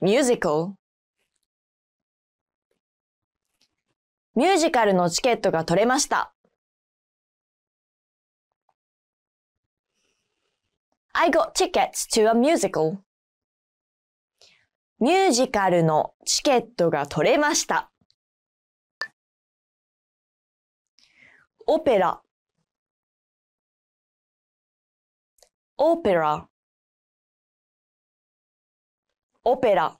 ミュージカル。ミュージカルのチケットが取れました。I got tickets to a musical. ミュージカルのチケットが取れました。オペラオペラオペラ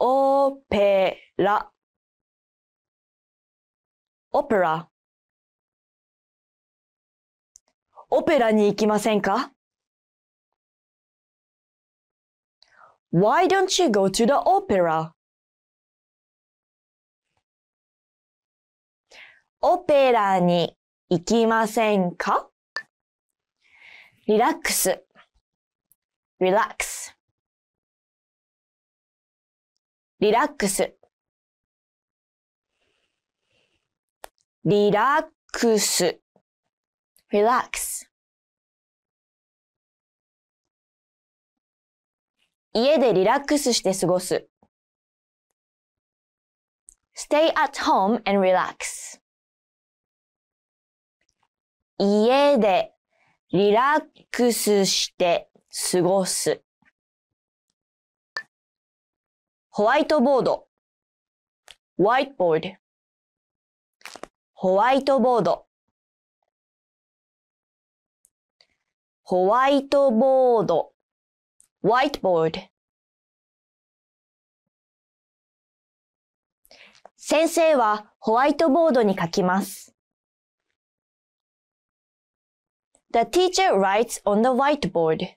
オペラオペラオペラに行きませんか Why don't you go to the opera? オペラに行きませんかリラックス。リラックス。リラックス。リラックス。リラックス。家でリラックスして過ごす。stay at home and relax. 家でリラックスして過ごす。ホワイトボード。whiteboard ホワイトボードホワイトボード whiteboard 先生はホワイトボードに書きます。The teacher writes on the whiteboard.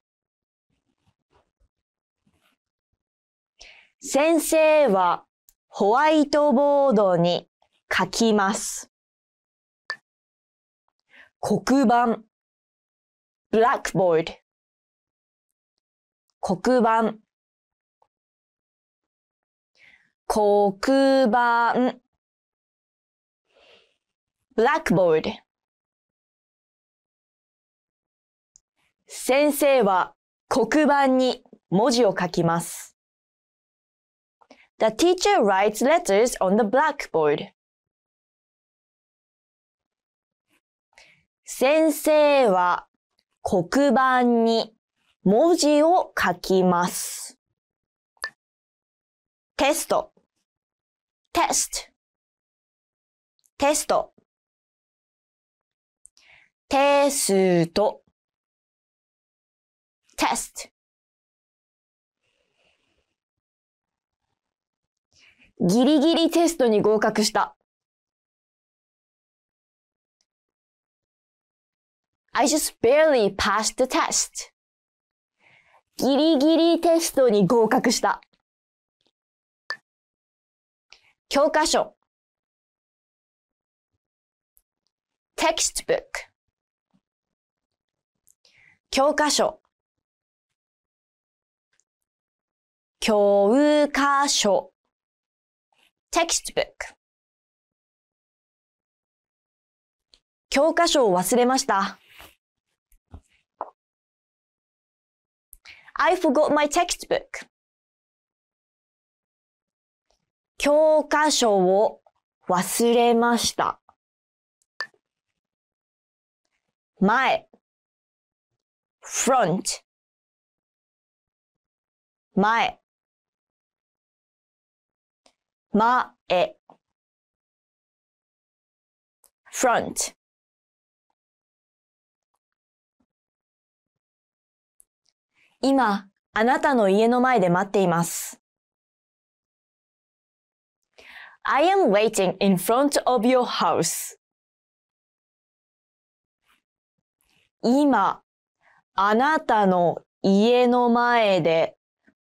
先生はホワイトボードに書きます。黒板 blackboard 黒板黒板 blackboard 先生は黒板に文字を書きます。The teacher writes letters on the blackboard. 先生は黒板に文字を書きます。テスト、テスト、テスト、テスト。テスト test.「ギリギリテストに合格した」I just barely passed the test. ギリギリテストに合格した。教科書 textbook 教科書教科書 textbook 教科書を忘れました。I forgot my textbook. 教科書を忘れました。前 front 前前 front 今、あなたの家の前で待っています。I am waiting in front of your house. 今、あなたの家の前で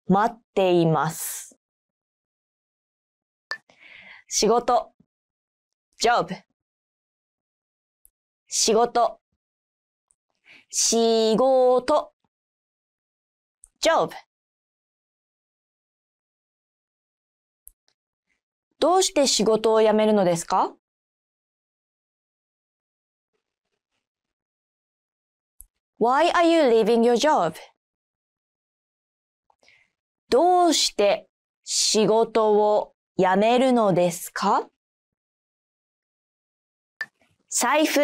待っています。仕事 job 仕事仕事 job どうして仕事を辞めるのですか？Why are you leaving your job? どうして仕事をやめるのですか財布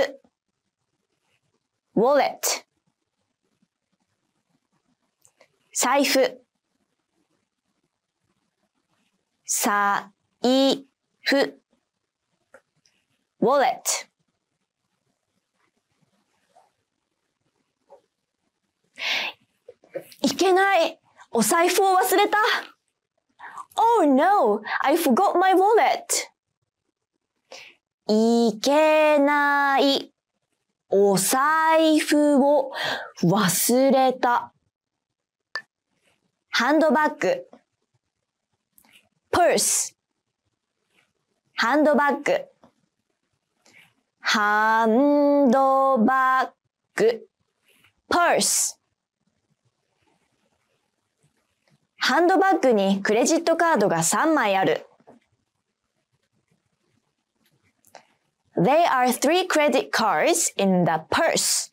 wallet 財布財布 wallet いけないお財布を忘れた Oh no, I forgot my wallet. いけない。お財布を忘れた。ハンドバッグ。purse。ハンドバッグ。ハンドバッグ。purse。ハンドバッグにクレジットカードが3枚ある。There are three credit cards in the purse.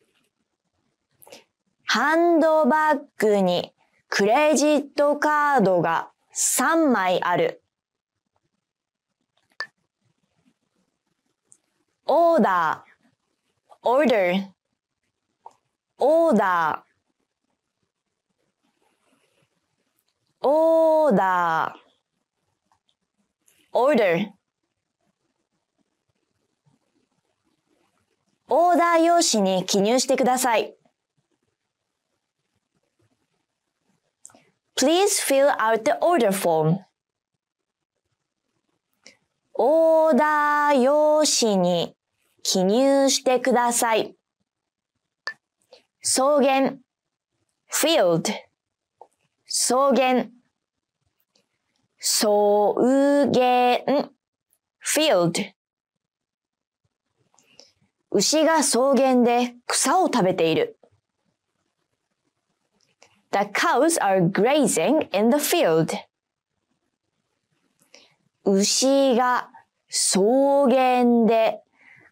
ハンドバッグにクレジットカードが3枚ある。オーダー、order, オーダー。オーダー。オーダー。オーダー用紙に記入してください。Please fill out the order form. オーダー用紙に記入してください。草原 Field. 草原、草原、field。牛が草原で草を食べている。The cows are grazing in the field. 牛が草原で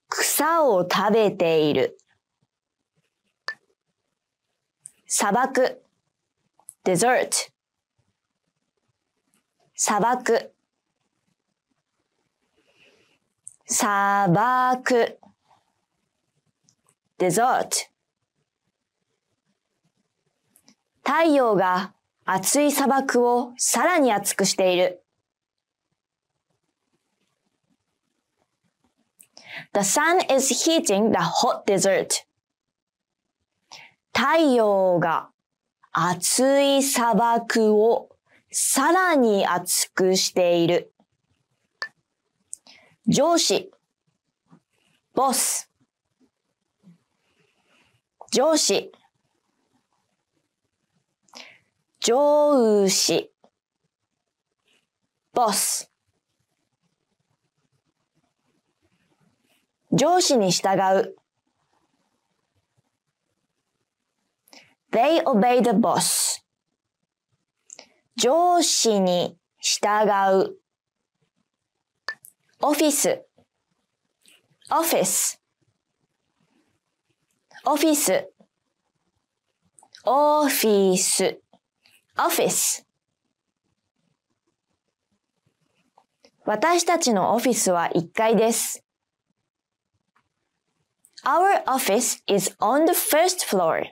草を食べている。砂漠 desert 砂漠砂漠 desert 太陽が暑い砂漠をさらに暑くしている。The sun is heating the hot desert. 太陽が暑い砂漠をさらに暑くしている。上司、ボス。上司、上司、ボス。上司に従う。They obey the boss. 上司に従う。Office. Office. Office. Office. Office. 私たちのオフィスは1階です。Our office is on the first floor.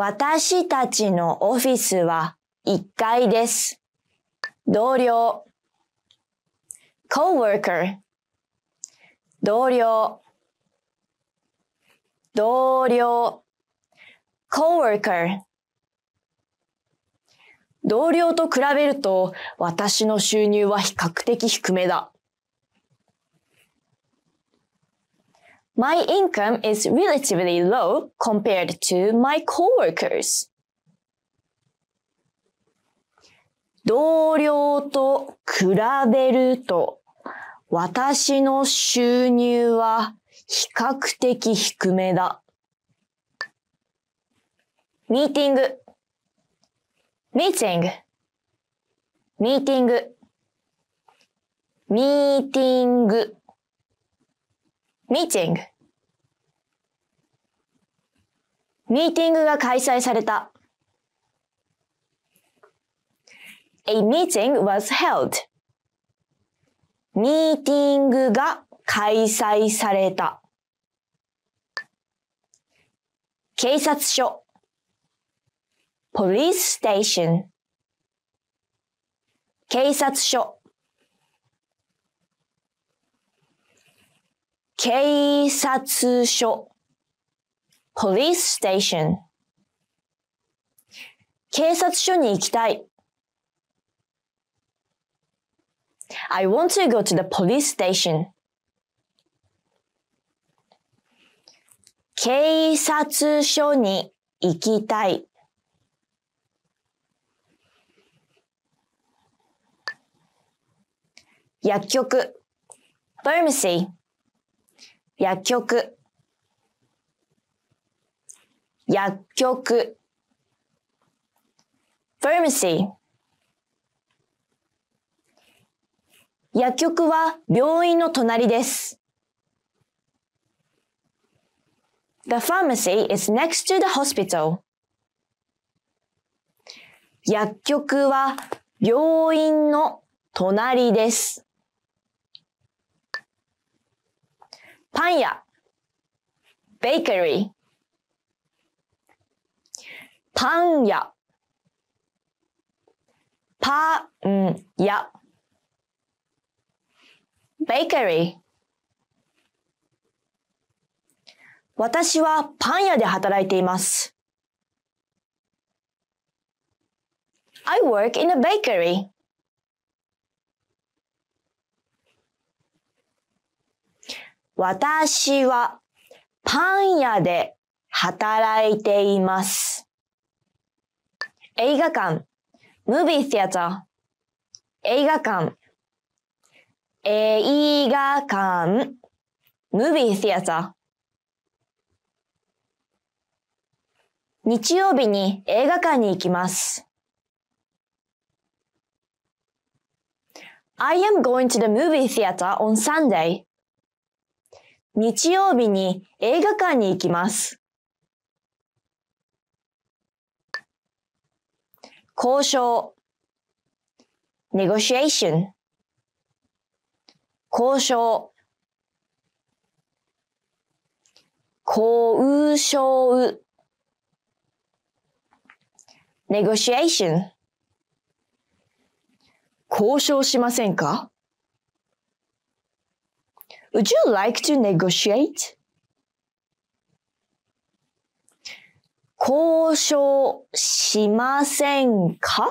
私たちのオフィスは1階です。同僚 coworker 同僚同僚 coworker 同僚と比べると私の収入は比較的低めだ。My income is relatively low compared to my coworkers. 同僚と比べると私の収入は比較的低めだ。ミーティング、ミーティング、ミーティング、ミーティング。meeting ミーティングが開催された。A meeting was held. ミーティングが開催された。警察署 police station 警察署警察署 police station 警察署に行きたい I want to go to the police station 警察署に行きたい薬局 pharmacy 薬局薬局 pharmacy 薬局は病院の隣です。The pharmacy is next to the hospital. 薬局は病院の隣です。パン屋、パン屋、パン屋、カリー。私はパン屋で働いています。I work in a bakery. 私はパン屋で働いています。映画館、ムービーティアザー。映画館、映画館、ムービーティアザー。日曜日に映画館に行きます。I am going to the movie theater on Sunday. 日曜日に映画館に行きます。交渉 negotiation 交渉交渉 negotiation 交渉しませんか Would you like to negotiate? 交渉しませんか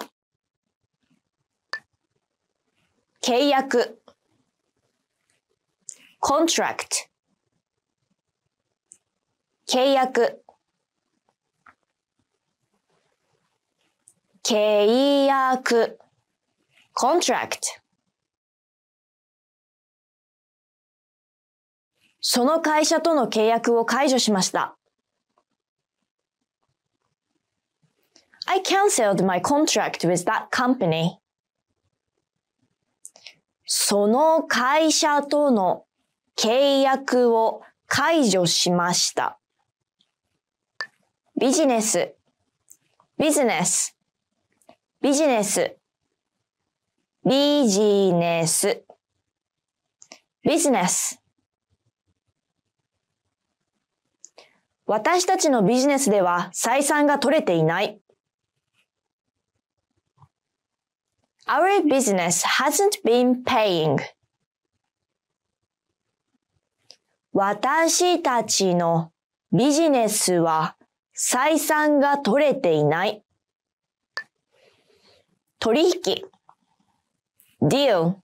契約 contract 契約契約 contract その会社との契約を解除しました。I cancelled my contract with that company. その会社との契約を解除しました。ビジネス、ビジネス、ビジネス、ビジネス、ビジネス。私たちのビジネスでは採算が取れていない。Our business hasn't been paying. 私たちのビジネスは採算が取れていない。取引 deal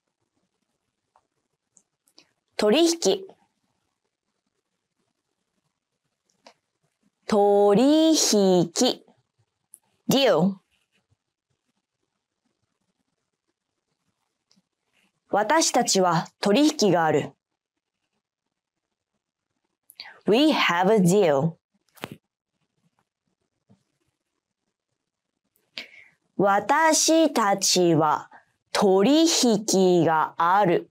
取引取引 deal 私たちは取引がある。We have a deal. 私たちは取引がある。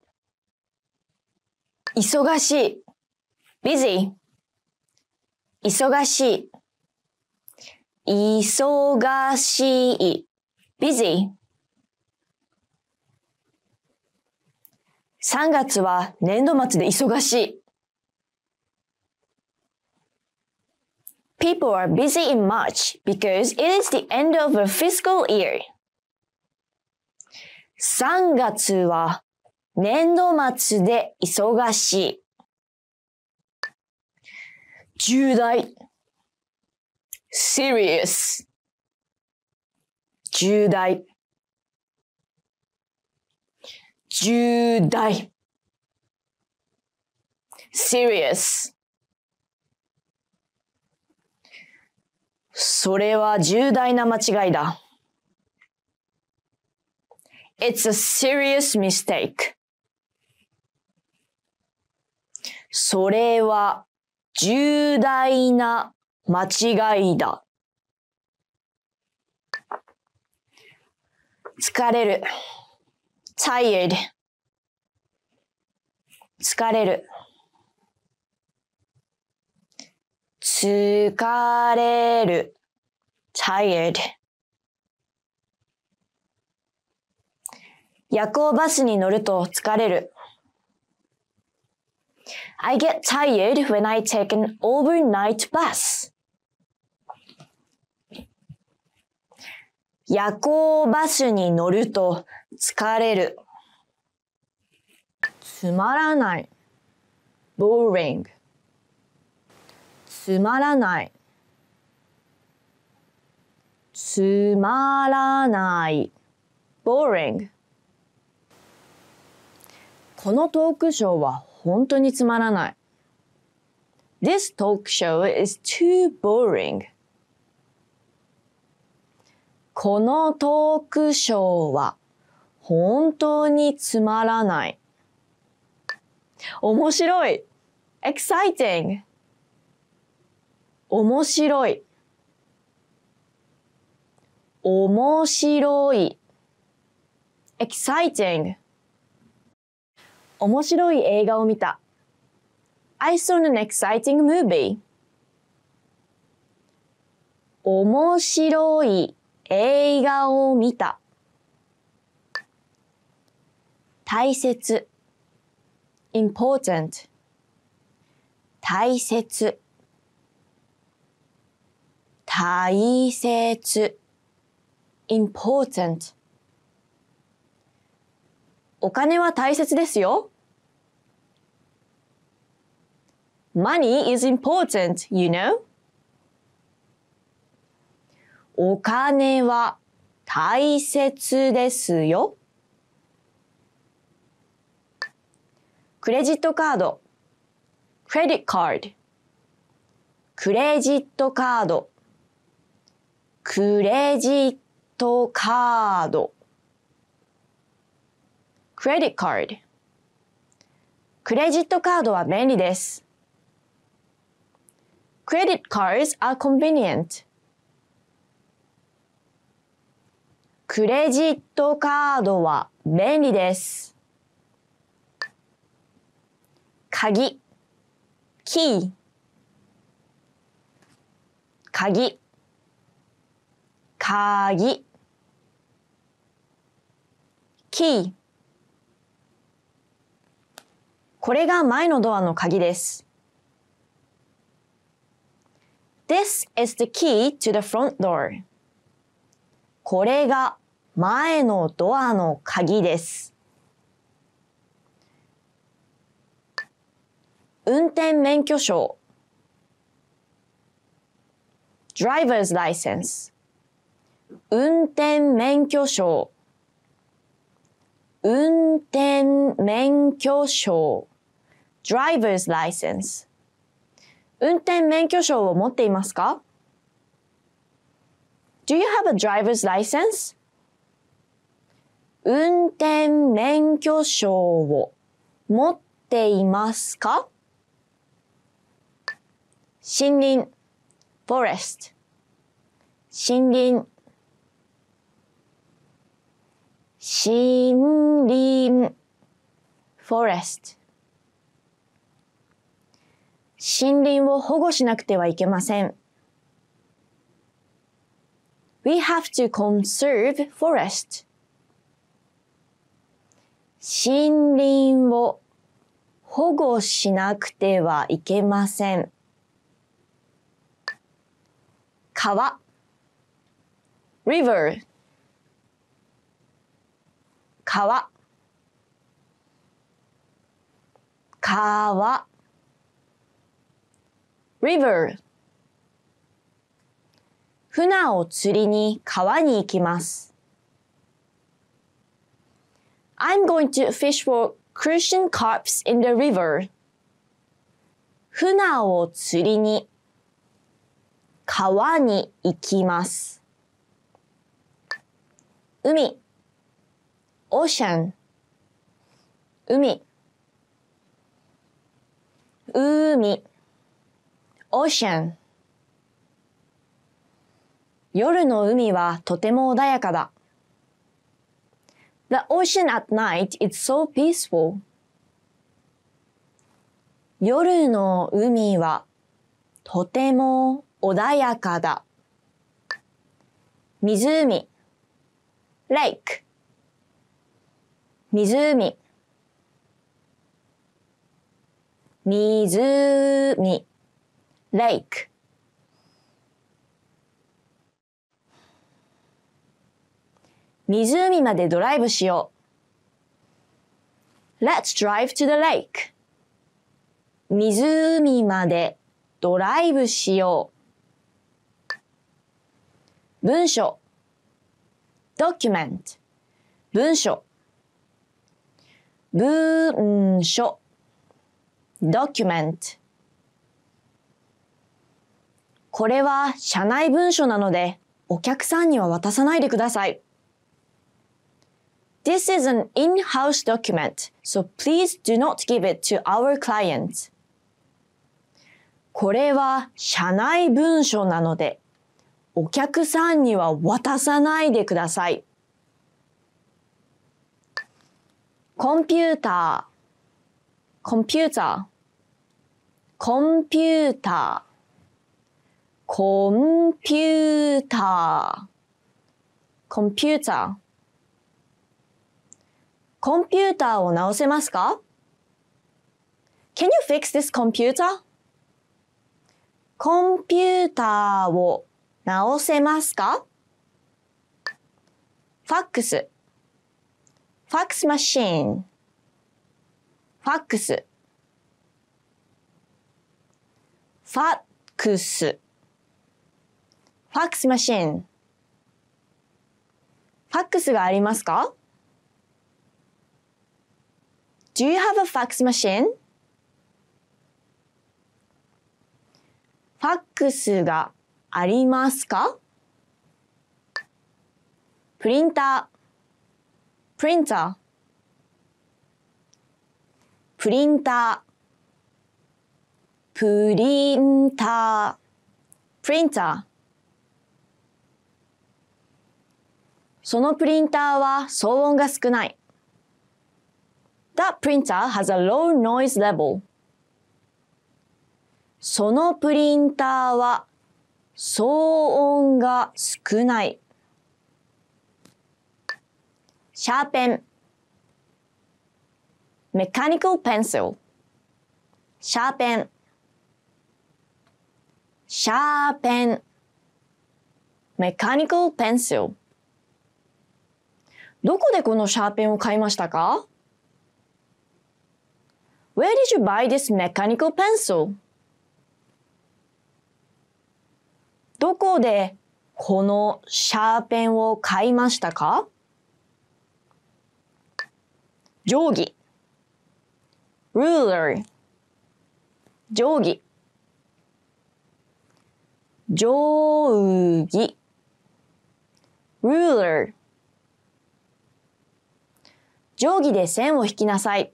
忙しい。busy 忙しい。忙しい。busy。3月は年度末で忙しい。People are busy in March because it is the end of a fiscal year. 3月は年度末で忙しい。重大 serious 重大重大 serious それは重大な間違いだ。It's a serious mistake. それは重大な間違いだ。疲れる。tired 疲れる。疲れる。tired 夜行バスに乗ると疲れる。I get tired when I take an overnight bus. 夜行バスに乗ると疲れる。つまらない。boring つまらないつまらない boring このトークショーは本当につまらない。This talk show is too boring. このトークショーは本当につまらない。面白い exciting 面白い面白い exciting 面白い映画を見た。I saw an exciting movie. 面白い映画を見た。大切 important 大切大切 important お金は大切ですよ。Money is important, you know? お金は大切ですよ。クレジットカードクレジットカード。クレジットカードクレジットカードクレジットカード。クレジットカードは便利です。Credit cards are convenient. クレジットカードは便利です。鍵、キー。鍵、鍵。キー。これが前のドアの鍵です。This is the key to the front door. これが前のドアの鍵です。運転免許証 driver's license 運転免許証運転免許証 driver's license 運転免許証を持っていますか ?Do you have a driver's license? 運転免許証を持っていますか森林 forest 森林森林 forest 森林を保護しなくてはいけません。We have to conserve forest. 森林を保護しなくてはいけません。川 river 川川 river 船を釣りに川に行きます。I'm going to fish for c h r i s t i a n carps in the river. 船を釣りに川に行きます。海 ocean 海海 ocean 夜の海はとても穏やかだ。The ocean at night is so peaceful. 夜の海はとても穏やかだ。湖 lake 湖湖 lake 湖までドライブしよう。Let's drive to the lake. 湖までドライブしよう。文章 document 文章文書 document これは社内文書なので、お客さんには渡さないでください。This is an in-house document, so please do not give it to our client. s これは社内文書なので、お客さんには渡さないでください。コンピューター、コンピューター、コンピューター。コンピューター。コンピューター。コンピューターを直せますか ?Can you fix this computer? コンピューターを直せますかファックス。ファックスマシーン。ファックス。ファックス。ファックスマシーン。ファックスがありますか Do you have a fax machine? ファックスがありますかプリンター、プリンター、プリンター、プリンター、プリンター。そのプリンターは騒音が少ない。そのプリンターは騒音が少ない。シャーペン。メカニカルペンシル。シャーペン。シャーペン。メカニカルペンシル。どこでこのシャーペンを買いましたか ?Where did you buy this mechanical pencil? どこでこのシャーペンを買いましたか定規 ruler 定規定規 ruler 定規で線を引きなさい。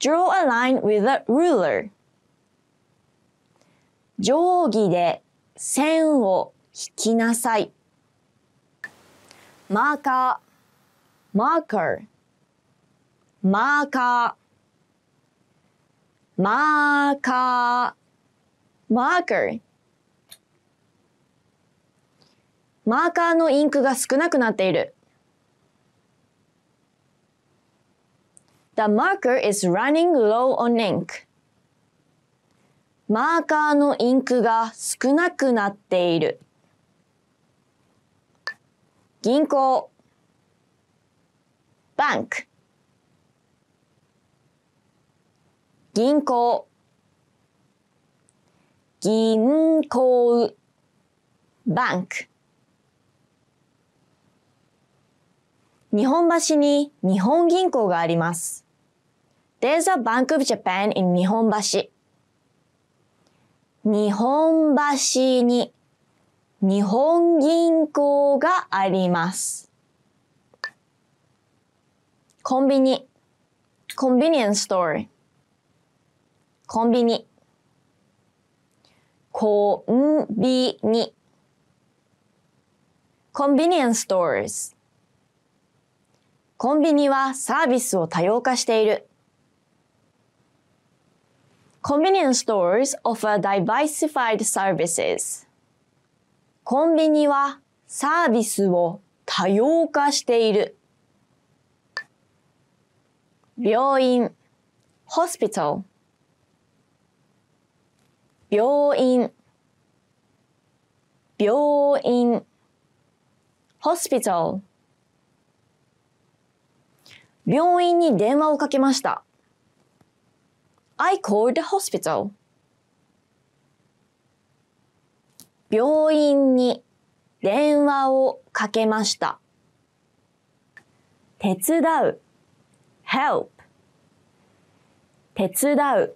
Draw a line with a ruler. 定規で線を引きなさい。マーカー、マーカー、マーカー、マーカー、マーカー。マーカーのインクが少なくなっている。The marker is running low on ink. マーカーのインクが少なくなっている。銀行 bank 銀行銀行 bank 日本橋に日本銀行があります。There's a Bank of Japan in 日本橋。日本橋に日本銀行があります。コンビニ。コンビニエンストール。コンビニ。コンビニ。コンビニエンストール。コンビニはサービスを多様化している。Convenience stores offer diversified services. コンビニはサービスを多様化している。病院 hospital 病院病院 hospital 病院に電話をかけました。I called the hospital. 病院に電話をかけました。手伝う help 手伝う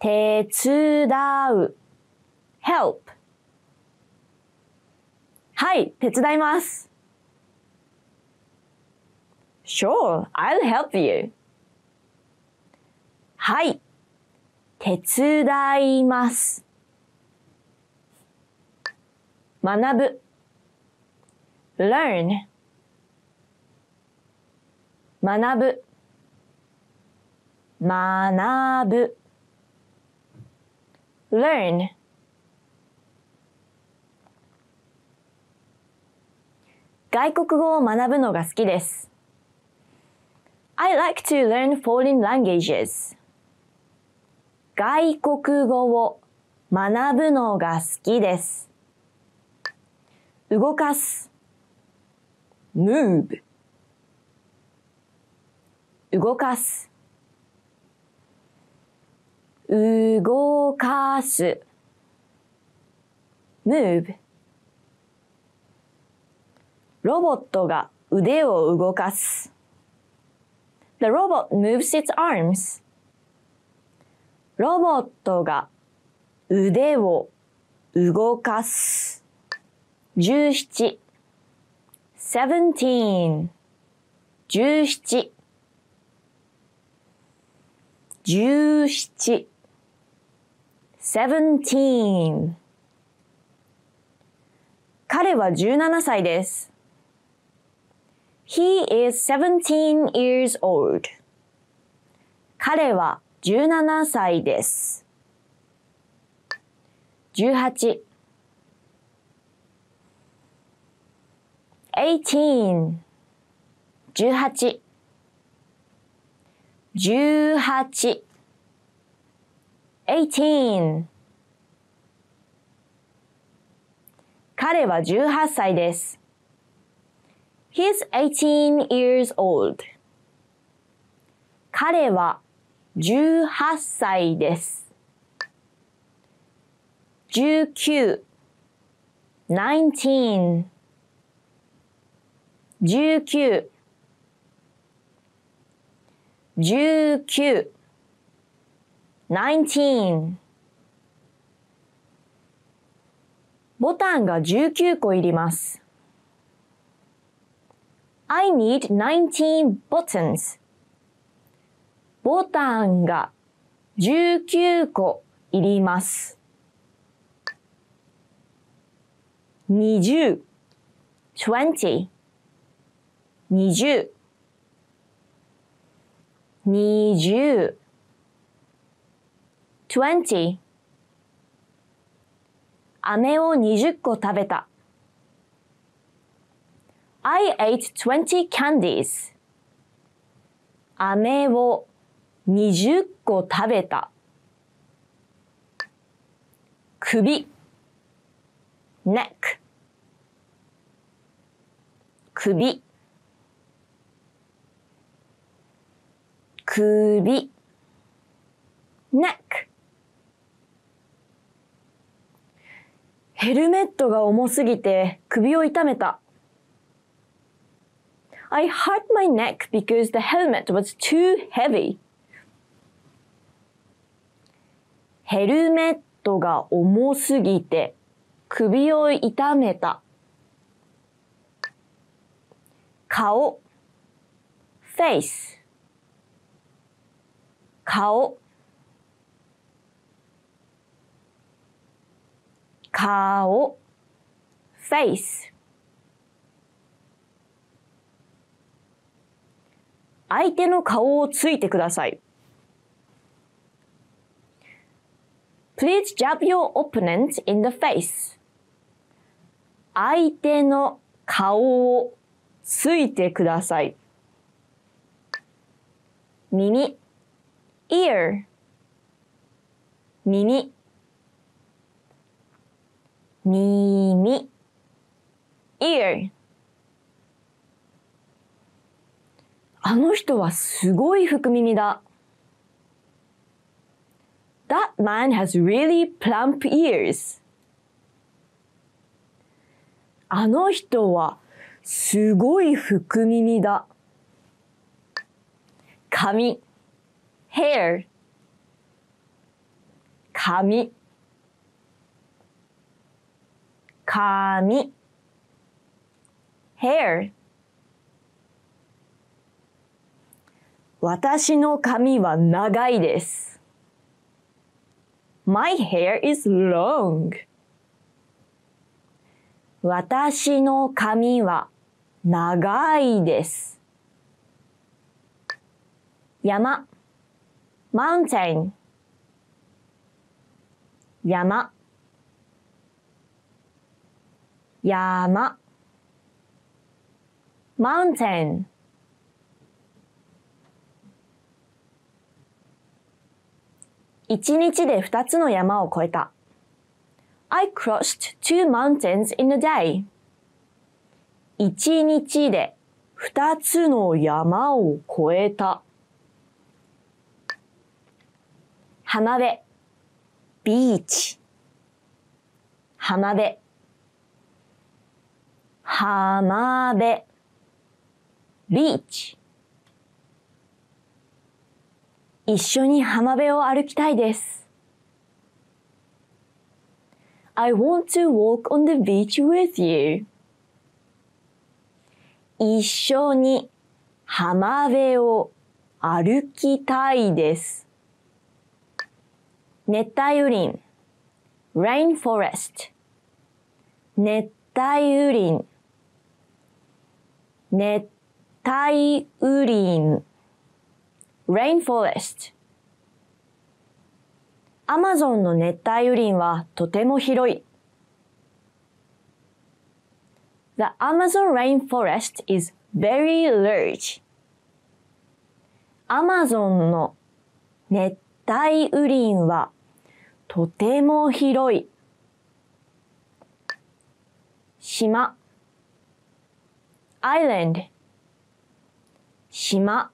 手伝う help はい、手伝います。Sure, I'll help you. はい。手伝います。学ぶ learn 学ぶ学ぶ learn 外国語を学ぶのが好きです。I like to learn foreign languages. 外国語を学ぶのが好きです。動かす move 動かす動かす move ロボットが腕を動かす The robot moves its arms. ロボットが腕を動かす。十七 seventeen 十七十七 seventeen 彼は17歳です。He is seventeen years old. 彼は17歳です。18 18 18 18 18彼は18歳です。He's 18 years old. 彼は18歳です。19 19 19 19 19ボタンが19個いります。I need 19 buttons. ボタンが19個いります。20 20 20 20 20雨を20個食べた。I ate twenty candies. 飴を二十個食べた。首 neck 首首 neck ヘルメットが重すぎて首を痛めた。I hurt my neck because the helmet was too heavy. ヘルメットが重すぎて首を痛めた。顔 face 顔顔 face 相手の顔をついてください。Please jab your opponent in the face. 相手の顔をついてください。耳 ear 耳耳 ear あの人はすごい福耳だ。That man has really plump ears. あの人はすごい福耳だ。髪 hair 髪髪 hair 私の髪は長いです。My hair is long. 私の髪は長いです。山 mountain 山山 mountain 一日で二つの山を越えた。I crossed two mountains in a day. 一日で二つの山を越えた。浜辺、ビーチ。浜辺、浜辺、ビーチ。一緒に浜辺を歩きたいです。I want to walk on the beach with you. 一緒に浜辺を歩きたいです。熱帯雨林 rainforest 熱帯雨林熱帯雨林 rainforest アマゾンの熱帯雨林はとても広い。The Amazon rainforest is very large. アマゾンの熱帯雨林はとても広い。島 island 島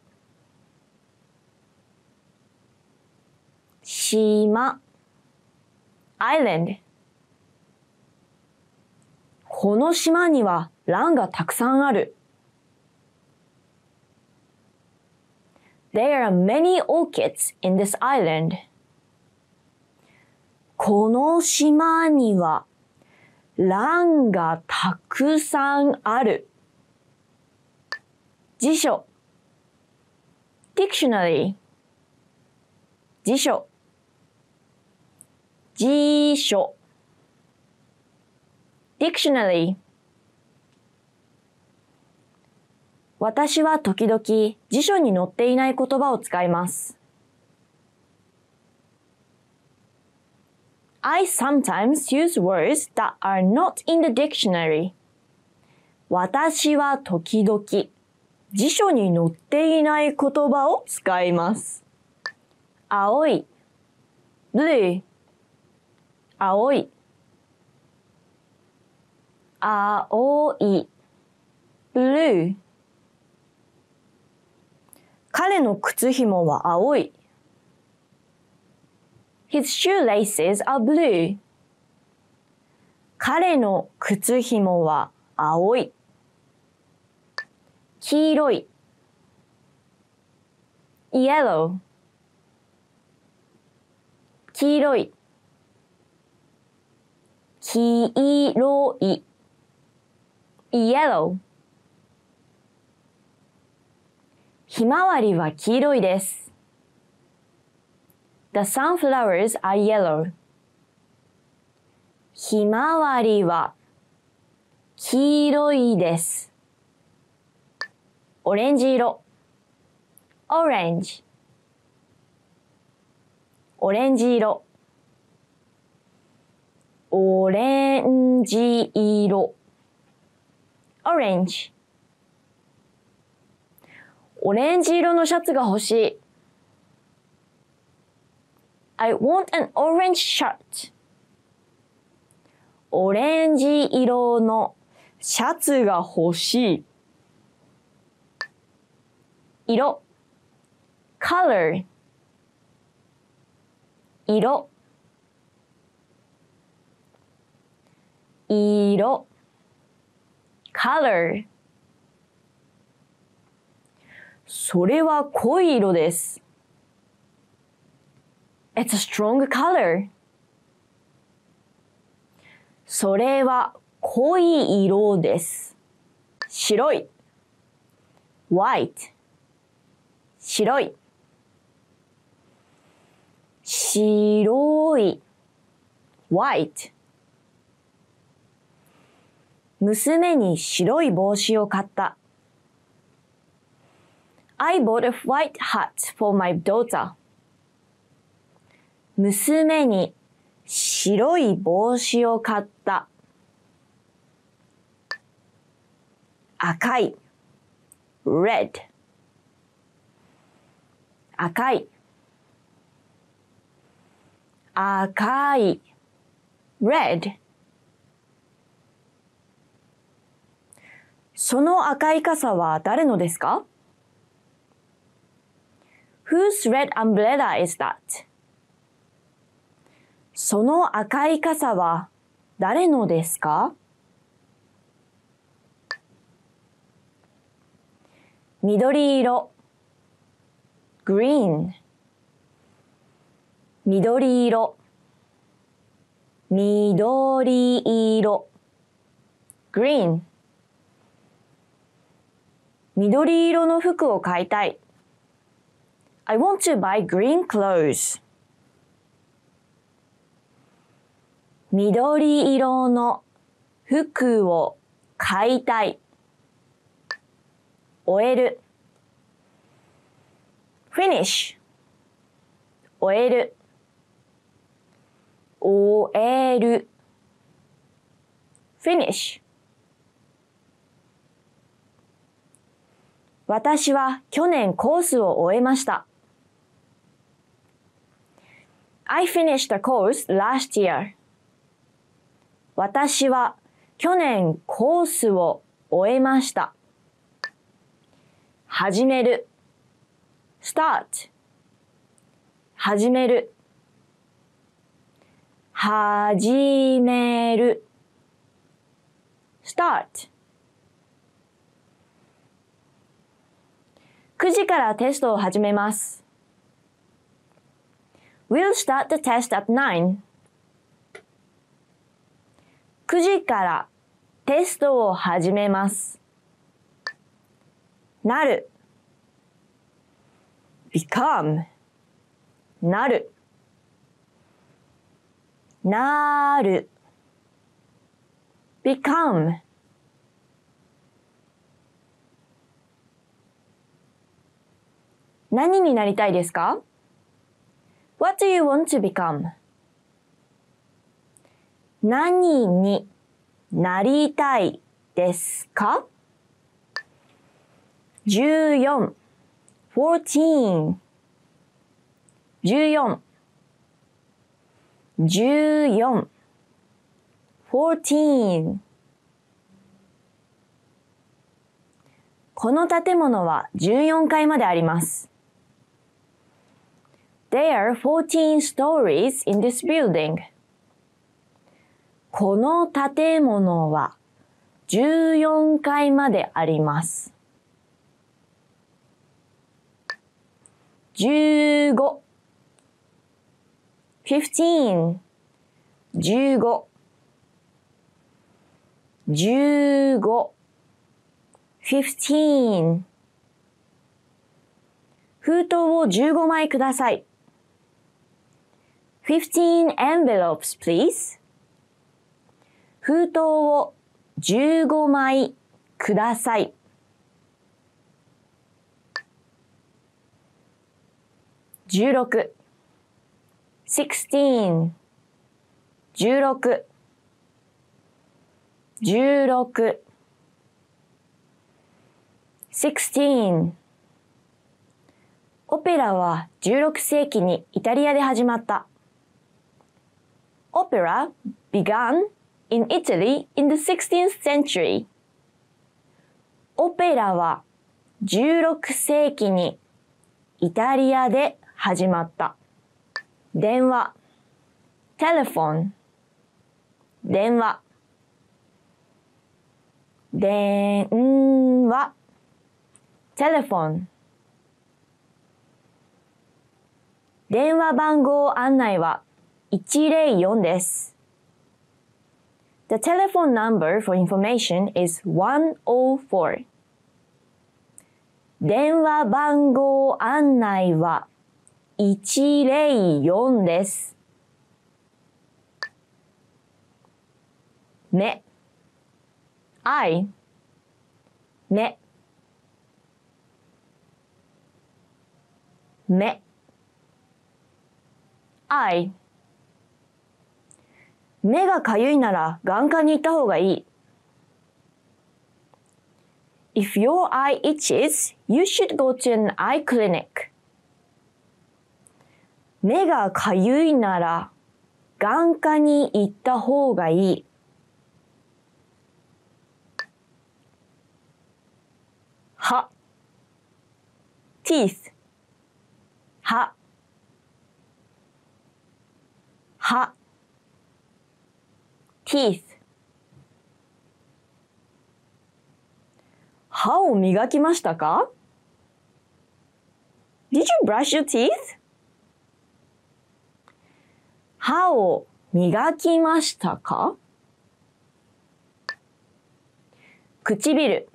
島 island この島にはランがたくさんある。There are many orchids in this island. この島にはランがたくさんある。辞書 dictionary 辞書辞書 dictionary 私は時々辞書に載っていない言葉を使います。I sometimes use words that are not in the dictionary. 私は時々辞書に載っていない言葉を使います。青い blue 青い。青い。ブルー。彼の靴紐は青い。彼の靴紐は青い。黄色い。yellow. 黄色い。黄色い yellow ひまわりは黄色いです。The sunflowers are yellow. ひまわりは黄色いです。オレンジ色 orange オレンジ色オレンジ色 o r a n オレンジ色のシャツが欲しい I want an orange shirt オレンジ色のシャツが欲しい色 color 色色 color それは濃い色です。It's a strong color. それは濃い色です。白い white 白い白い white 娘に白い帽子を買った。I bought a white hat for my daughter. 娘に白い帽子を買った。赤い red 赤い赤い red その赤い傘は誰のですか ?Whose red umbrella is that? その赤い傘は誰のですか緑色 green 緑色緑色 green 緑色の服を買いたい。I want to buy green clothes. 緑色の服を買いたい。終える。finish 終える。終える。finish 私は去年コースを終えました。I finished course last year. 私は去年コースを終えました。始める start 始める始める start 9時からテストを始めます。We'll start the test at 9. 9時からテストを始めます。なる become なるなる become 何になりたいですか ?What do you want to become? 何になりたいですか ?14 14 14 14この建物は14階まであります。There are 14 stories in this building. この建物は14階まであります。15 15 15 15 15封筒を15枚ください。15 envelopes, please. 封筒を15枚ください。16 16 16 16 16オペラは16世紀にイタリアで始まった。opera began in Italy in the 16th century. オペラは16世紀にイタリアで始まった。電話 telephone 電話電話 telephone 電話番号案内は104です。The telephone number for information is 104. 電話番号案内は104です。目 I 目目 I 目がかゆいなら眼科に行った方がいい。If your eye itches, you should go to an eye clinic. 目がかゆいなら眼科に行った方がいい。歯 teeth 歯歯 teeth 歯を磨きましたか ?Did you brush your teeth? 歯を磨きましたか唇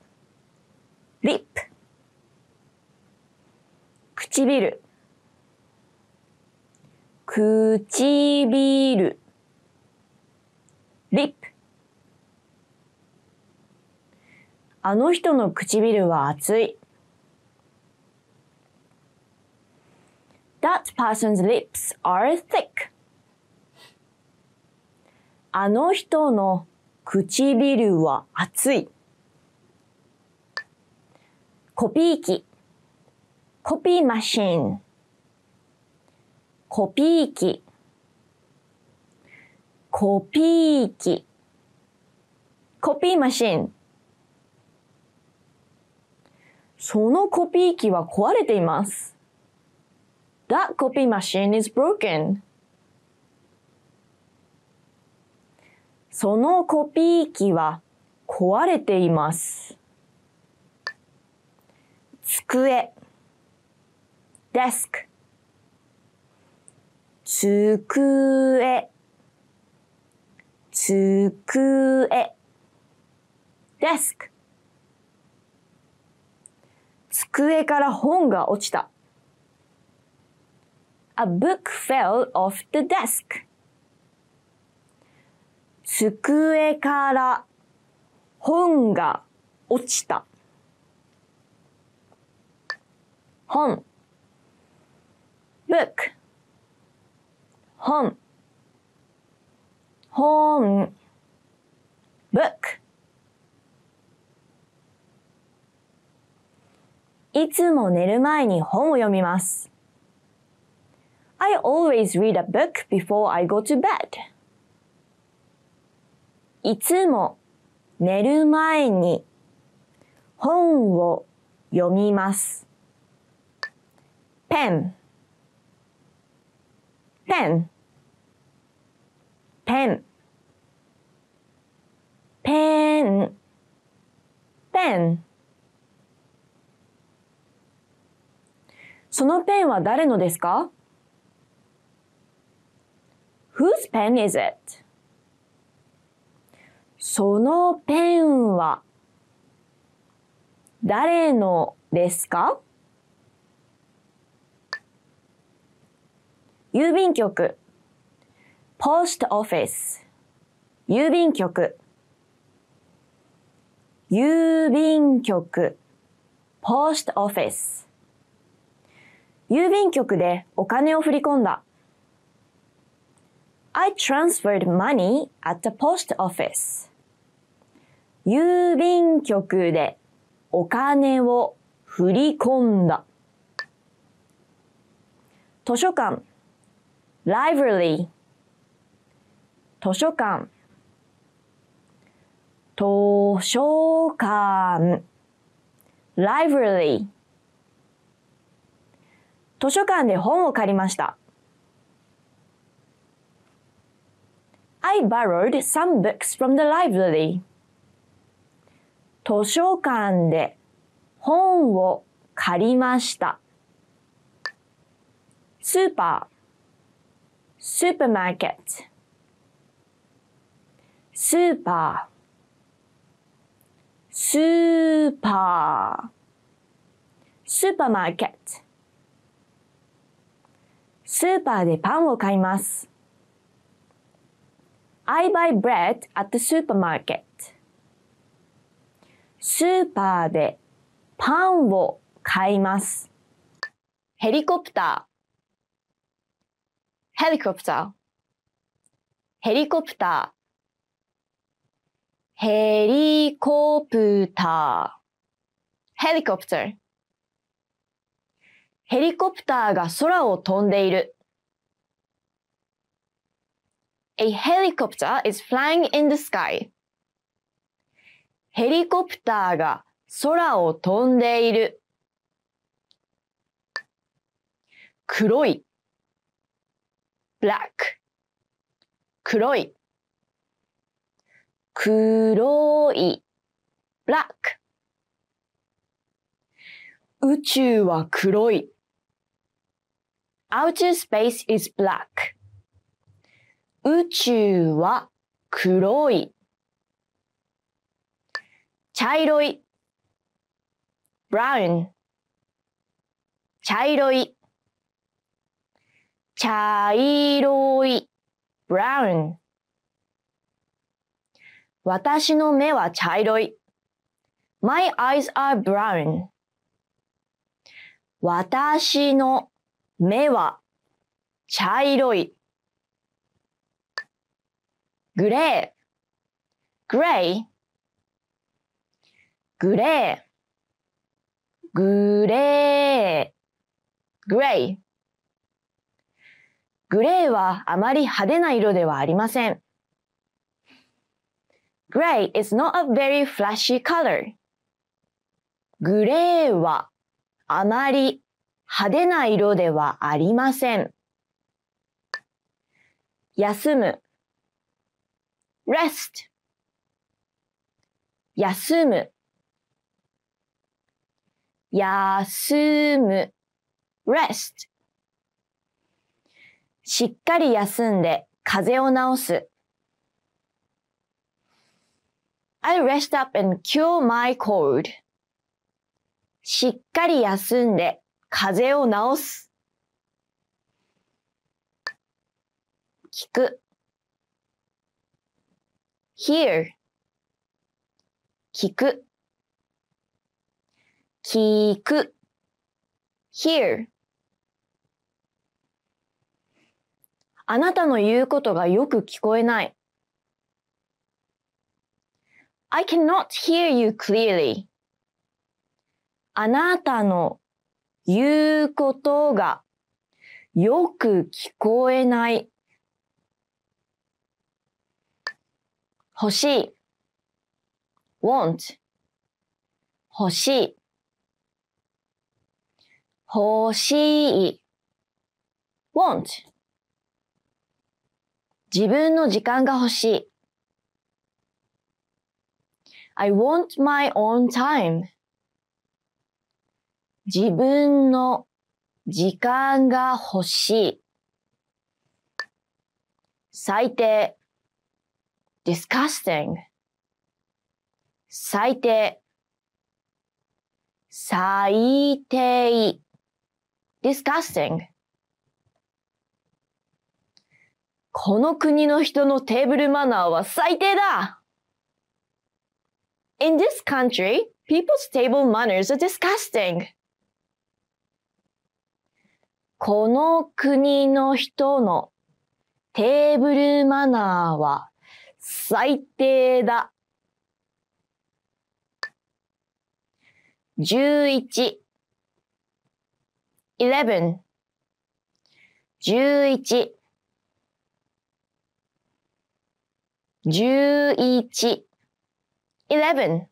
lip 唇唇リップ。あの人の唇は熱い。That person's lips are thick. あの人の唇は熱い。コピー機、コピーマシーン。コピー機。コピー機。コピーマシン。そのコピー機は壊れています。That copy machine is broken. そのコピー機は壊れています。机デスク。机机くえ。desk。机から本が落ちた。A book fell off the desk. 机から本が落ちた。本 book 本本 book いつも寝る前に本を読みます。I always read a book before I go to bed. いつも寝る前に本を読みます。ペンペンペンペンペンそのペンは誰のですか ?Whose pen is it? そのペンは誰のですか郵便局 post office 郵便局郵便局 post office 郵便局でお金を振り込んだ I transferred money at the post office 郵便局でお金を振り込んだ図書館 library 図書館図書館 library 図書館で本を借りました I borrowed some books from the library 図書館で本を借りましたスーパースーパーマーケットスーパースーパースーパーマーケットスーパーでパンを買います。I buy bread at the supermarket. スーパーでパンを買います。ヘリコプターヘリコプターヘリコプターヘリコプター。ヘリコプター。ヘリコプターが空を飛んでいる。A helicopter is flying in the sky. ヘリコプターが空を飛んでいる。黒い black 黒い黒い black 宇宙は黒い outer space is black 宇宙は黒い茶色い brown 茶色い茶色い brown 私の目は茶色い。My eyes are brown. 私の目は茶色い。グレー、グレー。グレー、グレー、グレグレーはあまり派手な色ではありません。Gray is not a very flashy color. グレーはあまり派手な色ではありません。休む rest 休む休む rest しっかり休んで風を治す I rest up and cure my cold. しっかり休んで風邪を治す。聞く。hear 聞く。聞く。hear あなたの言うことがよく聞こえない。I cannot hear you clearly. あなたの言うことがよく聞こえない。欲しい。want 欲しい。欲しい。want 自分の時間が欲しい。I want my own time. 自分の時間が欲しい。最低 disgusting 最低最低 disgusting この国の人のテーブルマナーは最低だ In this country, people's table manners are disgusting. この国の人のテーブルマナーは最低だ。11 11 11 11 11.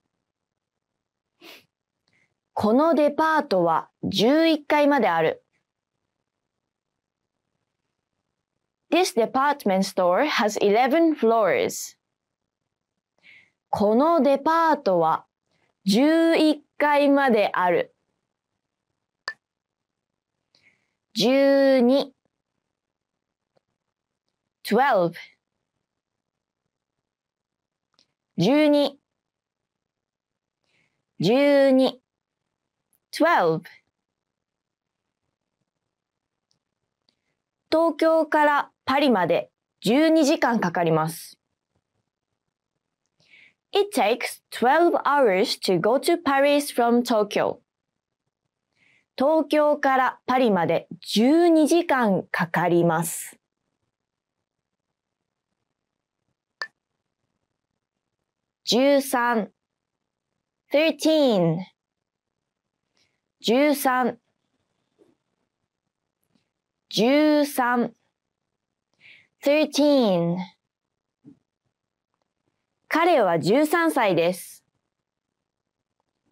このデパートは11階まである。This department store has 11 floors. このデパートは11階まである。12 12 12東京からパリまで12時間かかります。It takes 12 hours to go to Paris from Tokyo. 東京からパリまで12時間かかります。13 thirteen, 十三、十三、thirteen 彼は13歳です。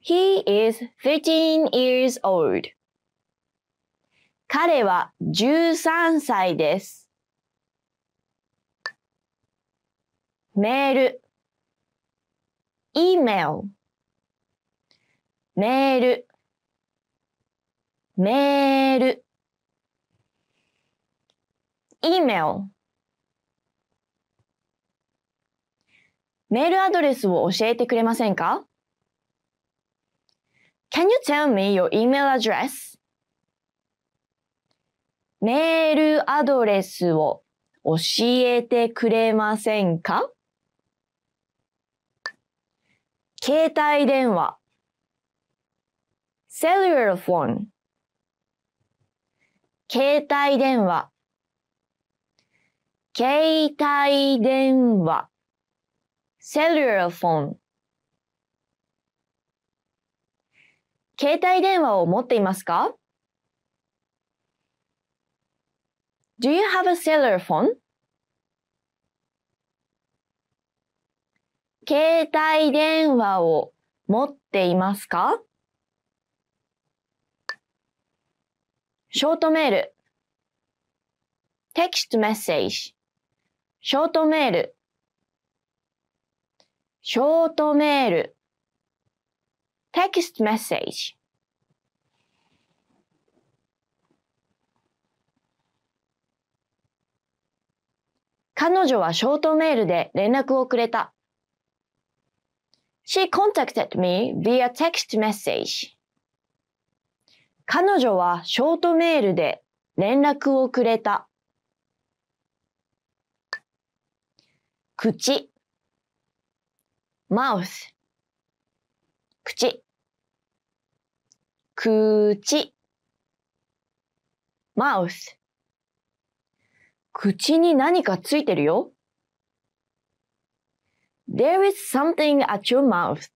He is thirteen years old. 彼は13歳です。メール email メール、メール。email メールアドレスを教えてくれませんか ?Can you tell me your email address? メールアドレスを教えてくれませんか携帯電話 cellular phone 携帯電話携帯電話 cellular phone 携帯電話を持っていますか ?Do you have a cellular phone? 携帯電話を持っていますかショートメール。テキストメッセージ。ショートメール。ショートメール。テキストメッセージ。彼女はショートメールで連絡をくれた。She contacted me via text message. 彼女はショートメールで連絡をくれた。口 mouth 口口 mouth 口に何かついてるよ。There is something at your mouth.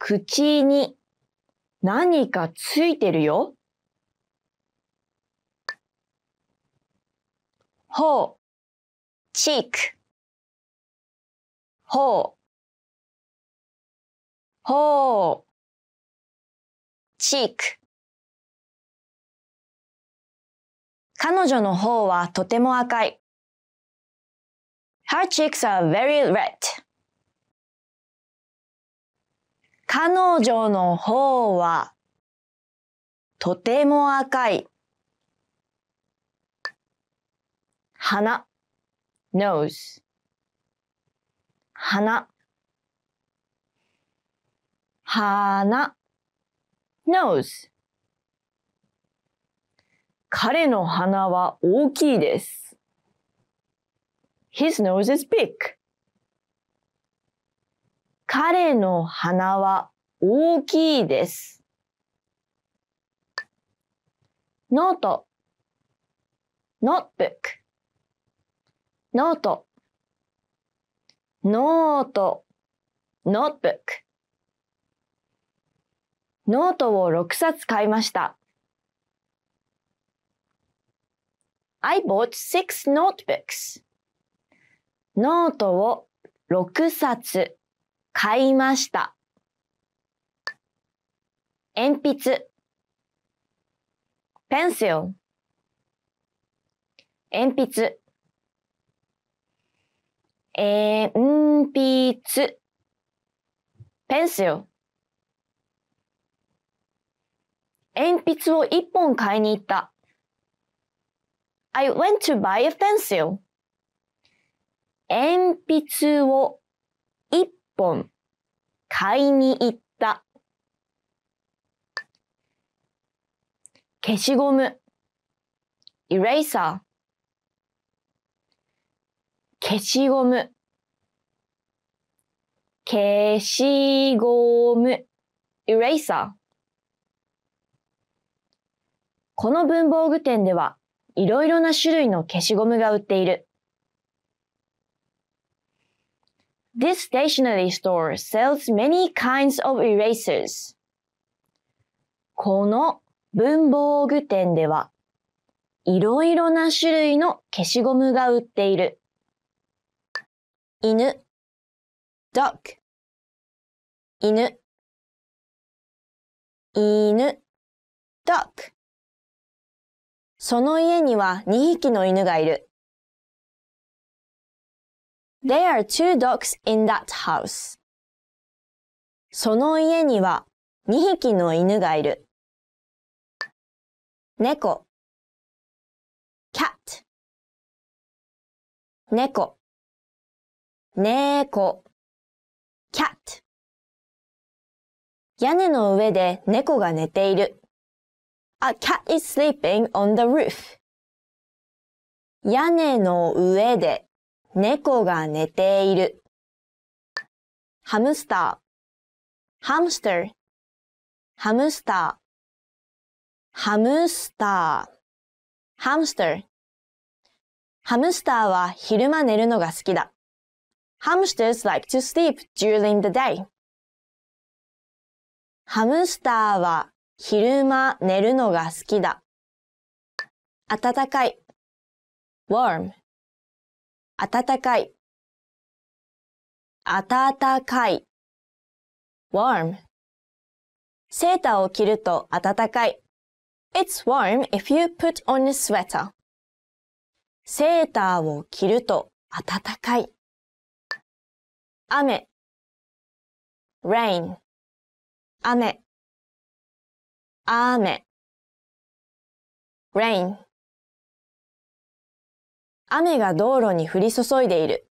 口に何かついてるよ。ほう、チーク。ほう、ほう、チーク。彼女の方はとても赤い。Her cheeks are very red. 彼女の方はとても赤い。鼻 nose 鼻鼻 nose 彼の鼻は大きいです。His nose is big. 彼の鼻は大きいです。ノート、ノートブック、ノート、ノート、ノートブック。ノートを6冊買いました。I bought six notebooks. ノートを6冊買いました。鉛筆。ペンシル。鉛筆。えん、鉛筆。ペンシル。鉛筆を一本買いに行った。I went to buy a pencil. 鉛筆を本買いに行った消しゴム e r a s e 消しゴム消しゴム e r a s e この文房具店ではいろいろな種類の消しゴムが売っている。This stationery store sells many kinds of erasers. この文房具店では、いろいろな種類の消しゴムが売っている。犬 duck 犬犬 duck その家には2匹の犬がいる。There are two dogs in that house. その家には2匹の犬がいる。猫 cat 猫猫 cat 屋根の上で猫が寝ている。A cat is sleeping on the roof. 屋根の上で猫が寝ている。ハムスター、ハムスター、ハムスター、ハムスター、ハムスター。ハムスターは昼間寝るのが好きだ。like to sleep during the day. ハムスターは昼間寝るのが好きだ。暖かい warm 暖かい、暖かい。warm セーターを着ると暖かい。It's warm if you put on a sweater. セーターを着ると暖かい。雨 rain 雨雨 rain 雨が道路に降り注いでいる。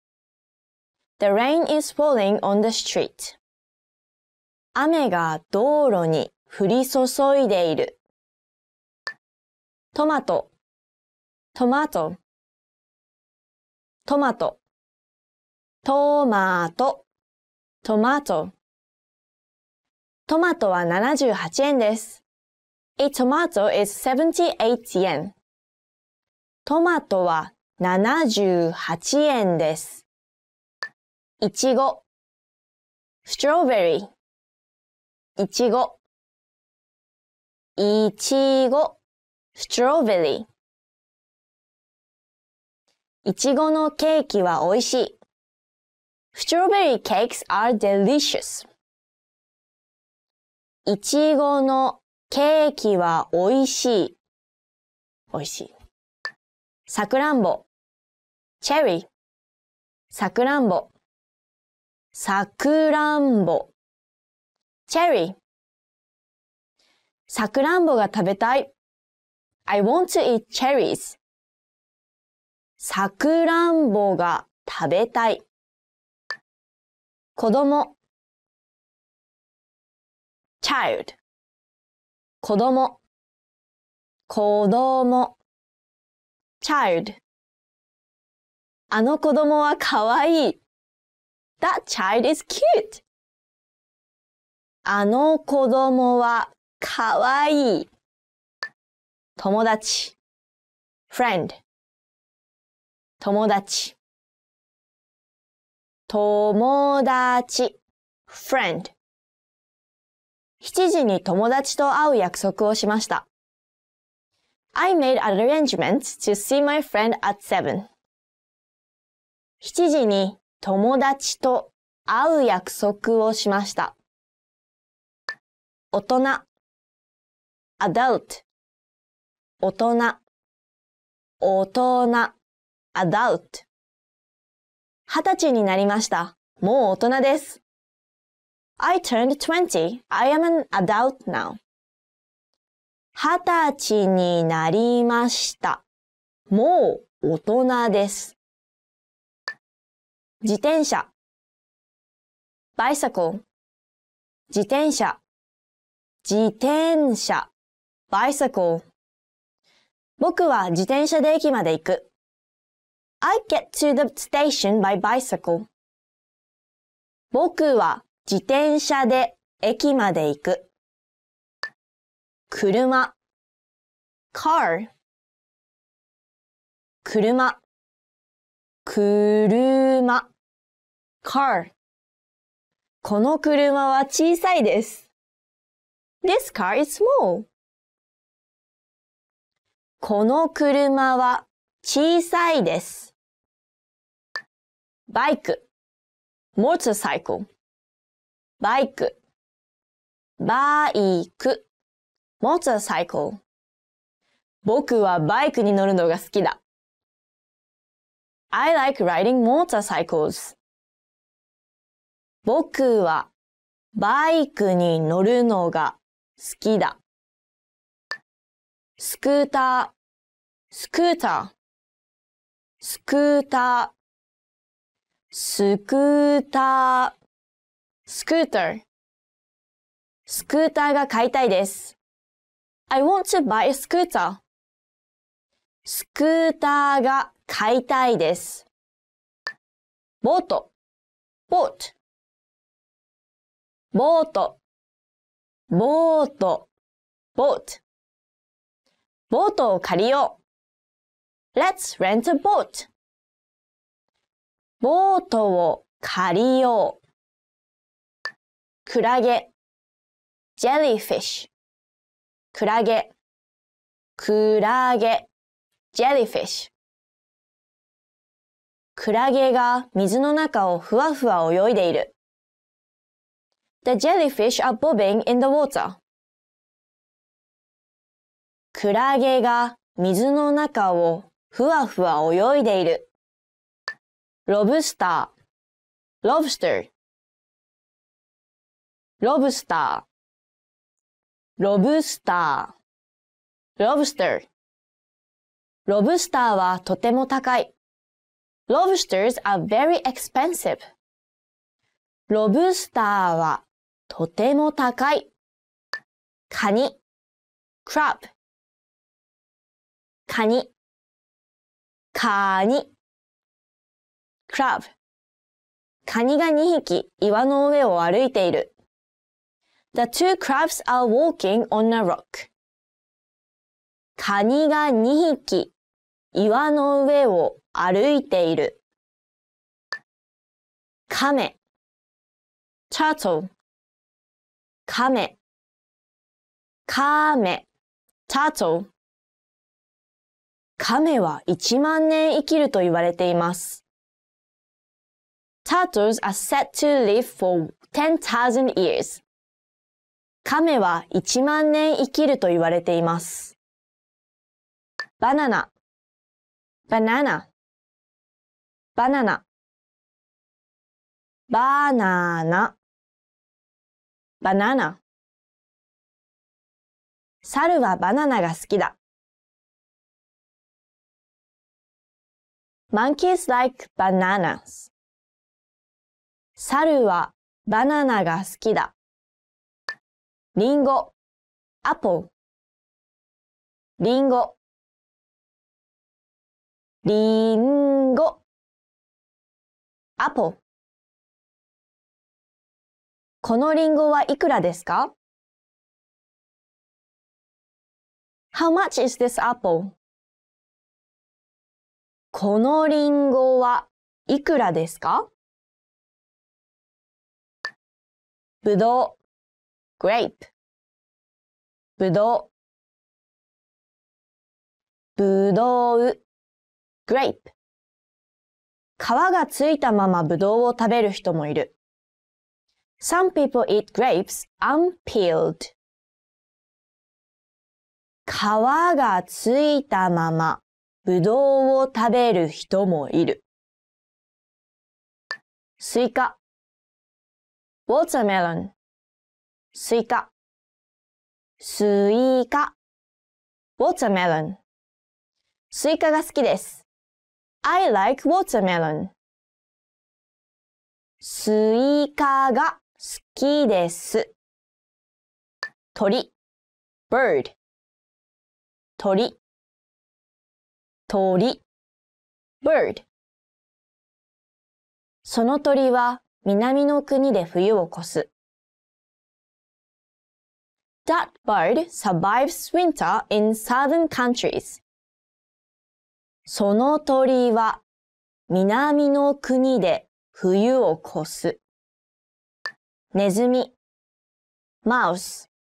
The rain is falling on the street. 雨が道路に降り注いでいる。トマト、トマト、トマト、トマト、トマト。トマトは78円です。A tomato is 78 yen. トマトは七十八円です。いちご、ストロベリー、いちご、いちご、ストロベリー。いちごのケーキはおいしい。ストロベリーケーキ are delicious。いちごのケーキはお味しい。美味しい。さくらんぼ。cherry さくらんぼさくらんぼ cherry さくらんぼが食べたい I want to eat cherries さくらんぼが食べたい子供 child 子供子供 child あの子供はかわいい。That child is cute. あの子供はかわいい。友達 friend 友達友達 friend 7時に友達と会う約束をしました。I made arrangements to see my friend at 7. 7時に友達と会う約束をしました。大人 adult 大人大人 adult 二十歳になりました。もう大人です。I turned t w e n t y I am an adult now. 二十歳になりました。もう大人です。自転車 bicycle 自転車自転車 bicycle 僕は自転車で駅まで行く。I get to the station by bicycle. 僕は自転車で駅まで行く。車 car 車車 car この車は小さいです。This car is small. この車は小さいです。バイク motorcycle バイクバイク motorcycle 僕はバイクに乗るのが好きだ。I like riding motorcycles. 僕はバイクに乗るのが好きだ。スクーター、スクーター、スクーター、スクーター、スクーター。スクーターが買いたいです。I want to buy a scooter. スクーターが買いたいです。ボート、ボート。ボート、ボート、ボート。ボートを借りよう。Let's rent a boat. ボートを借りよう。クラゲ、jellyfish。クラゲ、クラゲ。jellyfish クラゲが水の中をふわふわ泳いでいる。The jellyfish are bobbing in the water. クラゲが水の中をふわふわ泳いでいる。ロブスター、ロブスター。ロブスター、ロブスター、ロブスター。ロブスターはとても高い。Lobsters are very expensive. ロブスターはとても高い。カニ crab カニカニ crab カニが2匹岩の上を歩いている。The two crabs are walking on a rock. カニが2匹岩の上を歩いている。亀 turtle 亀亀 turtle メは1万年生きると言われています。Turtles are s e t to live for 10,000 years. カメは1万年生きると言われています。バナナ banana, banana, banana, banana. 猿はバナナが好きだ。Monkeys like bananas. 猿はバナナが好きだ。リンゴ、apple. リンゴ。りんごアポこのりんごはいくらですか ?How much is this apple? このりんごはいくらですかぶどうグレープ。ぶどうぶどう grape 皮がついたままブドウを食べる人もいる。Some people eat grapes unpeeled. 皮がついたままブドウを食べる人もいる。スイカ watermelon スイカスイカ watermelon スイカが好きです。I like watermelon. スイカが好きです。鳥 bird 鳥鳥 bird その鳥は南の国で冬を越す。That bird survives winter in southern countries. その鳥は南の国で冬を越す。ネズミ、マウス、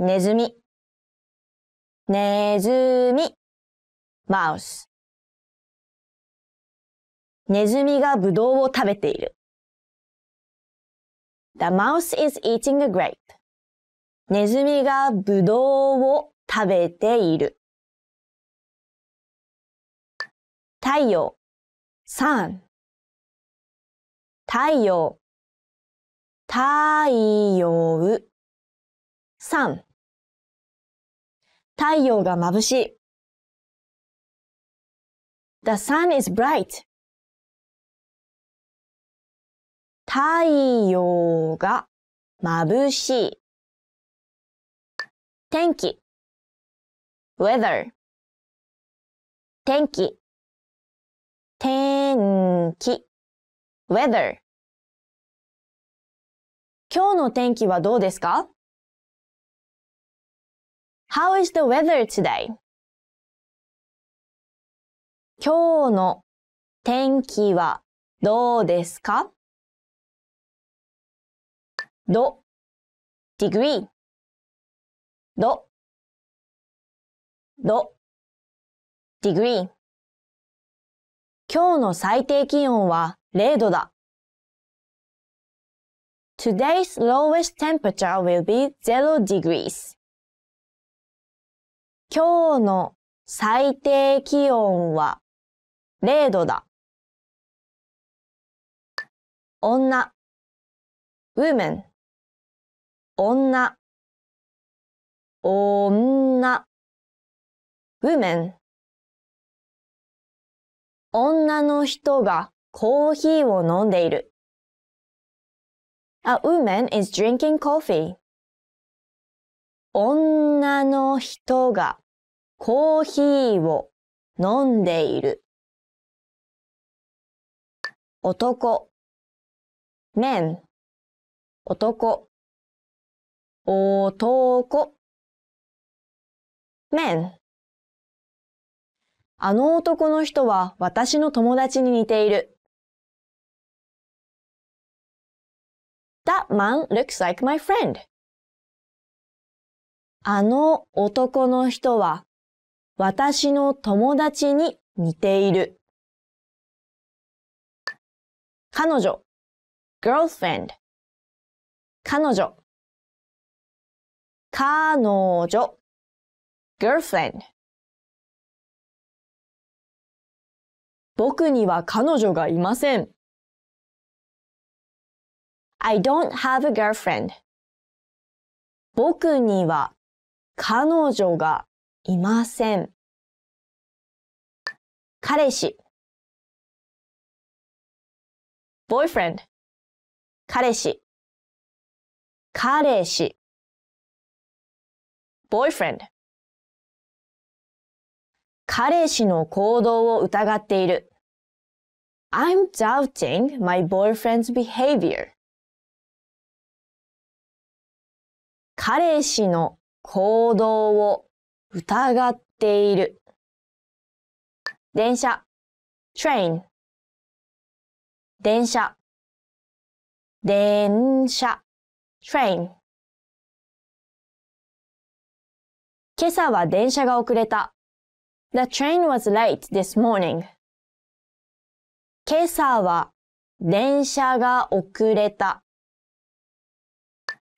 ネズミ。ネズミ、マウス。ネズミがブドウを食べている。The mouse is eating a grape. ネズミがブドウを食べている。太陽 sun 太陽太陽 sun 太陽が眩しい The sun is bright 太陽が眩しい天気 weather 天気天気 weather 今日の天気はどうですか ?How is the weather today? 今日の天気はどうですかど degree どど degree 今日の最低気温は0度だ。Today's lowest temperature will be 0 degrees. 今日の最低気温は0度だ。女 woman 女女 woman 女の人がコーヒーを飲んでいる。A woman is drinking coffee. 女の人がコーヒーを飲んでいる。男 men 男男 men あの男の人は私の友達に似ている。That man looks like my friend. あの男の人は私の友達に似ている。彼女 girlfriend 彼女彼女 girlfriend 僕には彼女がいません。I don't have a girlfriend. 僕には彼女がいません。彼氏 boyfriend 彼氏彼氏 boyfriend 彼氏の行動を疑っている。I'm doubting my boyfriend's behavior. 彼氏の行動を疑っている。電車 train 電車電車 train 今朝は電車が遅れた。The train was late this morning. 今朝は電車が遅れた。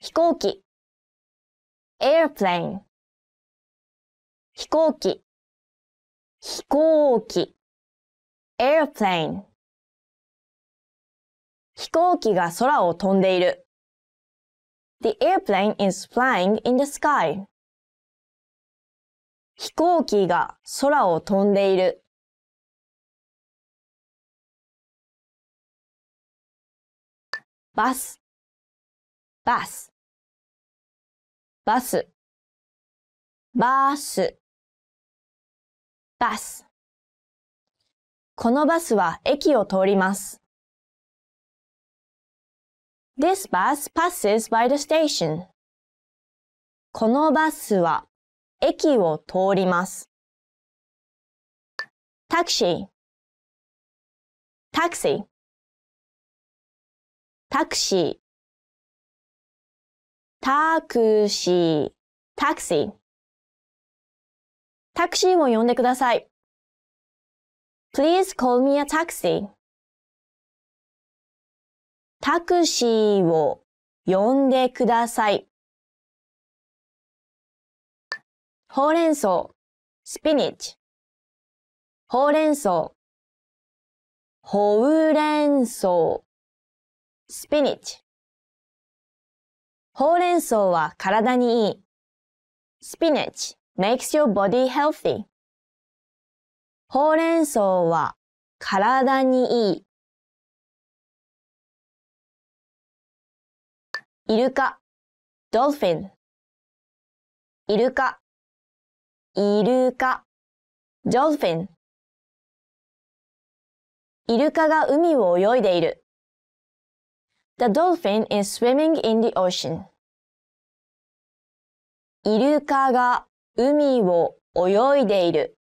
飛行機 airplane 飛行機飛行機 airplane 飛行機が空を飛んでいる。The airplane is flying in the sky. 飛行機が空を飛んでいる。バス、バス、バス、バース、バス。このバスは駅を通ります。This bus passes by the station. このバスは駅を通ります。タクシー、タクシー、タクシー、タクシー、タクシー。タクシーを呼んでください。Please call me a taxi. タクシーを呼んでください。ほうれん草、スピニッチ。ほうれん草、ほうれん草、スピニッチ。ほうれん草は体にいい。スピニッチ makes your body healthy. ほうれん草は体にいい。イルカ、ドルフィン。イルカ。イルカ。d o フ p ン。イルカが海を泳いでいる。The dolphin is swimming in the ocean. イルカが海を泳いでいる。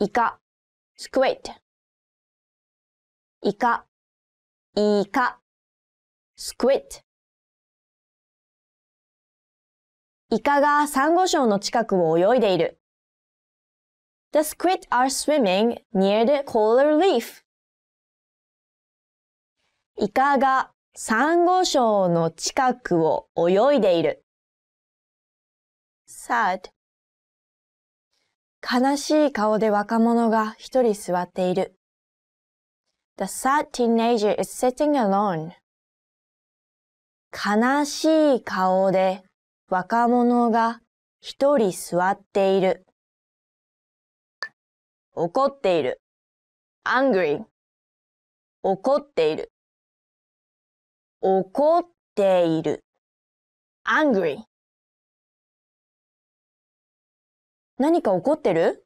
イカ、スクエット。イカ、イカ、スクット。イカがサンゴ礁の近くを泳いでいる。The squid are swimming near the coral reef. イカがサンゴ礁の近くを泳いでいる。sad 悲しい顔で若者が一人座っている。The sad teenager is sitting alone. 悲しい顔で若者が一人座っている。怒っている。angry 怒っている。怒っている。angry 何か怒ってる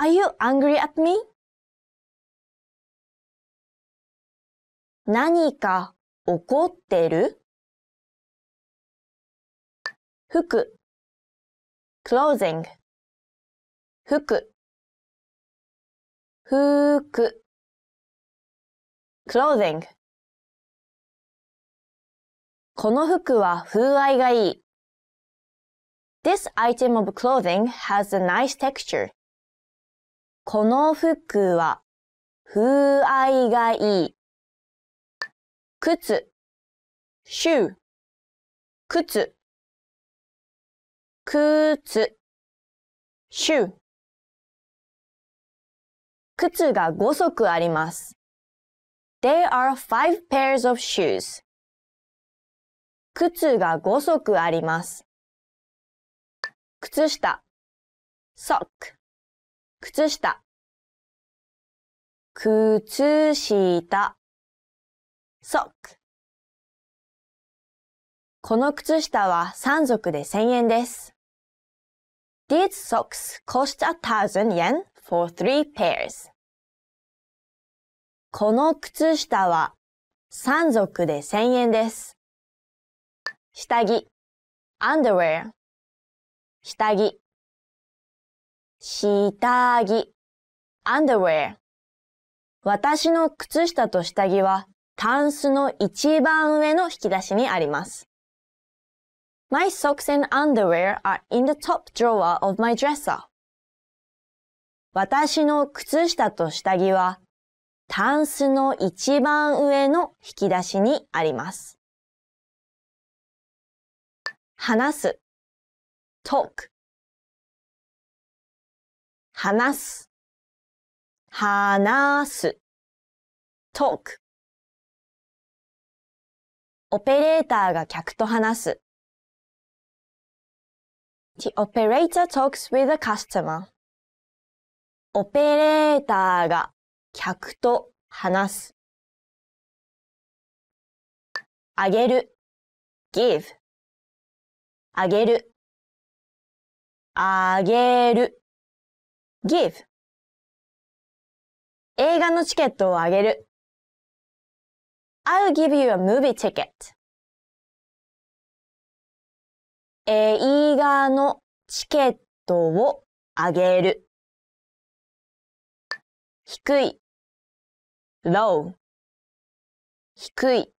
?Are you angry at me? 何か怒ってる服 clothing 服服 clothing この服は風合いがいい。This item of clothing has a nice texture. この服は風合いがいい。靴、shoe 靴。靴、シュ。靴が5足あります。There are five pairs of shoes. 靴が5足あります。靴下、sock。靴下。靴下、sock。この靴下は3足で1000円です。These socks cost a thousand yen for three pairs. この靴下は三足で千円です。下着 underwear 下着下着 underwear 私の靴下と下着はタンスの一番上の引き出しにあります。My socks and underwear are in the top drawer of my dresser. 私の靴下と下着は、タンスの一番上の引き出しにあります。話す talk 話す話す talk オペレーターが客と話す The operator talks with the customer. オペレーターが客と話す。あげる give あげるあげる give 映画のチケットをあげる I'll give you a movie ticket 映画のチケットをあげる。低い low 低い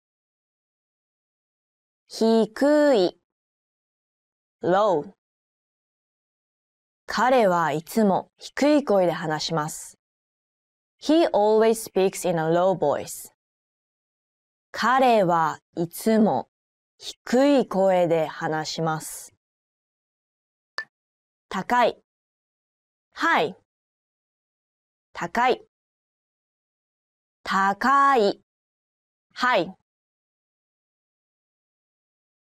低い low 彼はいつも低い声で話します。He always speaks in a low voice. 彼はいつも低い声で話します。高い、はい、高い、高い、はい。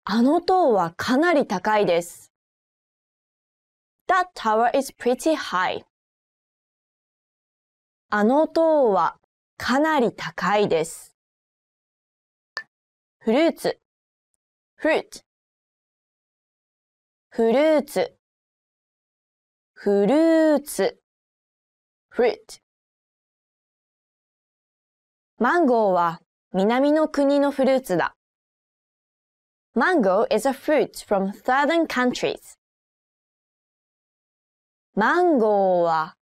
あの塔はかなり高いです。That tower is pretty high. あの塔はかなり高いです。フルーツ fruit フルーツフルーツ fruit マンゴーは南の国のフルーツだ。Mango is a fruit from southern countries. マンゴーは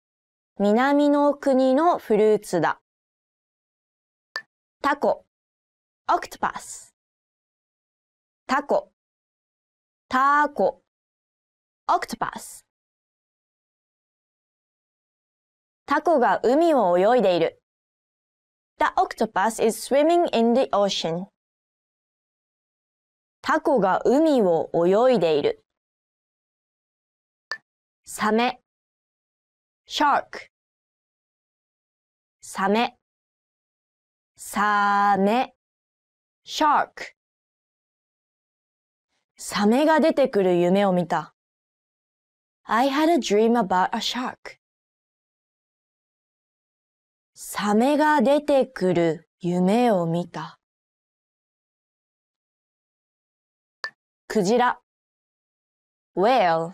南の国のフルーツだ。タコ、オクトパス。タコ、タコ、オクトパス。タコが海を泳いでいる。The octopus is swimming in the ocean. タコが海を泳いでいる。サメ shark サメサメ shark サメが出てくる夢を見た。I had a dream about a shark. サメが出てくる夢を見た。クジラ whale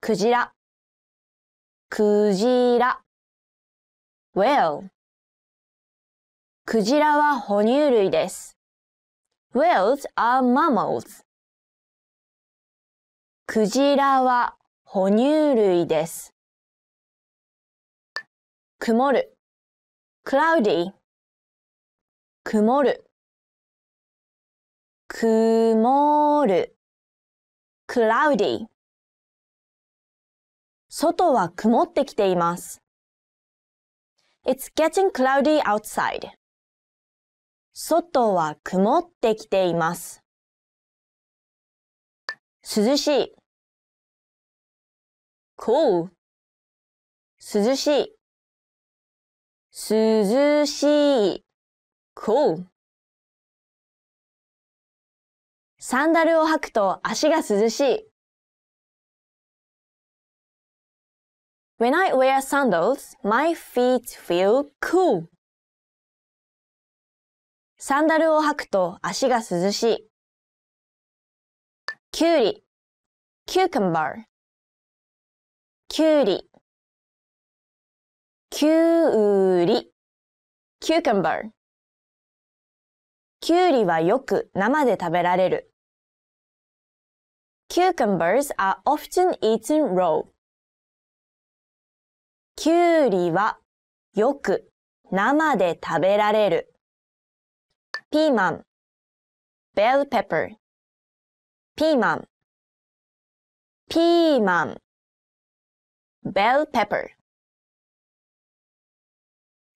クジラクジラ whale クジラは哺乳類です。Whales are mammals. クジラは哺乳類です。曇る cloudy 曇る曇る cloudy 外は曇ってきています。It's getting cloudy outside. 外は曇ってきています。涼しい。cool 涼しい。涼しい。cool サンダルを履くと足が涼しい。When I wear sandals, my feet feel cool. サンダルを履くと足が涼しい。きゅうり、キューカンバー。きゅうり、きゅうり、キューカンバー。キュウリはよく生で食べられる。Cucumbers are often eaten raw. キュウリはよく生で食べられる。ピーマン、ベルペッパー、ピーマン、ピーマン、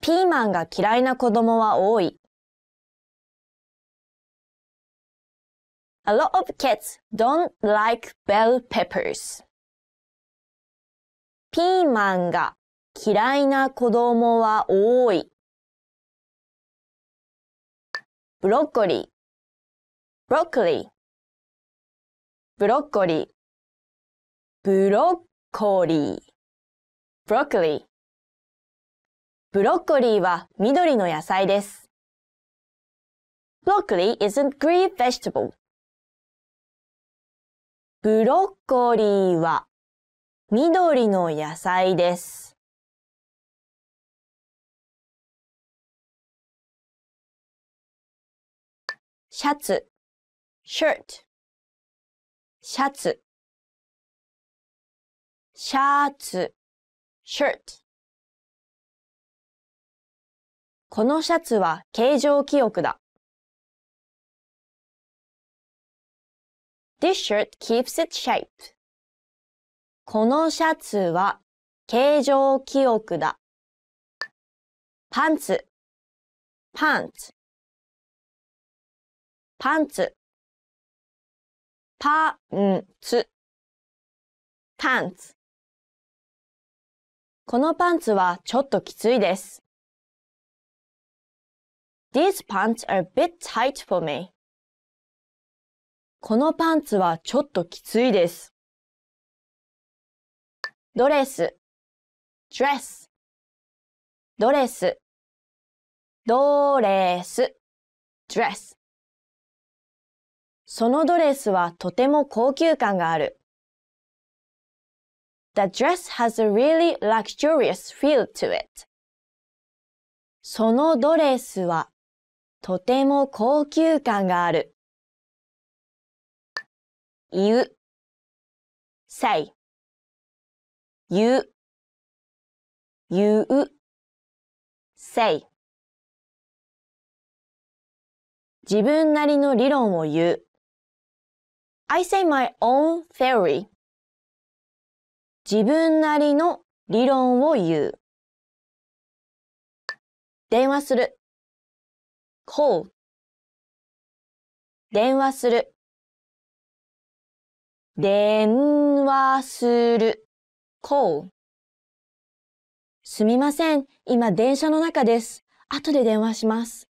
ピーマンが嫌いな子供は多い。A lot of kids don't like bell peppers. ピーマンが嫌いな子供は多い。ブロッコリーブロッコリーブロッコリーブロッコリーブロッコリーブロッコリーは緑の野菜です。i green vegetable. ブロッコリーは緑の野菜です。シャツ shirt シャツシャーツ shirt このシャツは形状記憶だ。This shirt keeps its shape. このシャツは形状記憶だ。パンツ、パンツ。パンツ。パンツ。パンツ。このパンツはちょっときついです。These pants are a bit tight for me. このパンツはちょっときついです。ドレス、dress, ドレス、ドレス、dress。そのドレスはとても高級感がある。The dress has a really luxurious feel to it. そのドレスはとても高級感がある。言う、say, 言う、言う、say 自分なりの理論を言う。I say my own theory. 自分なりの理論を言う。電話する。call 電話する。電話する。call すみません。今電車の中です。後で電話します。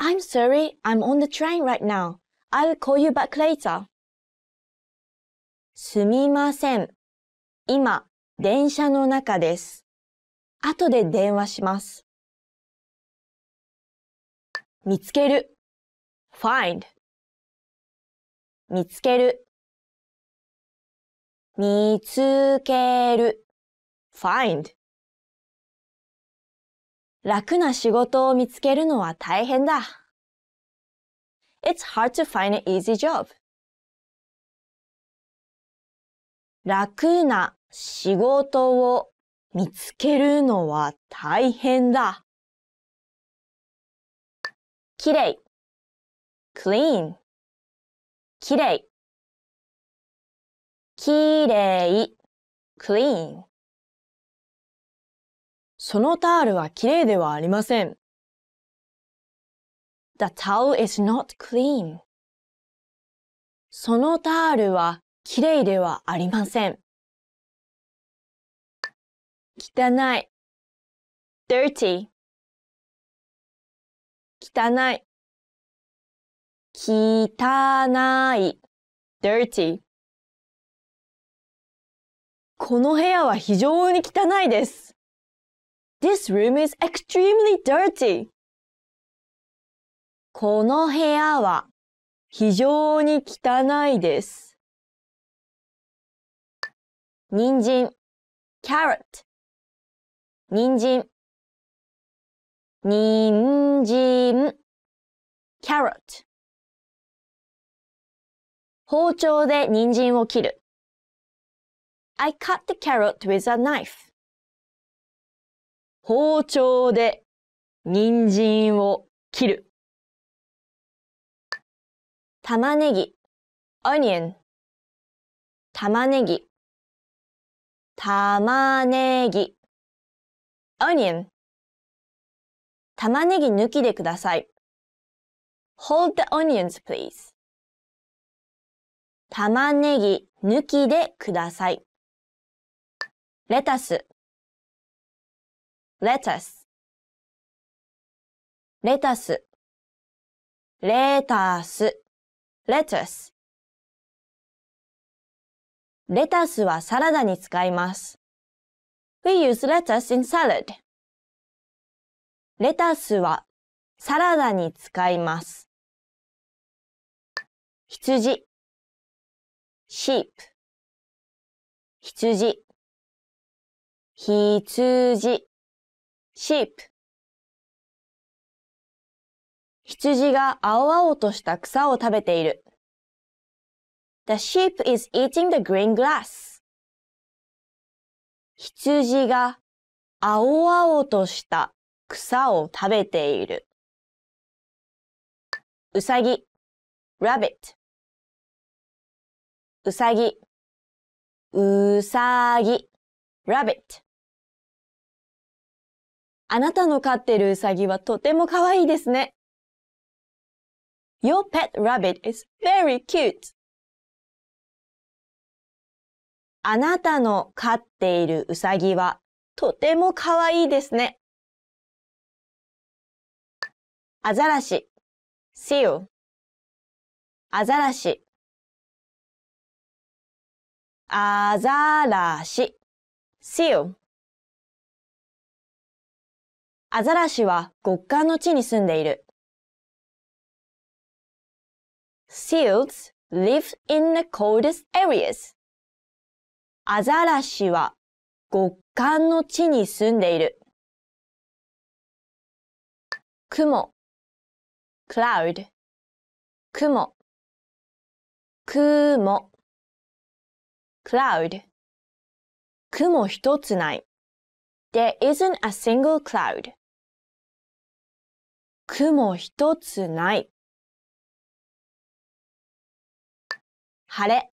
I'm sorry, I'm on the train right now. I'll call you back later. すみません。今、電車の中です。後で電話します。見つける find 見つける見つける find 楽な仕事を見つけるのは大変だ。It's hard to find an easy job. 楽な仕事を見つけるのは大変だ。きれい clean きれいきれい clean そのタールはきれいではありません。The towel is not clean. そのタオルはきれいではありません。汚い dirty 汚い汚い dirty この部屋は非常に汚いです。This room is extremely dirty. この部屋は非常に汚いです。人参、キん。ロんト。ん。参、ん参、キャロット。包丁でにんじんを切る。I cut the carrot with a knife. 包丁でにんじんを切る。玉ねぎ onion 玉ねぎ玉ねぎ onion 玉ねぎ抜きでください。Hold the onions, please. 玉ねぎ抜きでください。レタスレタス t u c レタスレタス lettuce レタスはサラダに使います。We use lettuce in salad. レタスはサラダに使います。羊 sheep 羊羊 sheep 羊が青々とした草を食べている。The sheep is eating the green grass. 羊が青々とした草を食べている。うさぎ rabbit うさぎうさぎ rabbit あなたの飼ってるうさぎはとても可愛いですね。Your pet rabbit is very cute. あなたの飼っているうさぎはとてもかわいいですね。アザラシ seal アザラシアザラシ seal アザラシは極寒の地に住んでいる。seals live in the coldest areas. アザラシは極寒の地に住んでいる。雲 cloud 雲雲 cloud 雲一つない。There isn't a single cloud. 雲一つない。晴れ。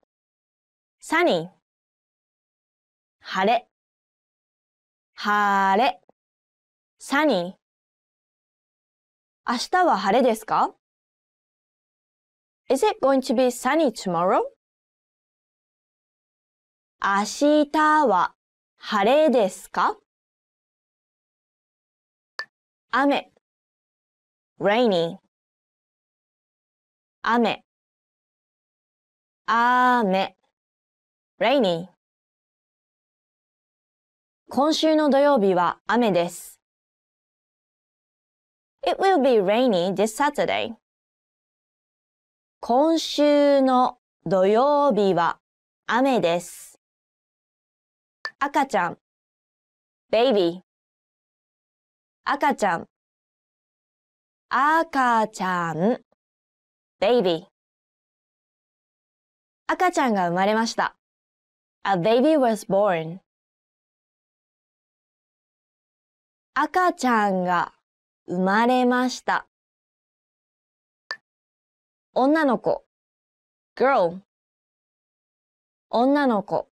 sunny 晴れ。晴れ。sunny 明日は晴れですか ?Is it going to be sunny tomorrow? 明日は晴れですか雨 rainy 雨あめ。rainy 今週の土曜日は雨です。It will be rainy this Saturday. 今週の土曜日は雨です。赤ちゃん baby 赤ちゃん赤ちゃん baby 赤ちゃんが生まれました。A baby was born. 赤ちゃんが生まれました。女の子 girl 女の子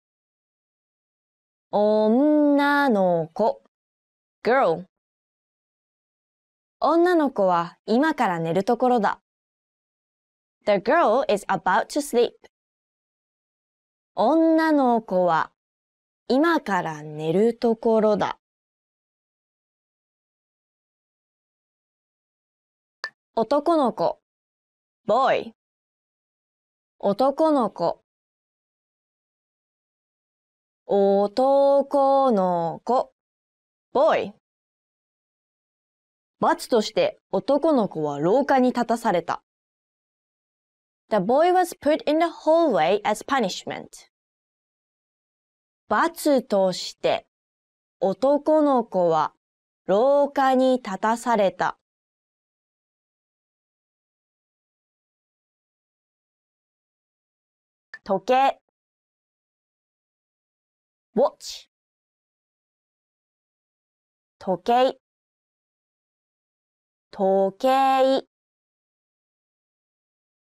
女の子 girl 女の子は今から寝るところだ。The girl is about to sleep. 女の子は今から寝るところだ。男の子ボーイ。男の子男の子ボーイ。罰として男の子は廊下に立たされた。The boy was put in the hallway as punishment. 罰として男の子は廊下に立たされた。時計 watch 時計時計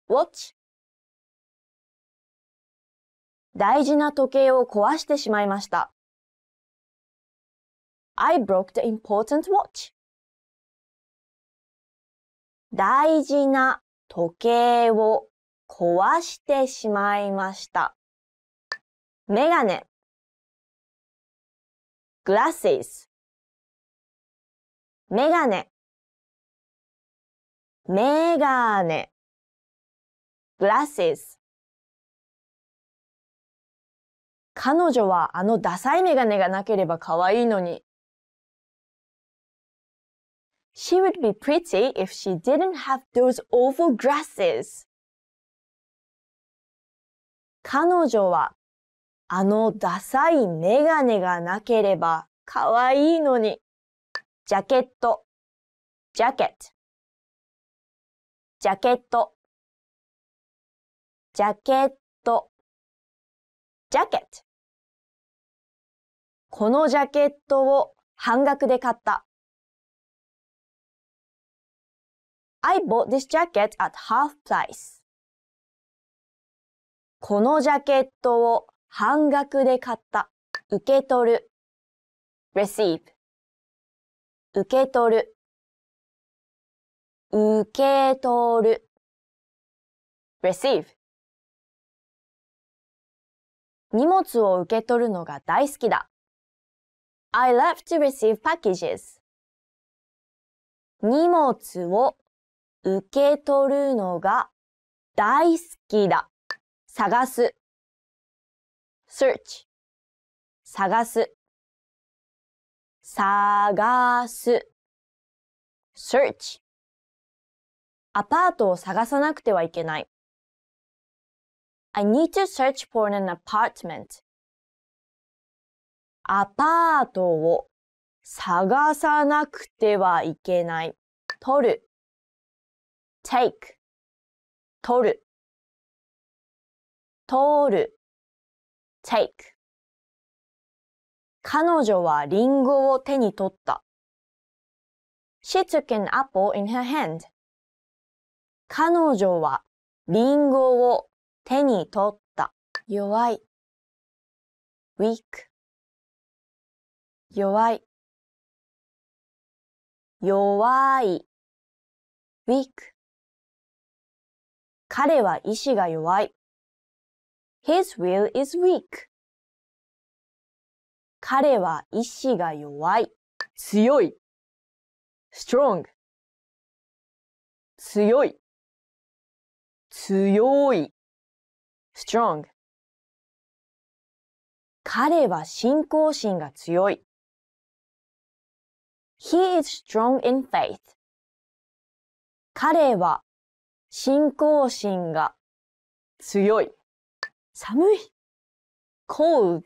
watch 大事な時計を壊してしまいました。I broke the important watch. 大事な時計を壊してしまいました。メガネ glasses メガネメガネ glasses 彼女はあのダサいメガネがなければ可愛いのに。She would be pretty if she didn't have those awful glasses. 彼女はあのダサいメガネがなければ可愛いのに。ジャケット、ジャケット、ジャケット。ジャケット、ジャケット。このジャケットを半額で買った。I bought this jacket at half price. このジャケットを半額で買った。受け取る。receive 受け取る。受け取る。receive 荷物を受け取るのが大好きだ。I love to receive packages. 荷物を受け取るのが大好きだ。探す。search 探す。探す。search アパートを探さなくてはいけない。I need to search for an apartment. アパートを探さなくてはいけない。取る。take 取る。通る take 彼女はリンゴを手に取った。She took an apple in her hand. 彼女はリンゴを手に取った、弱い weak 弱い弱い weak 彼は意志が弱い his will is weak 彼は意志が弱い強い strong 強い強い strong 彼は信仰心が強い。He is strong in faith. 彼は信仰心が強い。寒い。cold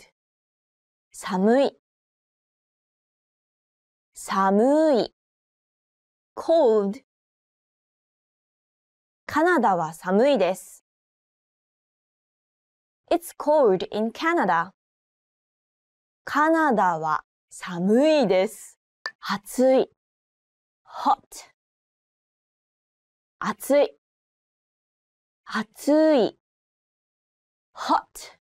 寒い。寒い。cold カナダは寒いです。It's cold in Canada. カナダは寒いです。暑い。hot. 暑い。暑い。hot.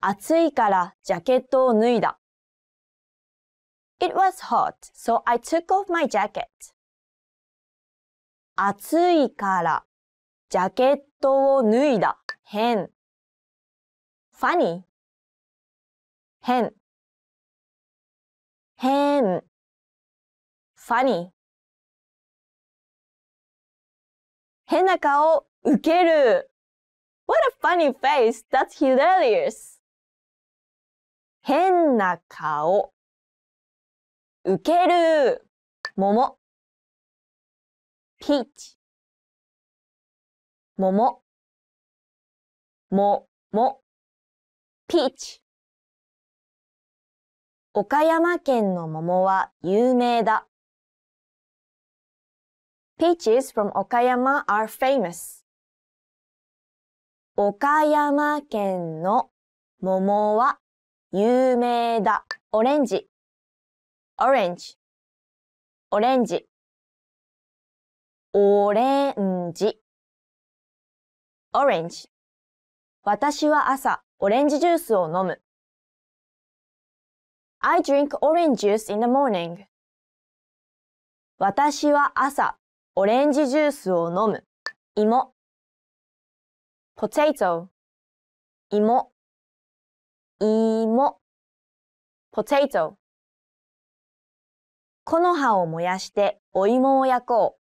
暑いからジャケットを脱いだ。It was hot, so I took off my jacket. 暑いからジャケットを脱いだ。変 funny 変変 funny 変な顔受ける What a funny face! That's hilarious! 変な顔受ける桃 peach 桃も、も、ピーチ。岡山県の桃は有名だ。Peaches from Okayama are famous. 岡山県の桃は有名だ。オレンジ。オレンジ。オレンジ。オレンジ。オレンジ。私は朝、オレンジジュースを飲む。I drink orange juice in the morning. 私は朝、オレンジジュースを飲む。芋 potato 芋芋 potato この葉を燃やしてお芋を焼こ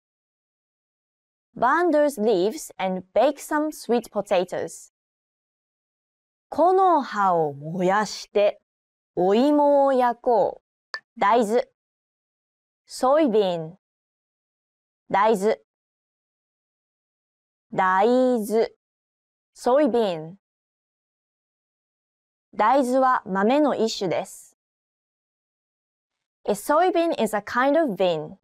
う。b u n d e r s leaves and bake some sweet potatoes. 木の葉を燃やして、お芋を焼こう。大豆。ソイビン。大豆。大豆。ソイビン。大豆は豆の一種です。A soybean is a kind of bean.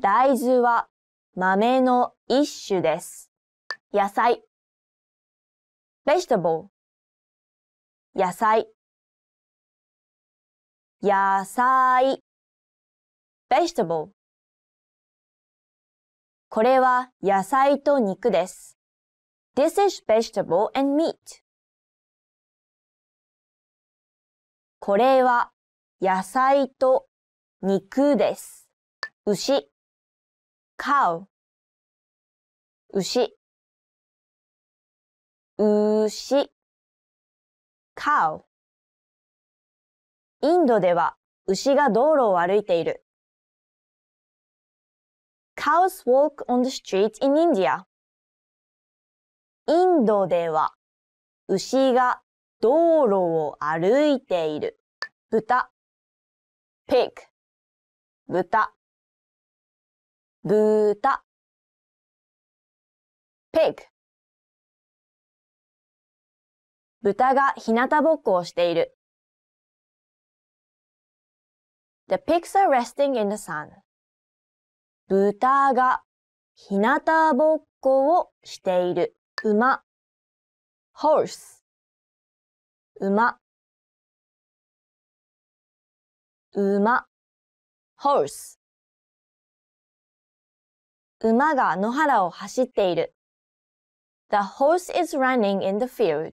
大豆は豆の一種です。野菜。vegetable 野菜野菜 vegetable これは野菜と肉です。This is vegetable and meat. これは野菜と肉です。牛 cow 牛牛 cow インドでは牛が道路を歩いている。cows walk on the streets in India インドでは牛が道路を歩いている。豚 pig 豚豚 pig 豚が日向ぼっこをしている。The pigs are resting in the sun. 豚が日向ぼっこをしている。馬 horse 馬馬 horse 馬が野原を走っている。The horse is running in the field.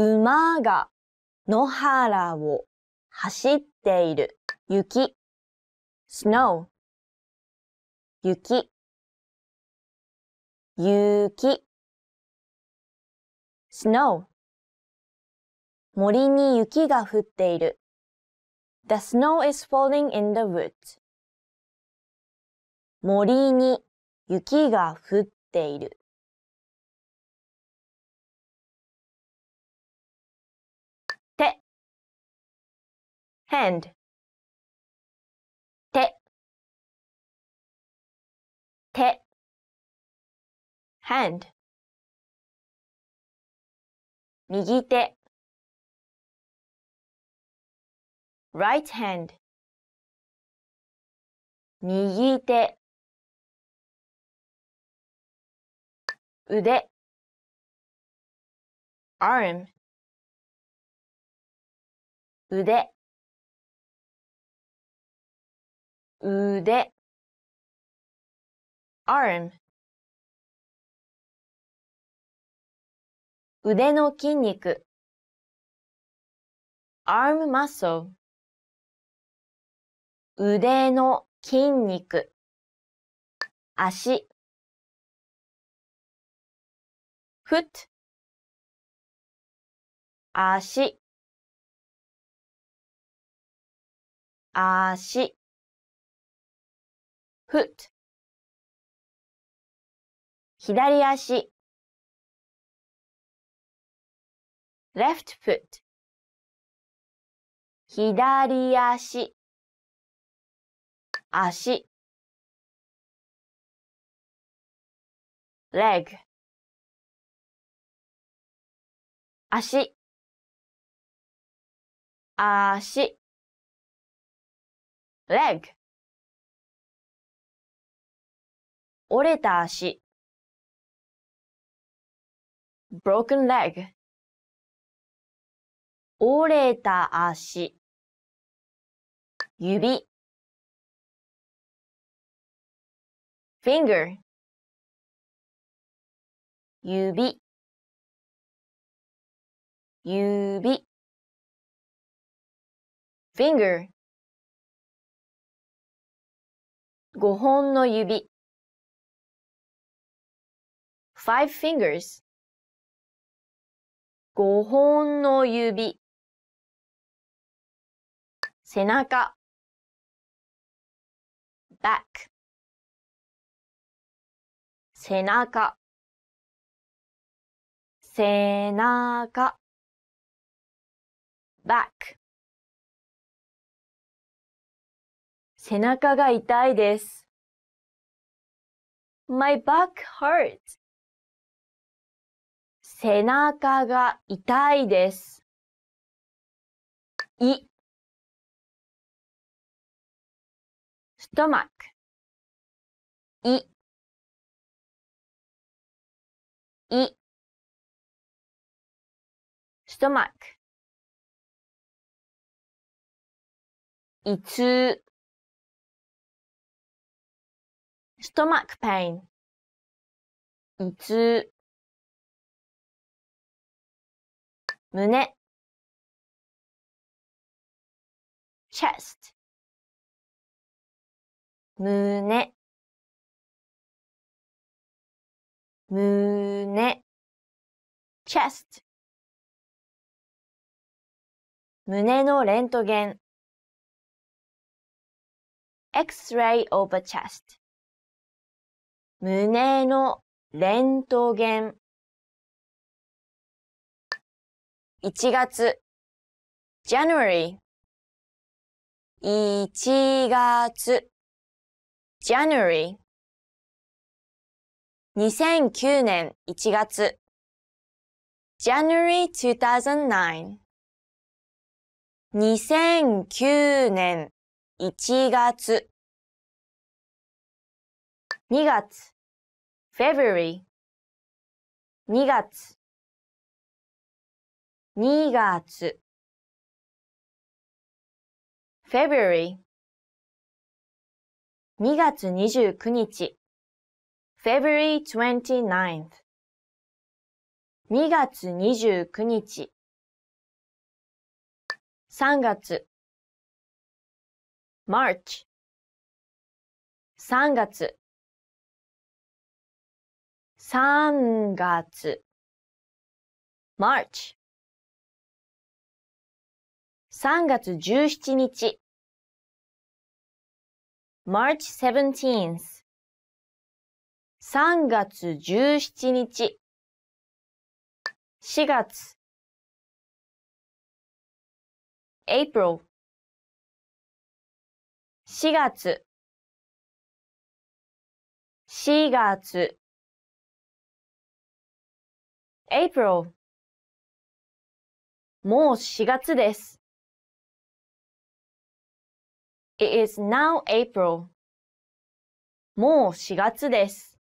馬が野原を走っている。雪 snow 雪雪 snow 森に雪が降っている。The snow is falling in the woods. 森に雪が降っている。hand 手手 hand 右手 right hand 右手腕 arm 腕腕 arm 腕の筋肉 arm muscle 腕の筋肉足 foot 足足 foot 左足 left foot 左足足 leg 足足 leg 折れた足 broken leg 折れた足指 finger 指指 finger 5本の指 five fingers 五本の指背中 back 背中背中 back 背中が痛いです My back hurts 背中が痛いです。胃ストマック胃胃ストマック胃痛ストマックペイン胃痛胸 chest 胸胸 chest 胸のレントゲン x-ray of a chest 胸のレントゲン1月 January 1月 January 2009年1月 January 2009 2009年1月2月 February 2月二月 February 二月二十九日 February t w e n t y n n i t h 二月二十九日三月 March 三月三月 March 3月17日 March 17th 3月17日4月 April 4月4月 April もう4月です。It is now April. もう4月です。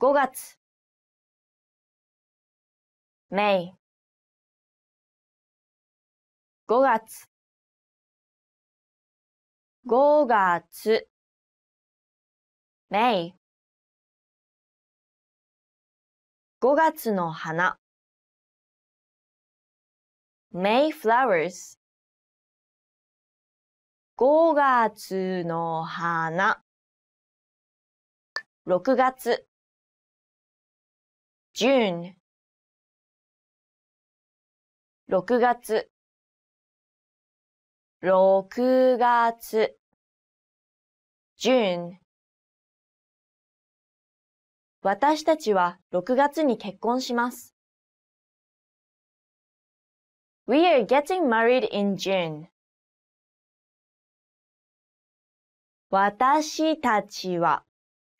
5月 May 5月5月 May 5月の花 May flowers 5月の花。6月。June。6月。6月。June。私たちは6月に結婚します。We are getting married in June. 私たちは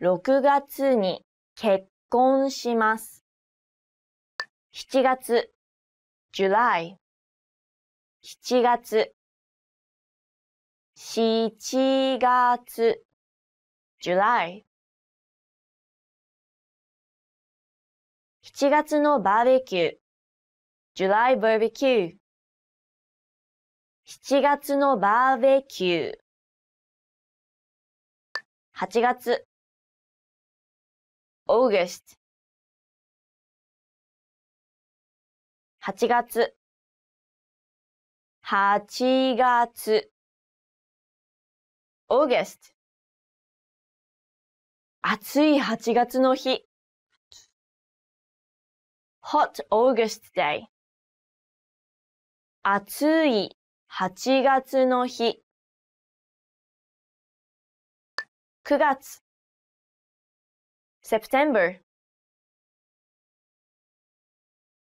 6月に結婚します。7月 July 7月7月 July 7月のバーベキュー July バーベキュー。7月のバーベキュー8月 August 8月8月 August 暑い8月の日 Hot August Day 暑い8月の日9月 September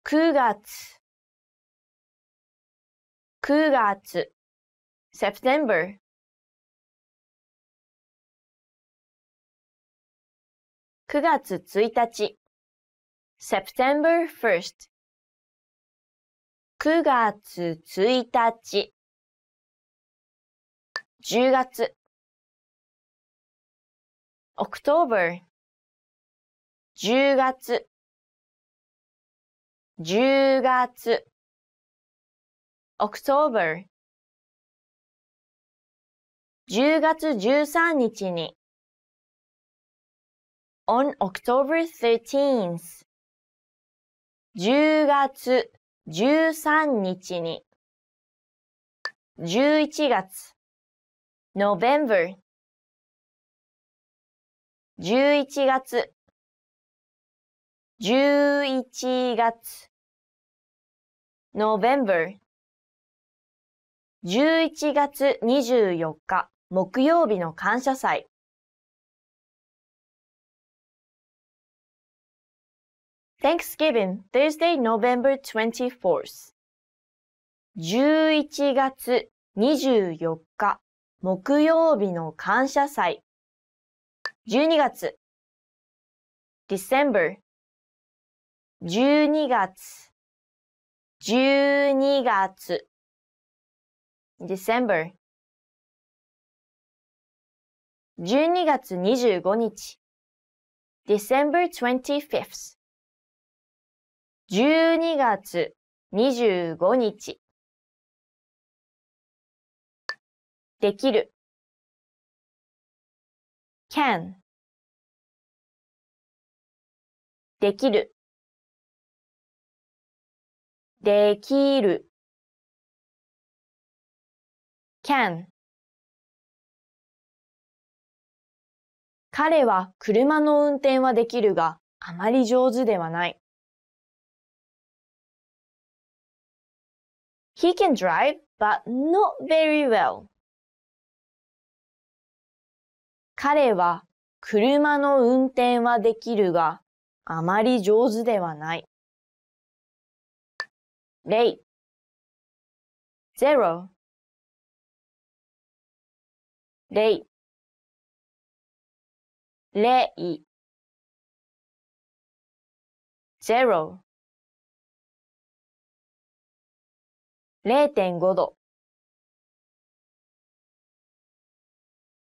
9月9月 September 9月1日 September 1st 9月1日10月 October 10月10月 October 10月13日に On October 13th 10月13日に11月 November 11月11月 November 11月24日木曜日の感謝祭 Thanksgiving Thursday November 24th 11月24日木曜日の感謝祭12月 December 12月12月 December 12月25日 December 25th 12月25日できる can できるできる can 彼は車の運転はできるが、あまり上手ではない。He can drive, but not very well. 彼は車の運転はできるが、あまり上手ではない。レイゼロレイレイゼ0 0.5度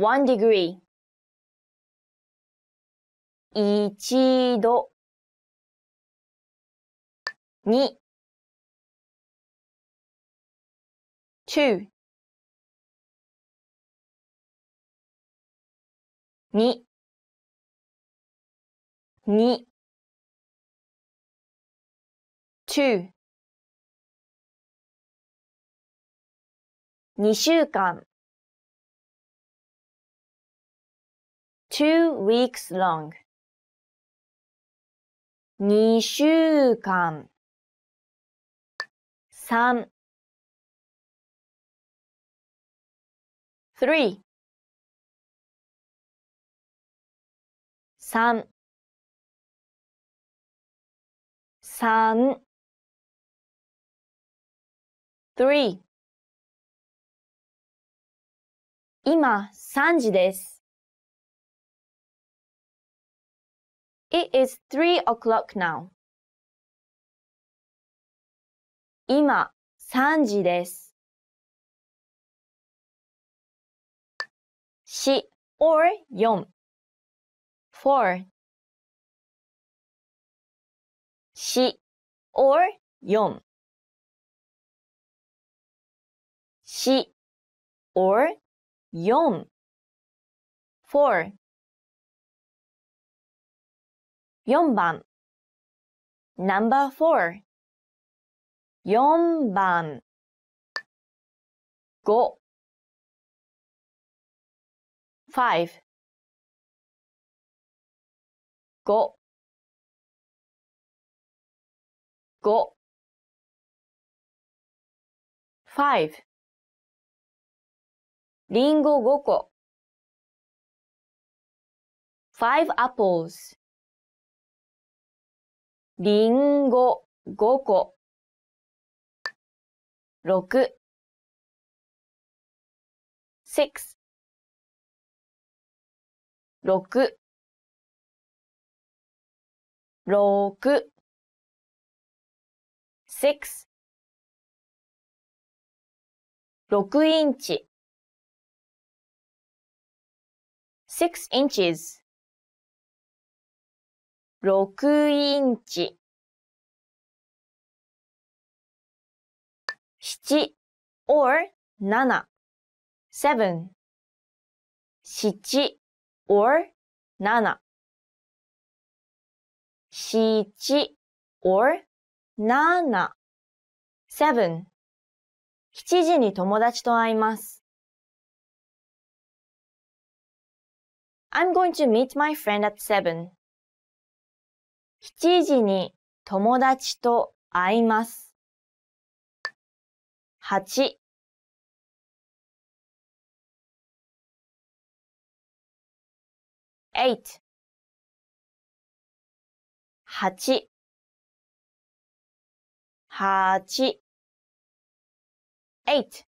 one degree 一度に two にに two 二週間 two weeks long 2週間3 3 3 3 3今3時です。It is three o'clock now. 今3時です。4 or four。4 or 4 4 or four。4番 Number 4 4番5 5 5 5 5りんご5個5 apples りんご5個。6 six 6 6 six 6インチ six inches 六インチ七 or 七。7 7 or 七七 or 七。七時に友達と会います。I'm going to meet my friend at seven. 7時に友達と会います。88 8 8 8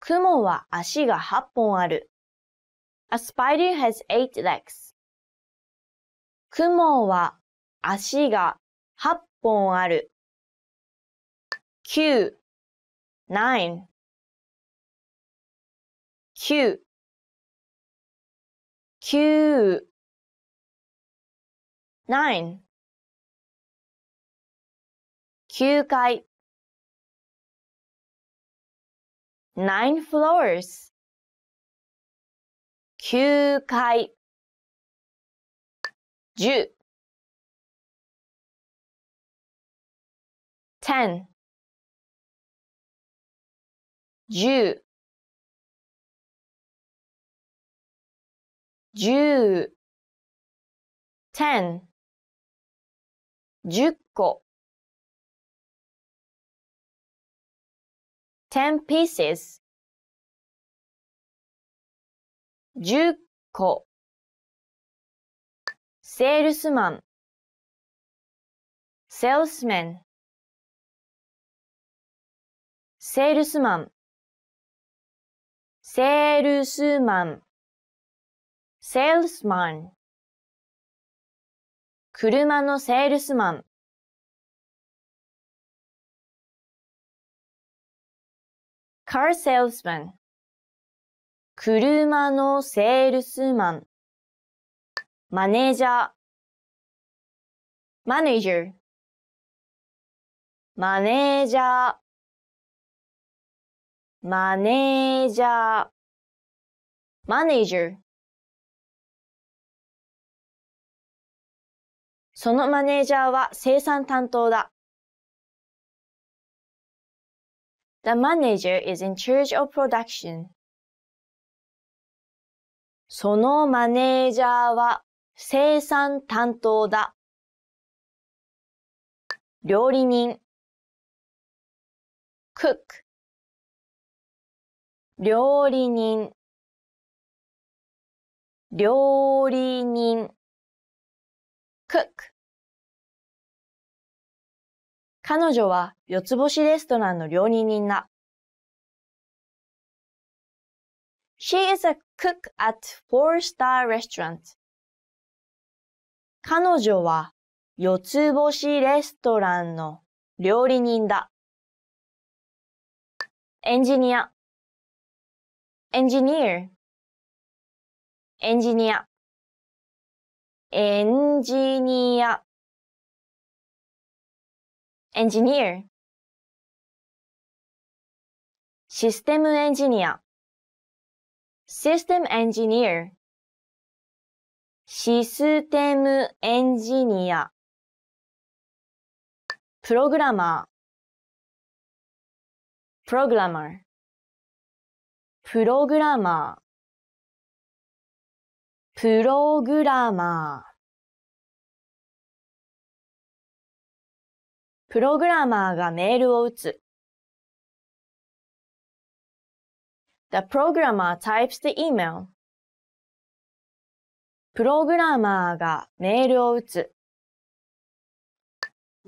雲は足が8本ある。A spider has eight legs. 雲は足が8本ある。9 9 9 9 9 9階 nine floors 9階10 ten 10 10 ten 10個 ten pieces 10個セールスマンセールスメン、セールスマンセールスマン車のセールスマンカーセールスマン車のセールスマンマネージャー、マネージャー、マネージャー、マネージャー、マネージャー。そのマネージャーは生産担当だ。The manager is in charge of production. そのマネージャーは生産担当だ。料理人 cook 料理人料理人 cook 彼女は四つ星レストランの料理人だ。She is a cook at four-star restaurant. 彼女は四つ星レストランの料理人だ。エンジニア、エンジニア、エンジニア、エンジニア、エンジニア、システムエンジニア、システムエンジニア、システムエンジニア、プログラマー、プログラマー、プログラマー、プログラマー、プログラマーがメールを打つ。The programmer types the email. プログラマーがメールを打つ。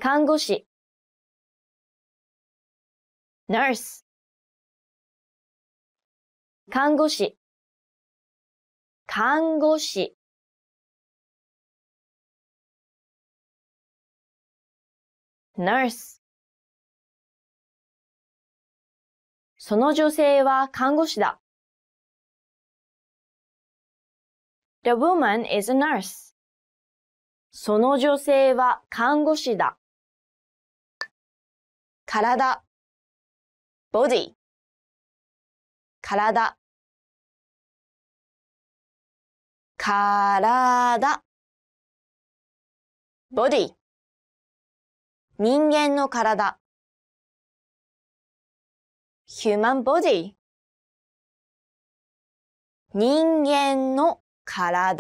看護師ナース。看護師看護師ナース。その女性は看護師だ。The woman is a nurse. その女性は看護師だ。体 body 体体 body 人間の体 human body 人間の体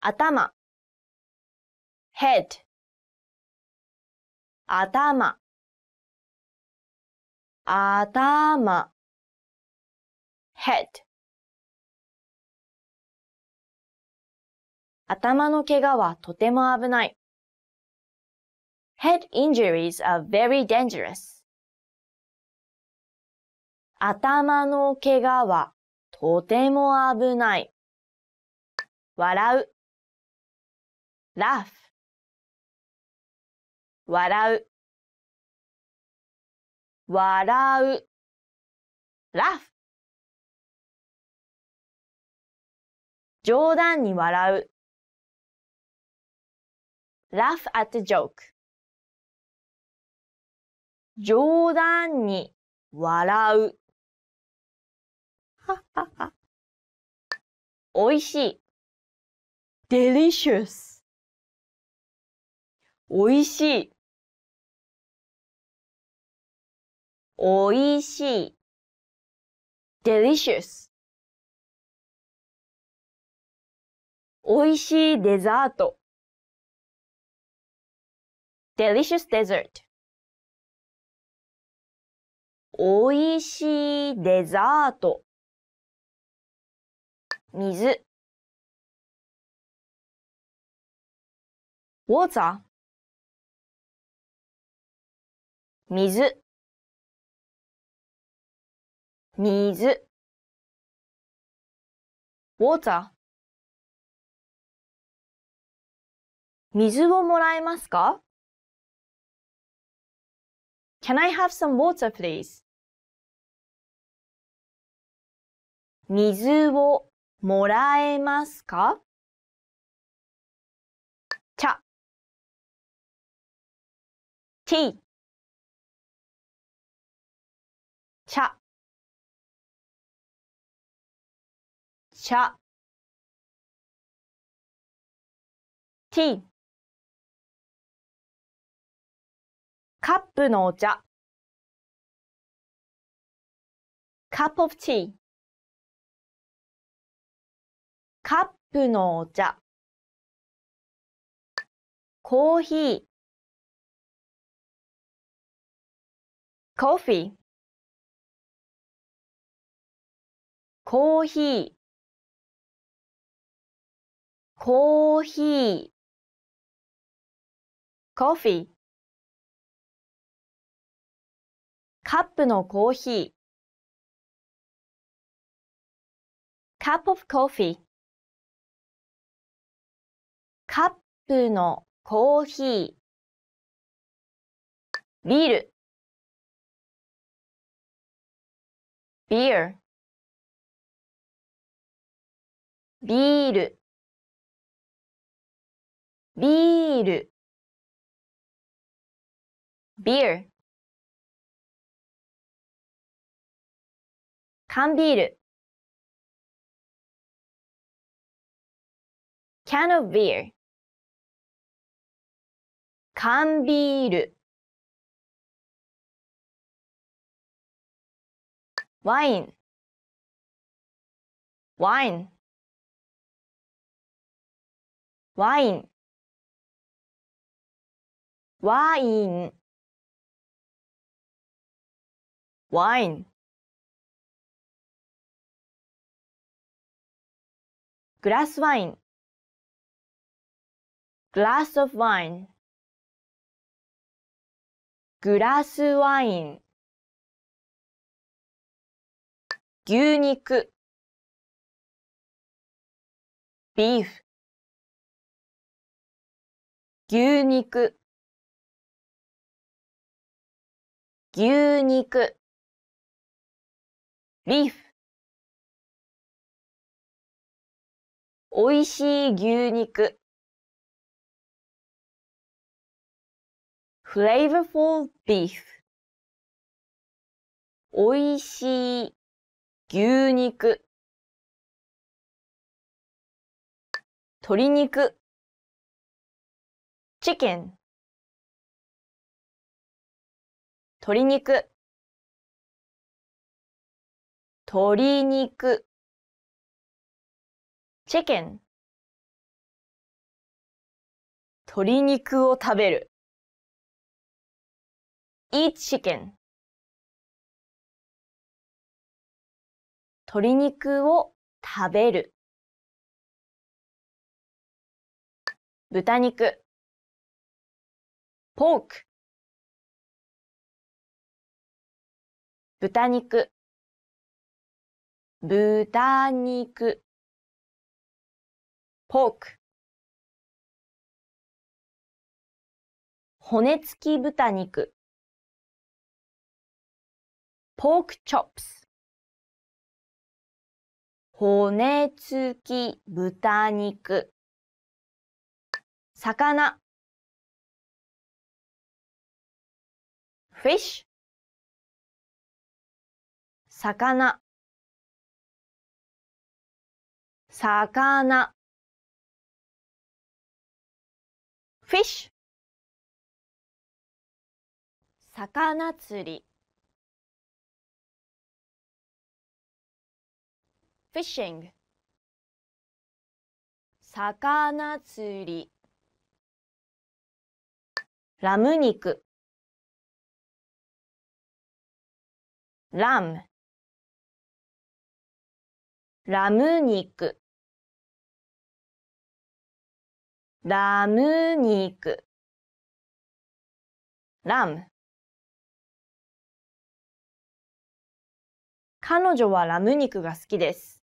頭 head 頭頭 head 頭の怪我はとても危ない。Head injuries are very dangerous. 頭の怪我はとても危ない。笑う。ラフ。笑う。笑う。ラフ。冗談に笑う。laugh at the joke 冗談に笑う。おいしい。delicious おいしい。おいしい。delicious おいしいデザート。delicious dessert おいしいデザート。水ウォーザー水水ウォーザー水をもらえますか Can I have some water, please? 水をもらえますかちゃティちゃちゃティカップのお茶カップオブティーカップのお茶コーヒーコーヒーコーヒーコーヒーコーヒーカップのコーヒーカップのコーヒービールビールビールビールビール缶ビール can of beer 缶ビールワインワインワインワインワイングラスワイングラスオフワイングラスワイン牛肉ビーフ牛肉牛肉ビーフおいしい牛肉 flavorful beef おいしい牛肉鶏肉 chicken 鶏肉鶏肉 chicken 鶏肉を食べる eat chicken. 鶏肉を食べる。豚肉。ポーク。豚肉。豚肉。ポーク。骨付き豚肉。ポークチョップス。骨付き豚肉。魚。フィッシュ。魚。魚。フィッシュ。魚釣り。fishing 魚釣りラム肉ラムラム肉ラム肉ラム彼女はラム肉が好きです。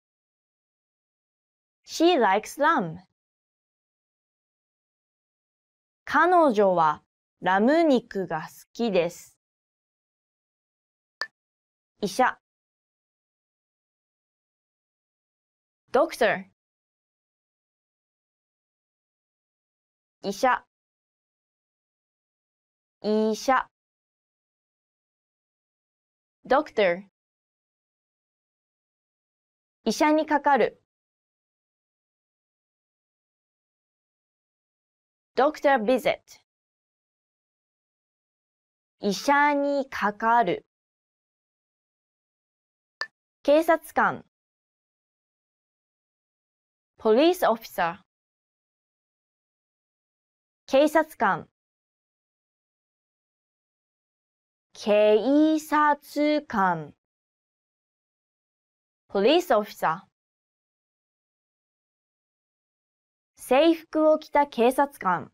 彼女はラム肉が好きです。医者。ドクター。医者。医者。ドクター。医者にかかる。doctor visit 医者にかかる警察官 police officer 警察官警察官 police officer 制服を着た警察官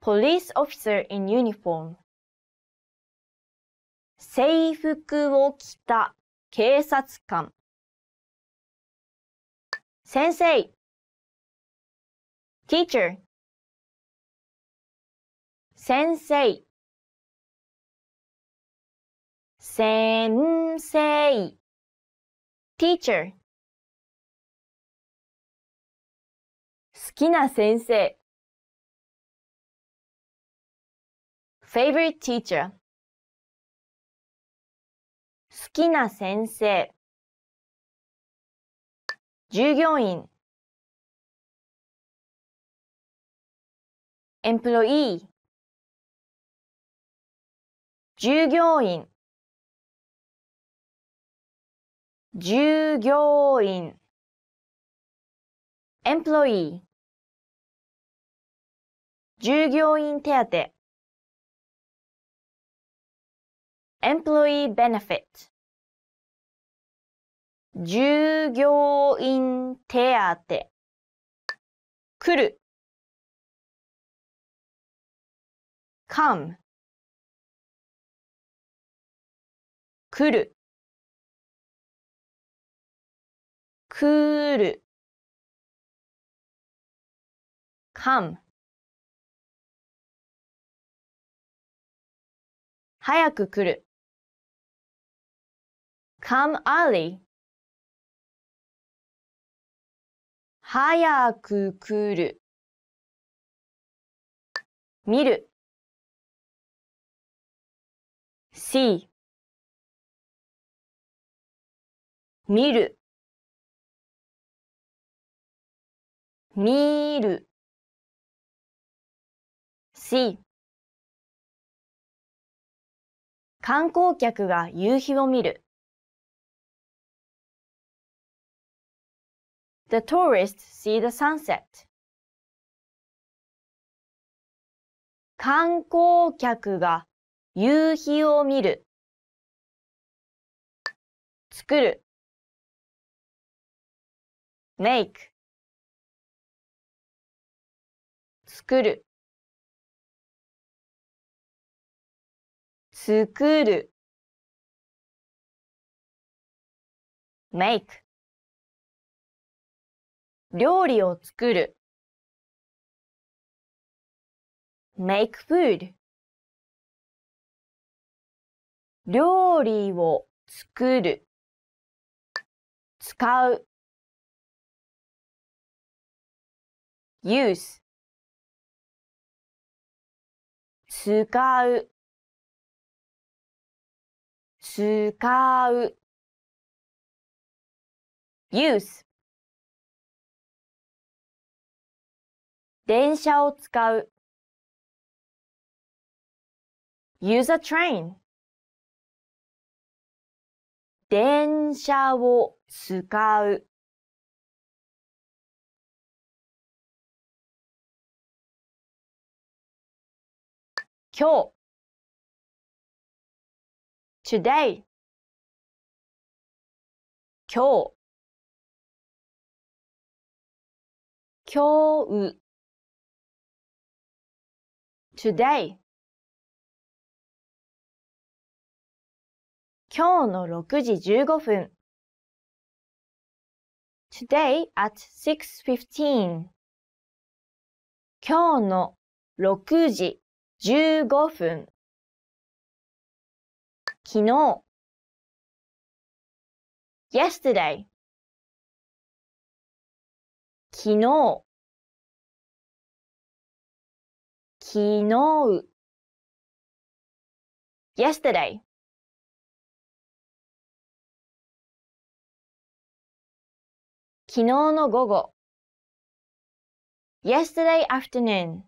police officer in uniform 制服を着た警察官先生 teacher 先生先生 teacher きな先生 favorite teacher 好きな先生従業員 employee 従業員従業員 employee 従業員手当 employee benefit 従業員手当来る come 来る来る come 早く来る。come early 早く来る。見る。see 見る。見る。see 観光客が夕日を見る。The tourists see the sunset. 観光客が夕日を見る。作る。make 作る。作る make 料理を作る make food 料理を作る使う use 使う使う use 電車を使う use a train 電車を使う今日 today 今日今日 today 今日の6時15分 today at 6.15今日の6時15分昨日 yesterday 昨日昨日 yesterday 昨日の午後 yesterday afternoon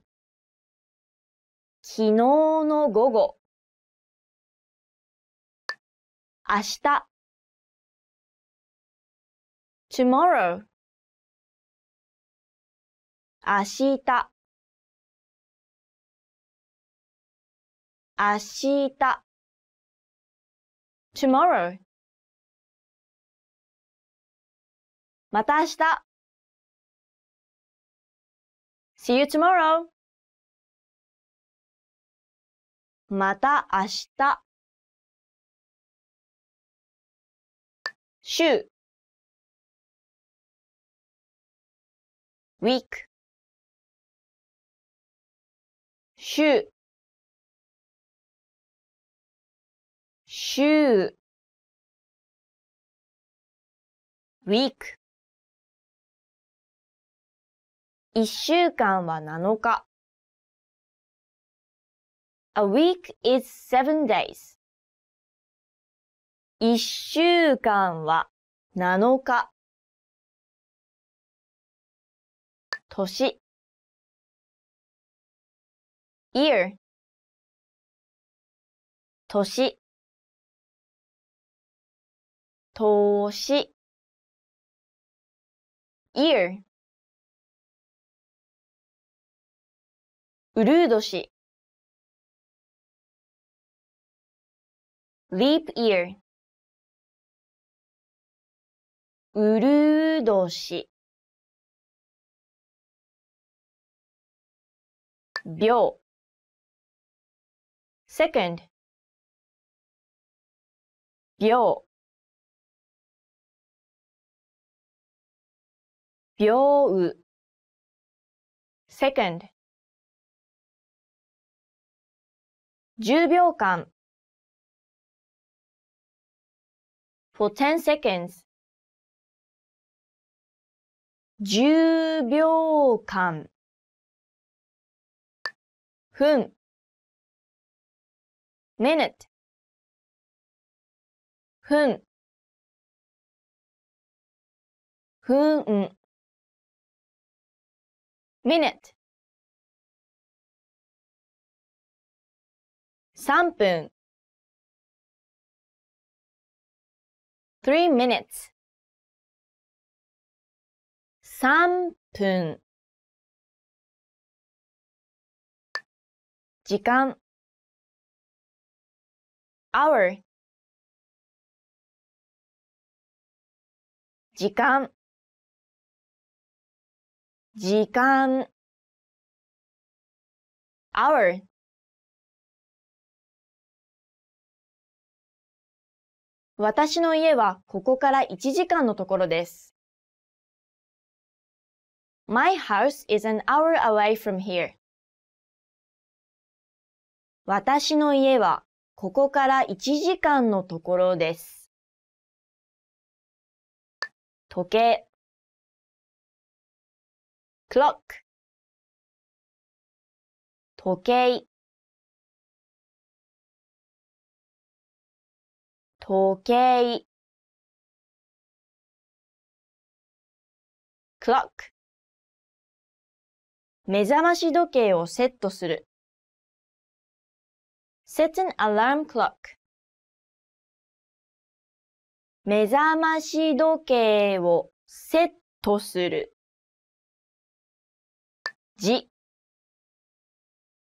昨日の午後明日 tomorrow 明日明日 tomorrow また明日 see you tomorrow また明日週 week 週週 week 一週間は7日 A week is seven days. 一週間は七日。年 year 年投 year うるう年 leap year うるう年。秒。second 秒秒う second 10秒間 for 10 seconds 10秒間。分。minute。分。分。minute。3分。three minutes 3分時間 hour 時間時間 hour 私の家はここから1時間のところです。My house is an hour away from here. 私の家はここから1時間のところです。時計 clock 時計時計 clock 目覚まし時計をセットする。set an alarm clock 目覚まし時計をセットする。じ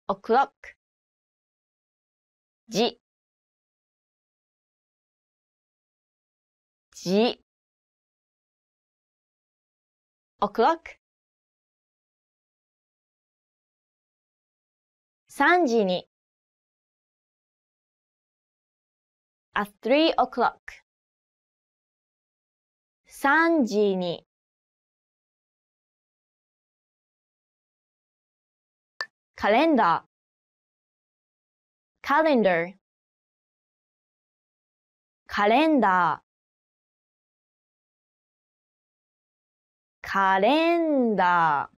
o'clock じじ o'clock 3時に at three o'clock 3時にカレンダーカレンダーカレンダーカレンダー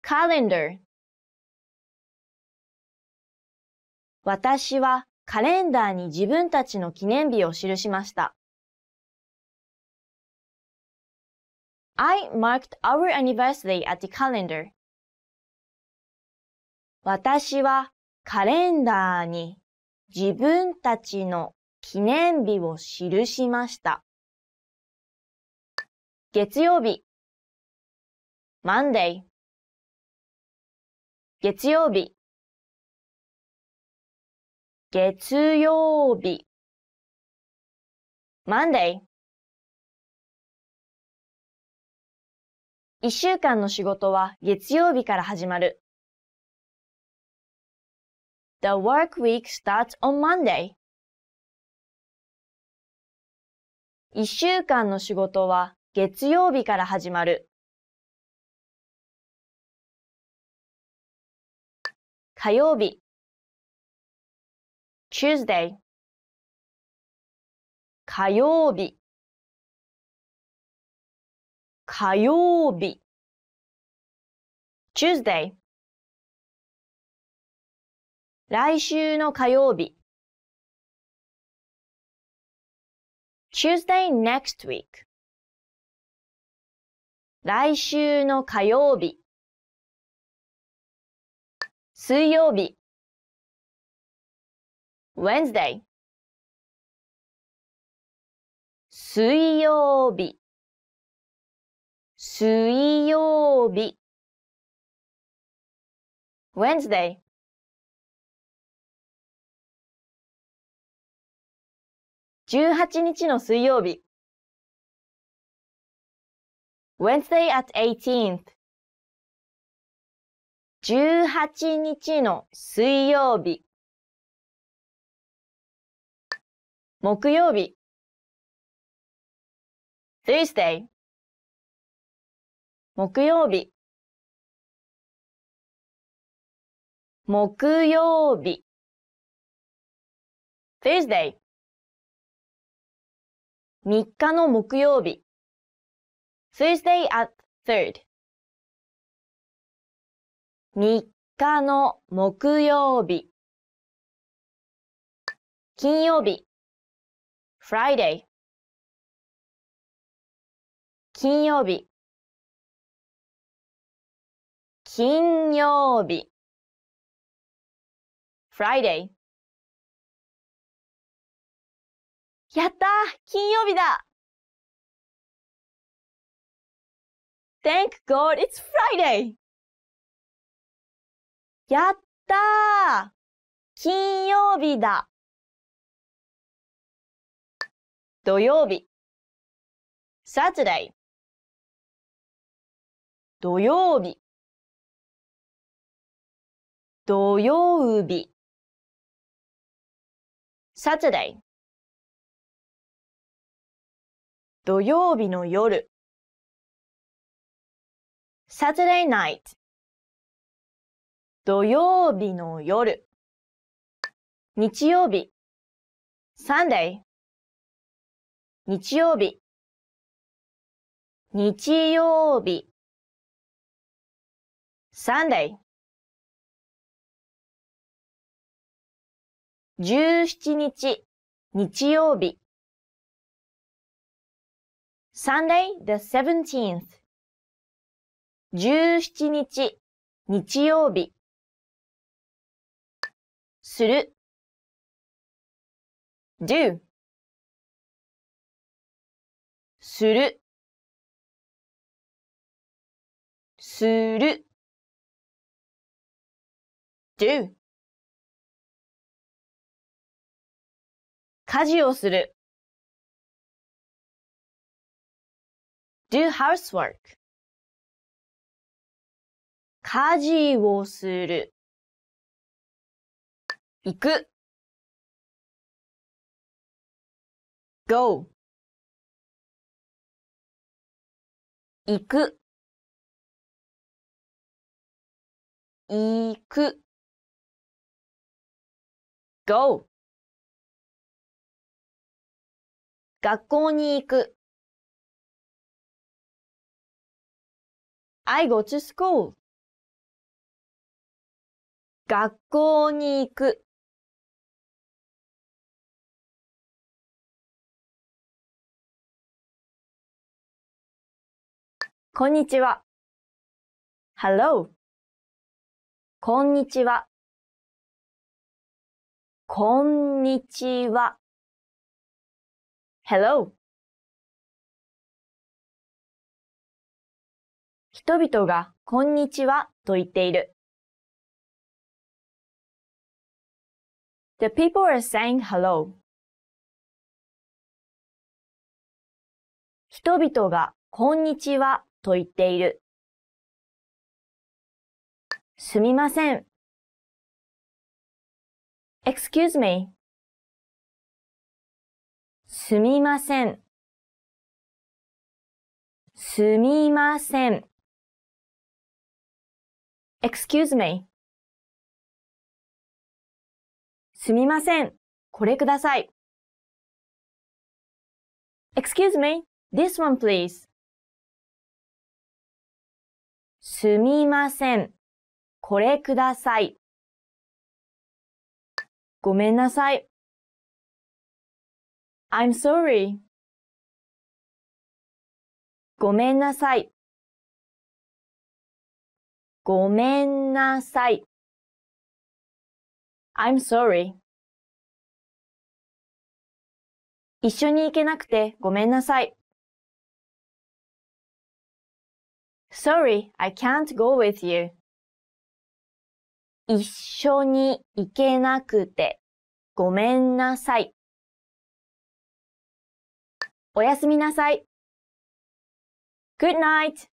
カレンダー私はカレンダーに自分たちの記念日を記しました。I marked our anniversary at the calendar. 私はカレンダーに自分たちの記念日を記しました。月曜日 Monday 月曜日月曜日 Monday 一週間の仕事は月曜日から始まる。The work week starts on Monday. 一週間の仕事は月曜日から始まる。火曜日 Tuesday 火曜日火曜日 Tuesday 来週の火曜日 Tuesday next week 来週の火曜日水曜日 Wednesday 水曜日水曜日 Wednesday 18日の水曜日 Wednesday at 18th 18日の水曜日木曜日 Tuesday 木曜日木曜日 Tuesday 3日の木曜日 Tuesday at third 3日の木曜日金曜日 Friday 金曜日金曜日 Friday やった金曜日だ Thank God it's Friday! やったー金曜日だ土曜日 Saturday 土曜日土曜日 Saturday 土曜日の夜 Saturday night 土曜日の夜日曜日 Sunday 日曜日日曜日 Sunday 17日日曜日 Sunday the 17th 17日日曜日する do する、する。do 家事をする do housework 家事をする行く go 行く、行く。go 学校に行く。I go to school. 学校に行く。こんにちは。Hello. こんにちは。こんにちは。Hello. 人々がこんにちはと言っている。The people are saying hello. 人々がこんにちはと言っている。すみません。excuse me すみません。すみません。excuse me すみません。これください。excuse me, this one please. すみません。これください。ごめんなさい。I'm sorry. ごめんなさい。ごめんなさい。I'm sorry. 一緒に行けなくてごめんなさい。Sorry, I can't go with you. 一緒に行けなくてごめんなさい。おやすみなさい。Good night.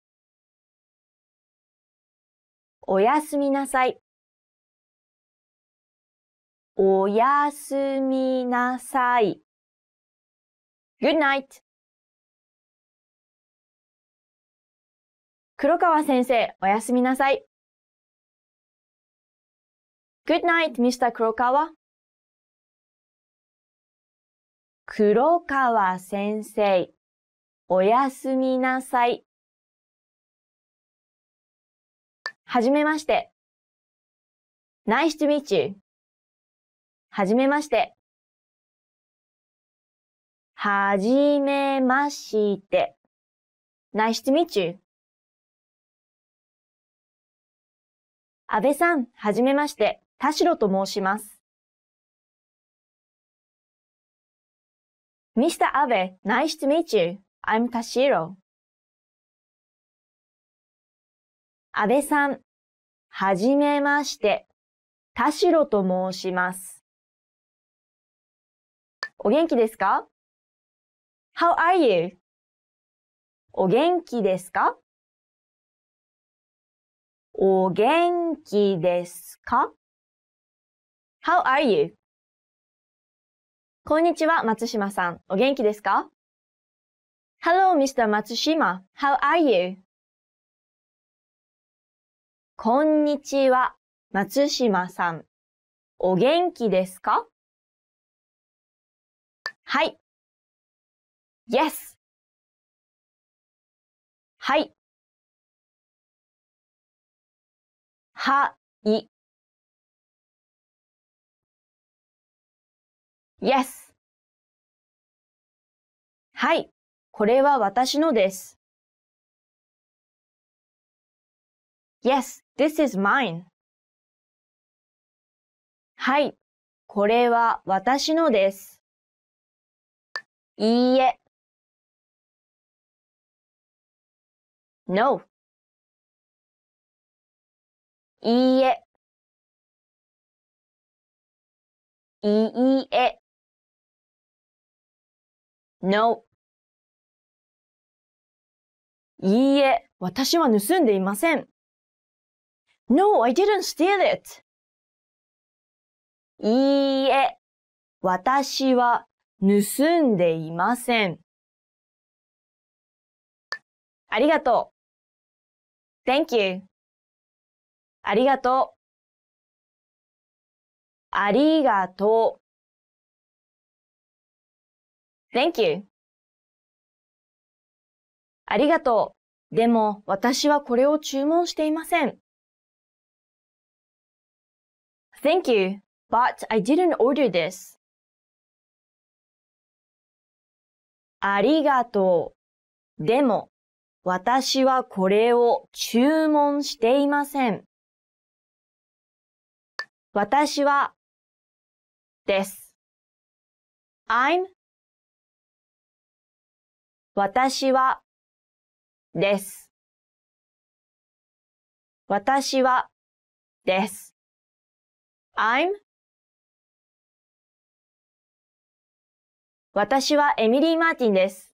おやすみなさい。おやすみなさい。Good night. 黒川先生、おやすみなさい。Good night, Mr. 黒川。黒川先生、おやすみなさい。はじめまして。Nice to meet you. はじめまして。はじめまして。Nice to meet you. 安倍さん、はじめまして、田代と申します。Mr. Abe, nice to meet you. I'm t a 安倍さん、はじめまして、田代と申します。お元気ですか ?How are you? お元気ですかお元気ですか ?How are you? こんにちは、松島さん。お元気ですか ?Hello, Mr. 松島。How are you? こんにちは、松島さん。お元気ですかはい。Yes. はい。はい。Yes. はい。これは私のです。Yes, this is mine. はい。これは私のです。いいえ。No. いいえ、いいえ、no, いいえ、私は盗んでいません。No, I didn't steal it. いいえ、私は盗んでいません。ありがとう。Thank you. ありがとう。ありがとう。Thank you. ありがとう。でも私はこれを注文していません。Thank you, but I didn't order this. ありがとう。でも私はこれを注文していません。私はです。I'm 私はです。私はです。I'm 私はエミリー・マーティンです。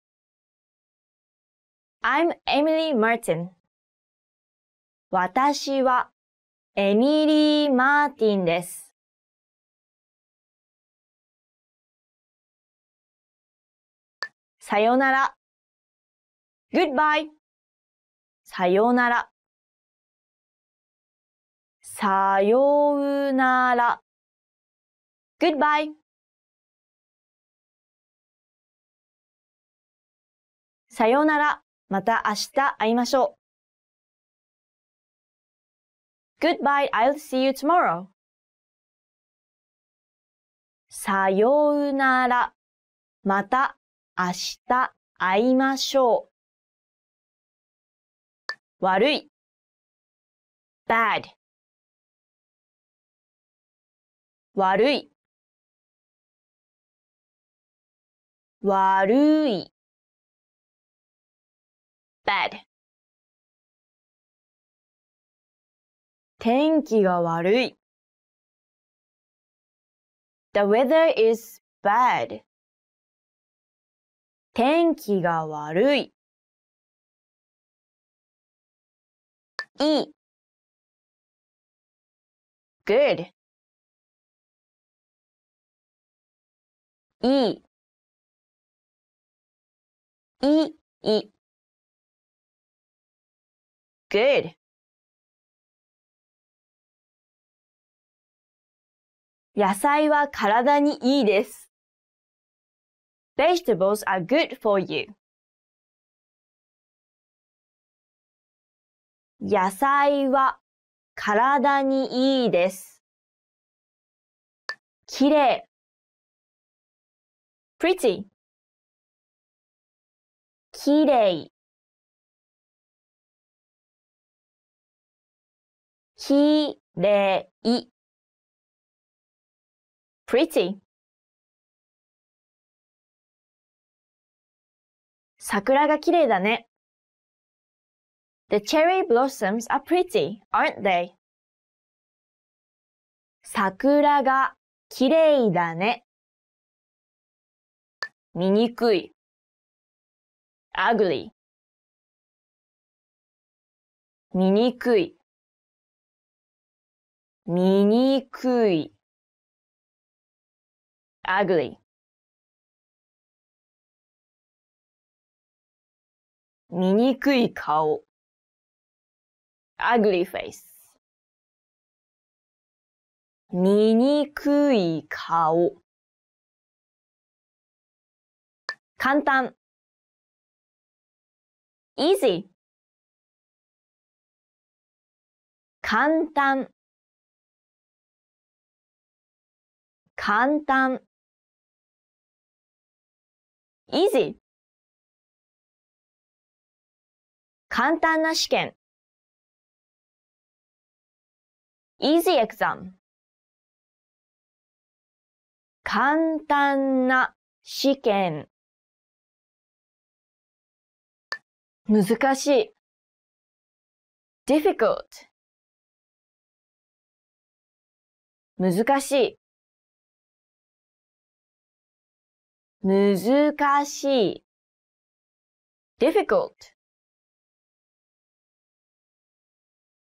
I'm Emily Martin. 私はエミリー・マーティンです。さよなら。Goodbye. さよなら。さようなら。Goodbye. さようなら。また明日会いましょう。Goodbye, I'll see you tomorrow. さようなら。また明日会いましょう。悪い。bad 悪い。悪い。bad 天気が悪い。The weather is bad. 天気が悪い。いい。good. いい。いい。good. 野菜は体にいいです。Vegetables are good for you. 野菜は体にいいです。きれい pretty きれいきれい pretty 桜がきれいだね。The cherry blossoms are pretty, aren't they? 桜がきれいだね。醜い ugly 醜い醜い ugly. 醜い顔 ugly face. 醜い顔簡単 easy 簡単簡単 easy 簡単な試験 easy exam 簡単な試験難しい difficult 難しい難しい difficult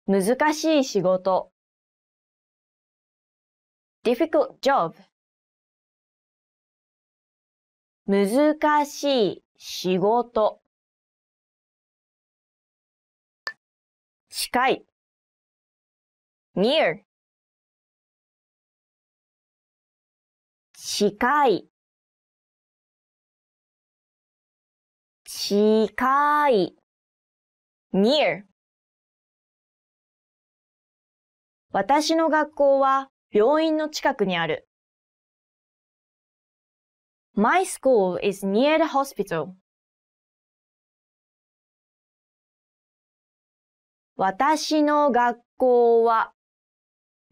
難しい仕事 difficult job 難しい仕事近い near 近い近い near 私の学校は病院の近くにある。My school is near the hospital. 私の学校は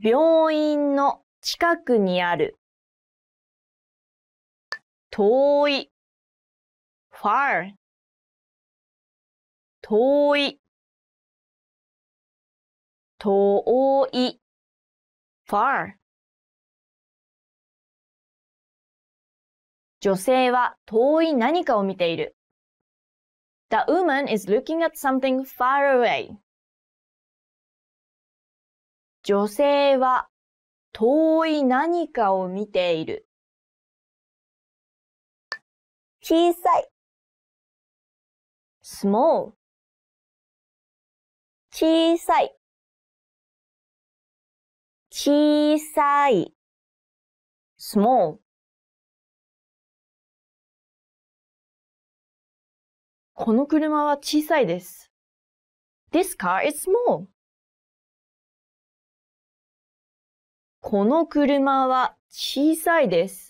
病院の近くにある。遠い far 遠い、遠い、far。女性は遠い何かを見ている。The woman is looking at something far away. 女性は遠い何かを見ている。小さい small 小さい、小さい、small この車は小さいです。This car is small. この車は小さいです。